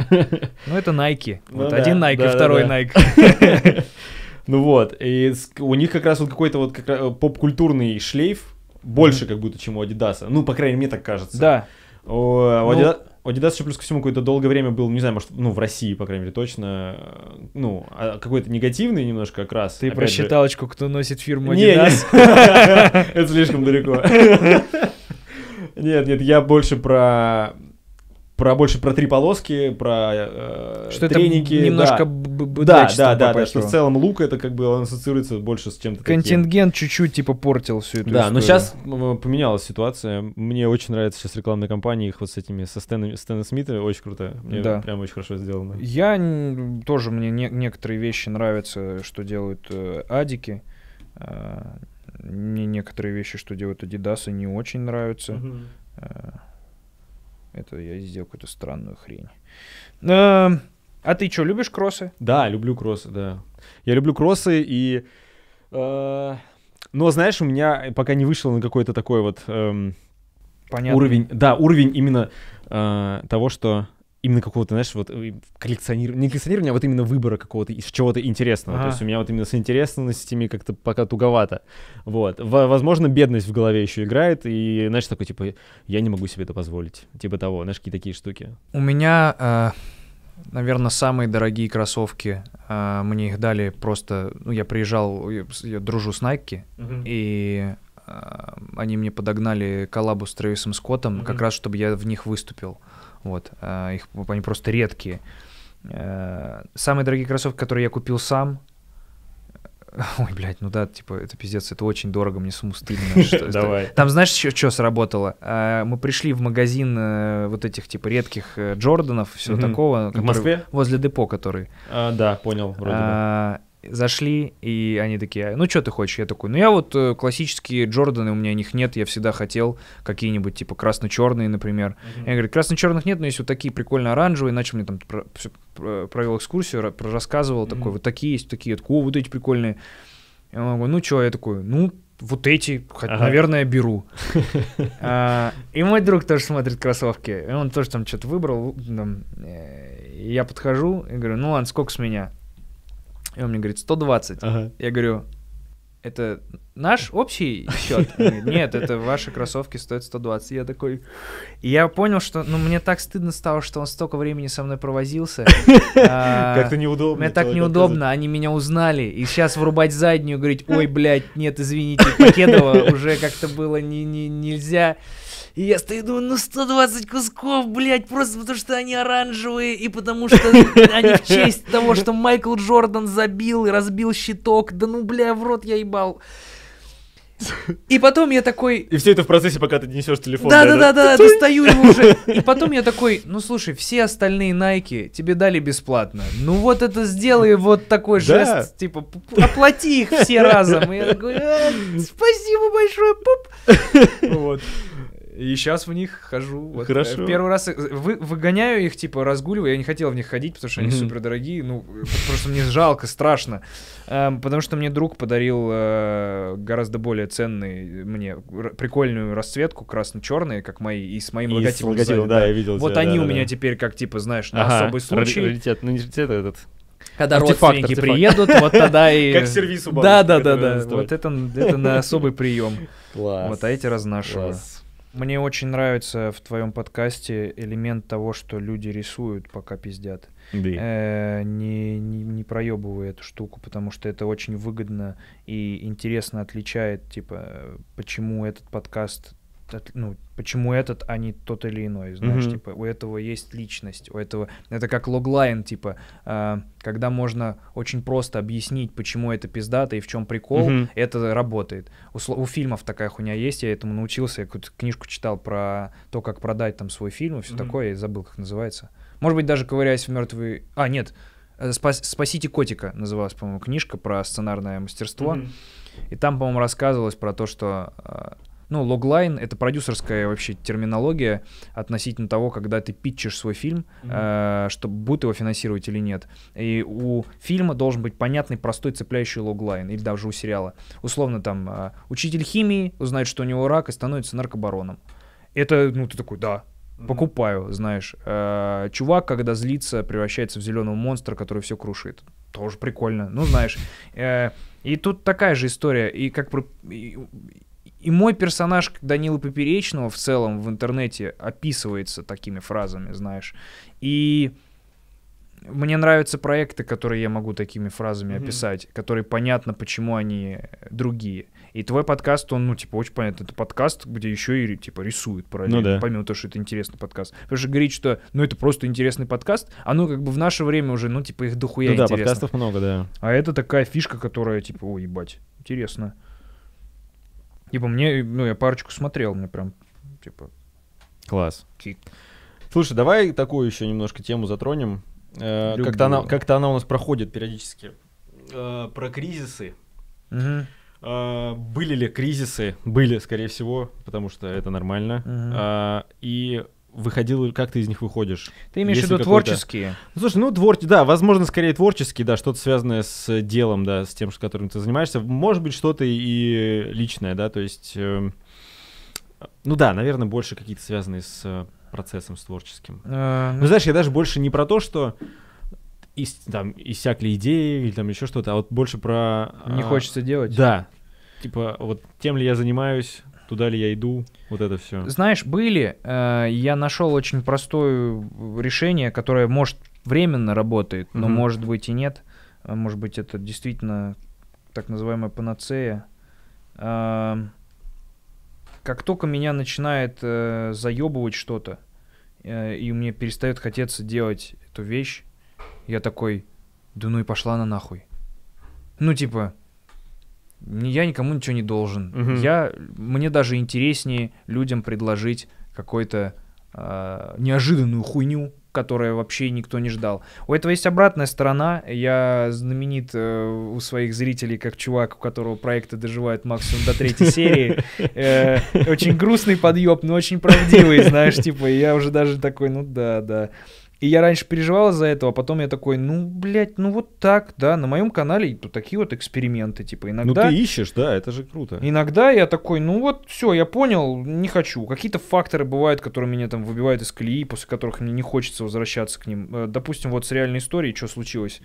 Speaker 2: Ну, это Nike. Ну, вот да, один Nike, да, второй да, Nike. [LAUGHS]
Speaker 1: Ну вот, и у них как раз вот какой-то вот как э, поп-культурный шлейф больше как будто, чем у Адидаса. Ну, по крайней мере, мне так кажется. Да. А у, ну, Adidas... Adidas еще плюс ко всему какое-то долгое время был, не знаю, может, ну, в России, по крайней мере, точно, э, ну, а какой-то негативный немножко окрас. Ты про считалочку, кто
Speaker 2: носит фирму Adidas? [LAUGHS] Это слишком далеко.
Speaker 1: [LAUGHS] Нет, нет, я больше про про больше про три полоски, про э, что треники. Это немножко да. да, да, да, что в целом лук это как бы он ассоциируется больше с чем-то. Контингент
Speaker 2: чуть-чуть типа портил всю эту Да, историю. но сейчас
Speaker 1: э, поменялась ситуация. Мне очень нравится сейчас рекламная кампания их вот с этими со Стэном, Стэном Смита, очень круто. Мне да. прям очень хорошо сделано. Я
Speaker 2: тоже мне не, некоторые вещи нравятся, что делают э, адики. Э, мне некоторые вещи, что делают Адидасы не очень нравятся. Uh-huh.
Speaker 1: Это я сделал какую-то странную хрень. А, а ты что, любишь кроссы? Да, люблю кроссы, да. Я люблю кроссы и... Э, но, знаешь, у меня пока не вышло на какой-то такой вот... Эм, Понятно. Уровень, да, уровень именно э, того, что именно какого-то, знаешь, вот э, коллекционирования, не коллекционирования, а вот именно выбора какого-то, из чего-то интересного. Ага. То есть у меня вот именно с интересностями как-то пока туговато. Вот. В- возможно, бедность в голове еще играет, и, знаешь, такой, типа, я не могу себе это позволить. Типа того, знаешь, какие такие штуки.
Speaker 2: У меня, э, наверное, самые
Speaker 1: дорогие кроссовки,
Speaker 2: э, мне их дали просто, ну, я приезжал, я, я дружу с Nike, угу. и э, они мне подогнали коллабу с Трэвисом Скоттом, mm-hmm. как раз чтобы я в них выступил. Вот, э, их, они просто редкие. Э, самые дорогие кроссовки, которые я купил сам, э, [LAUGHS] Ой, блядь, ну да, типа, это пиздец, это очень дорого, мне сумму стыдно. [LAUGHS] Давай. Там знаешь, что, что сработало? мы пришли в магазин вот этих, типа, редких Джорданов, всего такого. В Москве? Возле депо, который. А, да, понял, вроде бы. А, зашли, и они такие, ну что ты хочешь? Я такой, ну я вот э, классические Джорданы, у меня них нет, я всегда хотел какие-нибудь типа красно-черные, например. Uh-huh. Я говорю, красно-черных нет, но есть вот такие прикольно-оранжевые, начал мне там про, про, провел экскурсию, про, рассказывал, uh-huh. такой, вот такие есть, такие, я такой, О, вот эти прикольные. я говорю ну что, я такой, ну вот эти, хоть, ага. наверное, беру. [LAUGHS] а, и мой друг тоже смотрит кроссовки, и он тоже там что-то выбрал. Там, э, я подхожу и говорю, ну ладно, сколько с меня? И он мне говорит, 120. Ага. Я говорю, это наш общий счет? Нет, это ваши кроссовки стоят 120. Я такой... И я понял, что... Ну, мне так стыдно стало, что он столько времени со мной провозился. А, как-то неудобно. Мне так неудобно, они меня узнали. И сейчас врубать заднюю, говорить, ой, блядь, нет, извините, Покедова уже как-то было не не нельзя. И я стою и думаю, ну 120 кусков, блядь, просто потому что они оранжевые и потому что они в честь того, что Майкл Джордан забил и разбил щиток. Да ну, бля, в рот я ебал. И потом я такой... И
Speaker 1: все это в процессе, пока ты несешь телефон. Да-да-да, да достаю его уже. И [LAUGHS]
Speaker 2: потом я такой, ну слушай, все остальные Найки тебе дали бесплатно. Ну вот это сделай вот такой да. жест, типа оплати их все разом. И я такой, «Э, спасибо большое, пуп. [LAUGHS] Вот. И сейчас в них хожу. Вот, э, Хорошо. Первый раз э, вы, выгоняю их, типа, разгуливаю. Я не хотел в них ходить, потому что они супер дорогие. Ну, просто мне жалко, страшно. Эм, потому что мне друг подарил э, гораздо более ценный мне прикольную расцветку красно-черные, как мои, и с моим и логотипом. С логотипом, сзади, да, да, я видел. Вот тебя, они да, у да. меня теперь, как типа, знаешь, на ага, особый случай. Раритет,
Speaker 1: ну, не раритет этот. Когда
Speaker 2: артефакт, родственники артефакт. Типа. приедут, вот тогда и... Как сервис у Да, да, да, да. Вот это, на особый прием. Класс. Вот, а эти разнашиваю. Мне очень нравится в твоем подкасте элемент того, что люди рисуют, пока пиздят. Э, не, не, не проебывая эту штуку, потому что это очень выгодно и интересно отличает, типа, э, почему этот подкаст ну, почему этот, а не тот или иной, знаешь, mm-hmm. типа, у этого есть личность, у этого, это как логлайн, типа, э, когда можно очень просто объяснить, почему это пиздато и в чем прикол, mm-hmm. это работает. У, у фильмов такая хуйня есть, я этому научился, я какую-то книжку читал про то, как продать там свой фильм и все mm-hmm. такое, я забыл, как называется. Может быть, даже ковыряясь в мертвый... А, нет, э, Спас... «Спасите котика» называлась, по-моему, книжка про сценарное мастерство. Mm-hmm. И там, по-моему, рассказывалось про то, что а, ну, логлайн — это продюсерская вообще терминология относительно того, когда ты питчишь свой фильм, mm-hmm. э, чтобы будет его финансировать или нет. И у фильма должен быть понятный, простой, цепляющий логлайн, или даже у сериала. Условно там э, учитель химии узнает, что у него рак, и становится наркобароном. Это, ну, ты такой, да, покупаю, знаешь. Э, чувак, когда злится, превращается в зеленого монстра, который все крушит. Тоже прикольно, ну знаешь. Э, и тут такая же история. И как про... И, и мой персонаж Данилы Поперечного в целом в интернете описывается такими фразами, знаешь. И мне нравятся проекты, которые я могу такими фразами mm-hmm. описать, которые понятно, почему они другие. И твой подкаст, он, ну, типа, очень понятно. Это подкаст, где еще и, типа, рисуют параллельно. Ну, да. Помимо того, что это интересный подкаст. Потому что говорить, что, ну, это просто интересный подкаст, оно как бы в наше время уже, ну, типа, их дохуя ну, да, подкастов много, да. А это такая фишка, которая, типа, о, ебать, интересно.
Speaker 1: Ибо типа, мне, ну, я парочку смотрел, мне прям, типа... Класс. Кик. Слушай, давай такую еще немножко тему затронем. Э, как-то она, как-то она у нас проходит периодически. Э, про кризисы. Угу. были ли кризисы? Были, скорее всего, потому что это нормально. Угу. и выходил, как ты из них выходишь? Ты имеешь в виду творческие? Ну, слушай, ну, твор... да, возможно, скорее творческие, да, что-то связанное с делом, да, с тем, с которым ты занимаешься. Может быть, что-то и личное, да, то есть... Э... Ну да, наверное, больше какие-то связанные с э, процессом, с творческим. Э, ну, ну, знаешь, я даже больше не про то, что ис, там, иссякли идеи или там еще что-то, а вот больше про... Не а, хочется делать? Да. Типа, вот тем ли я занимаюсь, туда ли я иду, вот это все.
Speaker 2: Знаешь, были, э, я нашел очень простое решение, которое, может, временно работает, но, угу. может быть, и нет. Э, может быть, это действительно так называемая панацея. Э, как только меня начинает э, заебывать что-то, э, и мне перестает хотеться делать эту вещь, я такой, да ну и пошла она нахуй. Ну, типа, я никому ничего не должен. Угу. Я, мне даже интереснее людям предложить какой-то э, неожиданную хуйню, которая вообще никто не ждал. У этого есть обратная сторона. Я знаменит э, у своих зрителей как чувак, у которого проекты доживают максимум до третьей [LAUGHS] серии. Э, очень грустный подъеб, но очень правдивый, знаешь, типа, я уже даже такой, ну да, да. И я раньше переживал за этого, а потом я такой, ну, блядь, ну вот так, да, на моем канале ну, такие вот эксперименты, типа, ну, иногда... Ну ты ищешь,
Speaker 1: да, это же круто.
Speaker 2: Иногда я такой, ну вот, все, я понял, не хочу. Какие-то факторы бывают, которые меня там выбивают из колеи, после которых мне не хочется возвращаться к ним. Э, допустим, вот с реальной историей, что случилось.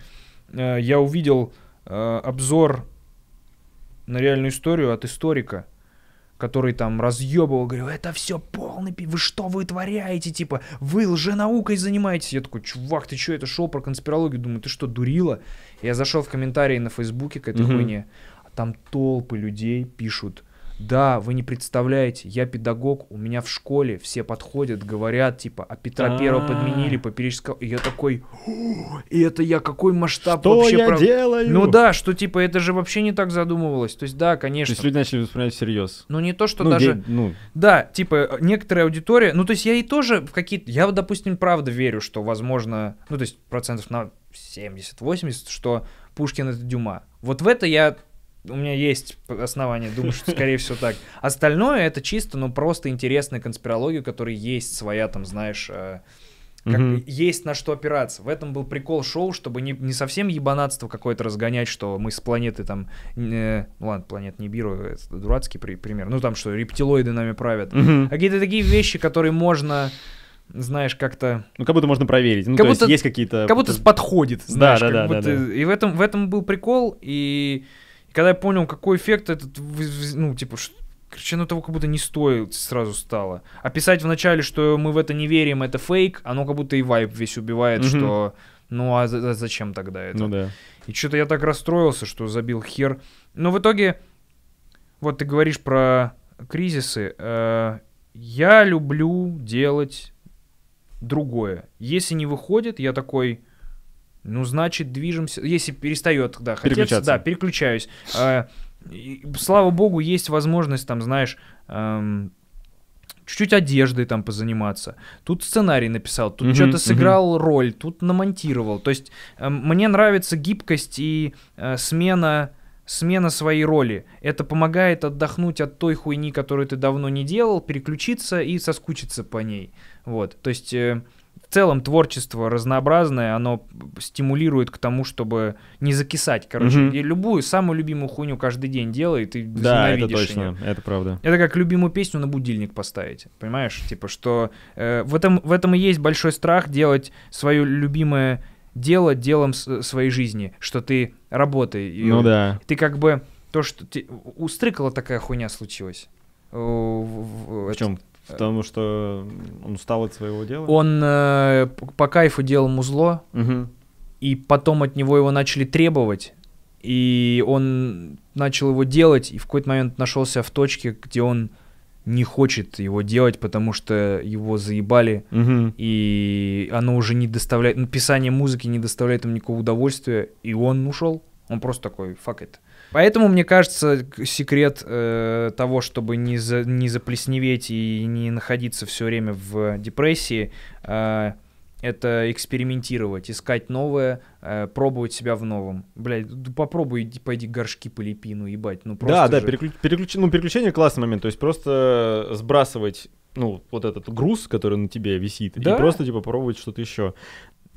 Speaker 2: Э, я увидел э, обзор на реальную историю от историка, который там разъебывал, говорил, это все полный пи... вы что вы творяете, типа, вы лженаукой занимаетесь. Я такой, чувак, ты что, это шоу про конспирологию? Думаю, ты что, дурила? Я зашел в комментарии на Фейсбуке к этой mm-hmm. а там толпы людей пишут, да, вы не представляете, я педагог, у меня в школе все подходят, говорят, типа, а Петра Первого а. подменили, Попереческого, и я такой, и это я какой масштаб что вообще... я прав... делаю? Ну да, что типа, это же вообще не так задумывалось, то есть да, конечно. То есть люди начали воспринимать всерьез. Ну не то, что ну, даже... Де... Ну... Да, типа, некоторая аудитория, ну то есть я и тоже в какие-то... Я, допустим, правда верю, что возможно, ну то есть процентов на 70-80, что Пушкин это Дюма. Вот в это я у меня есть основания думать, что скорее всего так. Остальное это чисто, но ну, просто интересная конспирология, которая есть своя там, знаешь, э, как, есть на что опираться. В этом был прикол шоу, чтобы не, не совсем ебанатство какое-то разгонять, что мы с планеты там... Э, ну ладно, планет Нибиру, э, это дурацкий при, пример. Ну там что, рептилоиды нами правят. А какие-то такие вещи, которые можно знаешь,
Speaker 1: как-то... Ну, как будто можно проверить. Ну, как то будто, есть, есть какие-то... Как будто подходит, знаешь. Да, да, да, будто... да, да.
Speaker 2: И в этом, в этом был прикол, и когда я понял, какой эффект этот, ну, типа, короче, оно того как будто не стоит сразу стало. А писать вначале, что мы в это не верим, это фейк, оно как будто и вайп весь убивает, угу. что... Ну а зачем тогда это? Ну да. И что-то я так расстроился, что забил хер. Но в итоге, вот ты говоришь про кризисы. Э, я люблю делать другое. Если не выходит, я такой, ну, значит, движемся. Если перестает, да, хотеться, да, переключаюсь. А, слава богу, есть возможность, там, знаешь, эм, чуть-чуть одеждой там позаниматься. Тут сценарий написал, тут mm-hmm, что-то сыграл mm-hmm. роль, тут намонтировал. То есть э, мне нравится гибкость и э, смена смена своей роли. Это помогает отдохнуть от той хуйни, которую ты давно не делал, переключиться и соскучиться по ней. Вот, то есть... Э, в целом творчество разнообразное, оно стимулирует к тому, чтобы не закисать. Короче, угу. любую, самую любимую хуйню каждый день делает. и да, это точно, ее. это правда. Это как любимую песню на будильник поставить, понимаешь? Типа, что э, в, этом, в этом и есть большой страх делать свое любимое дело делом с, э, своей жизни, что
Speaker 1: ты работаешь, Ну да.
Speaker 2: Ты как бы, то, что... Ты, у Стрыкала такая хуйня случилась.
Speaker 1: Э, в, в, в, в чем? Э, потому что он устал от своего дела.
Speaker 2: Он э, по кайфу делал музло, угу. и потом от него его начали требовать. И он начал его делать, и в какой-то момент нашелся в точке, где он не хочет его делать, потому что его заебали, угу. и оно уже не доставляет, написание музыки не доставляет ему никакого удовольствия, и он ушел. Он просто такой, fuck it. Поэтому, мне кажется, секрет э, того, чтобы не, за, не заплесневеть и не находиться все время в депрессии, э, это экспериментировать, искать новое, э, пробовать себя в новом. Блядь, да попробуй, иди, пойди горшки полепи, ну ебать, ну просто Да, да, же. переключ,
Speaker 1: переключ, ну, переключение классный момент, то есть просто сбрасывать, ну, вот этот груз, который на тебе висит, да? и просто, типа, пробовать что-то еще.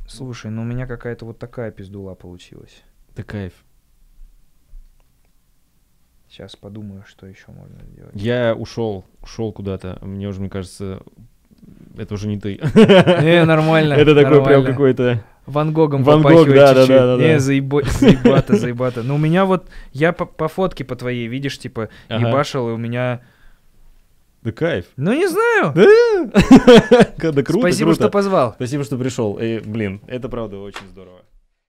Speaker 1: Слушай, ну у меня какая-то вот такая пиздула получилась. Да кайф.
Speaker 2: Сейчас подумаю, что еще можно сделать. Я
Speaker 1: ушел, ушел куда-то. Мне уже, мне кажется, это уже не ты. Не, нормально. [LAUGHS] Это такой прям какой-то... Ван Гогом Ван Гог, да, Да, да, да, не, заебо... [LAUGHS]
Speaker 2: заебато, заебато. Но у меня вот, я по, фотке по твоей, видишь, типа, ага. ебашил, и у меня...
Speaker 1: Да кайф. Ну, не знаю. Да, [LAUGHS] круто, Спасибо, что позвал. Спасибо, что пришел. И, блин, это правда очень здорово.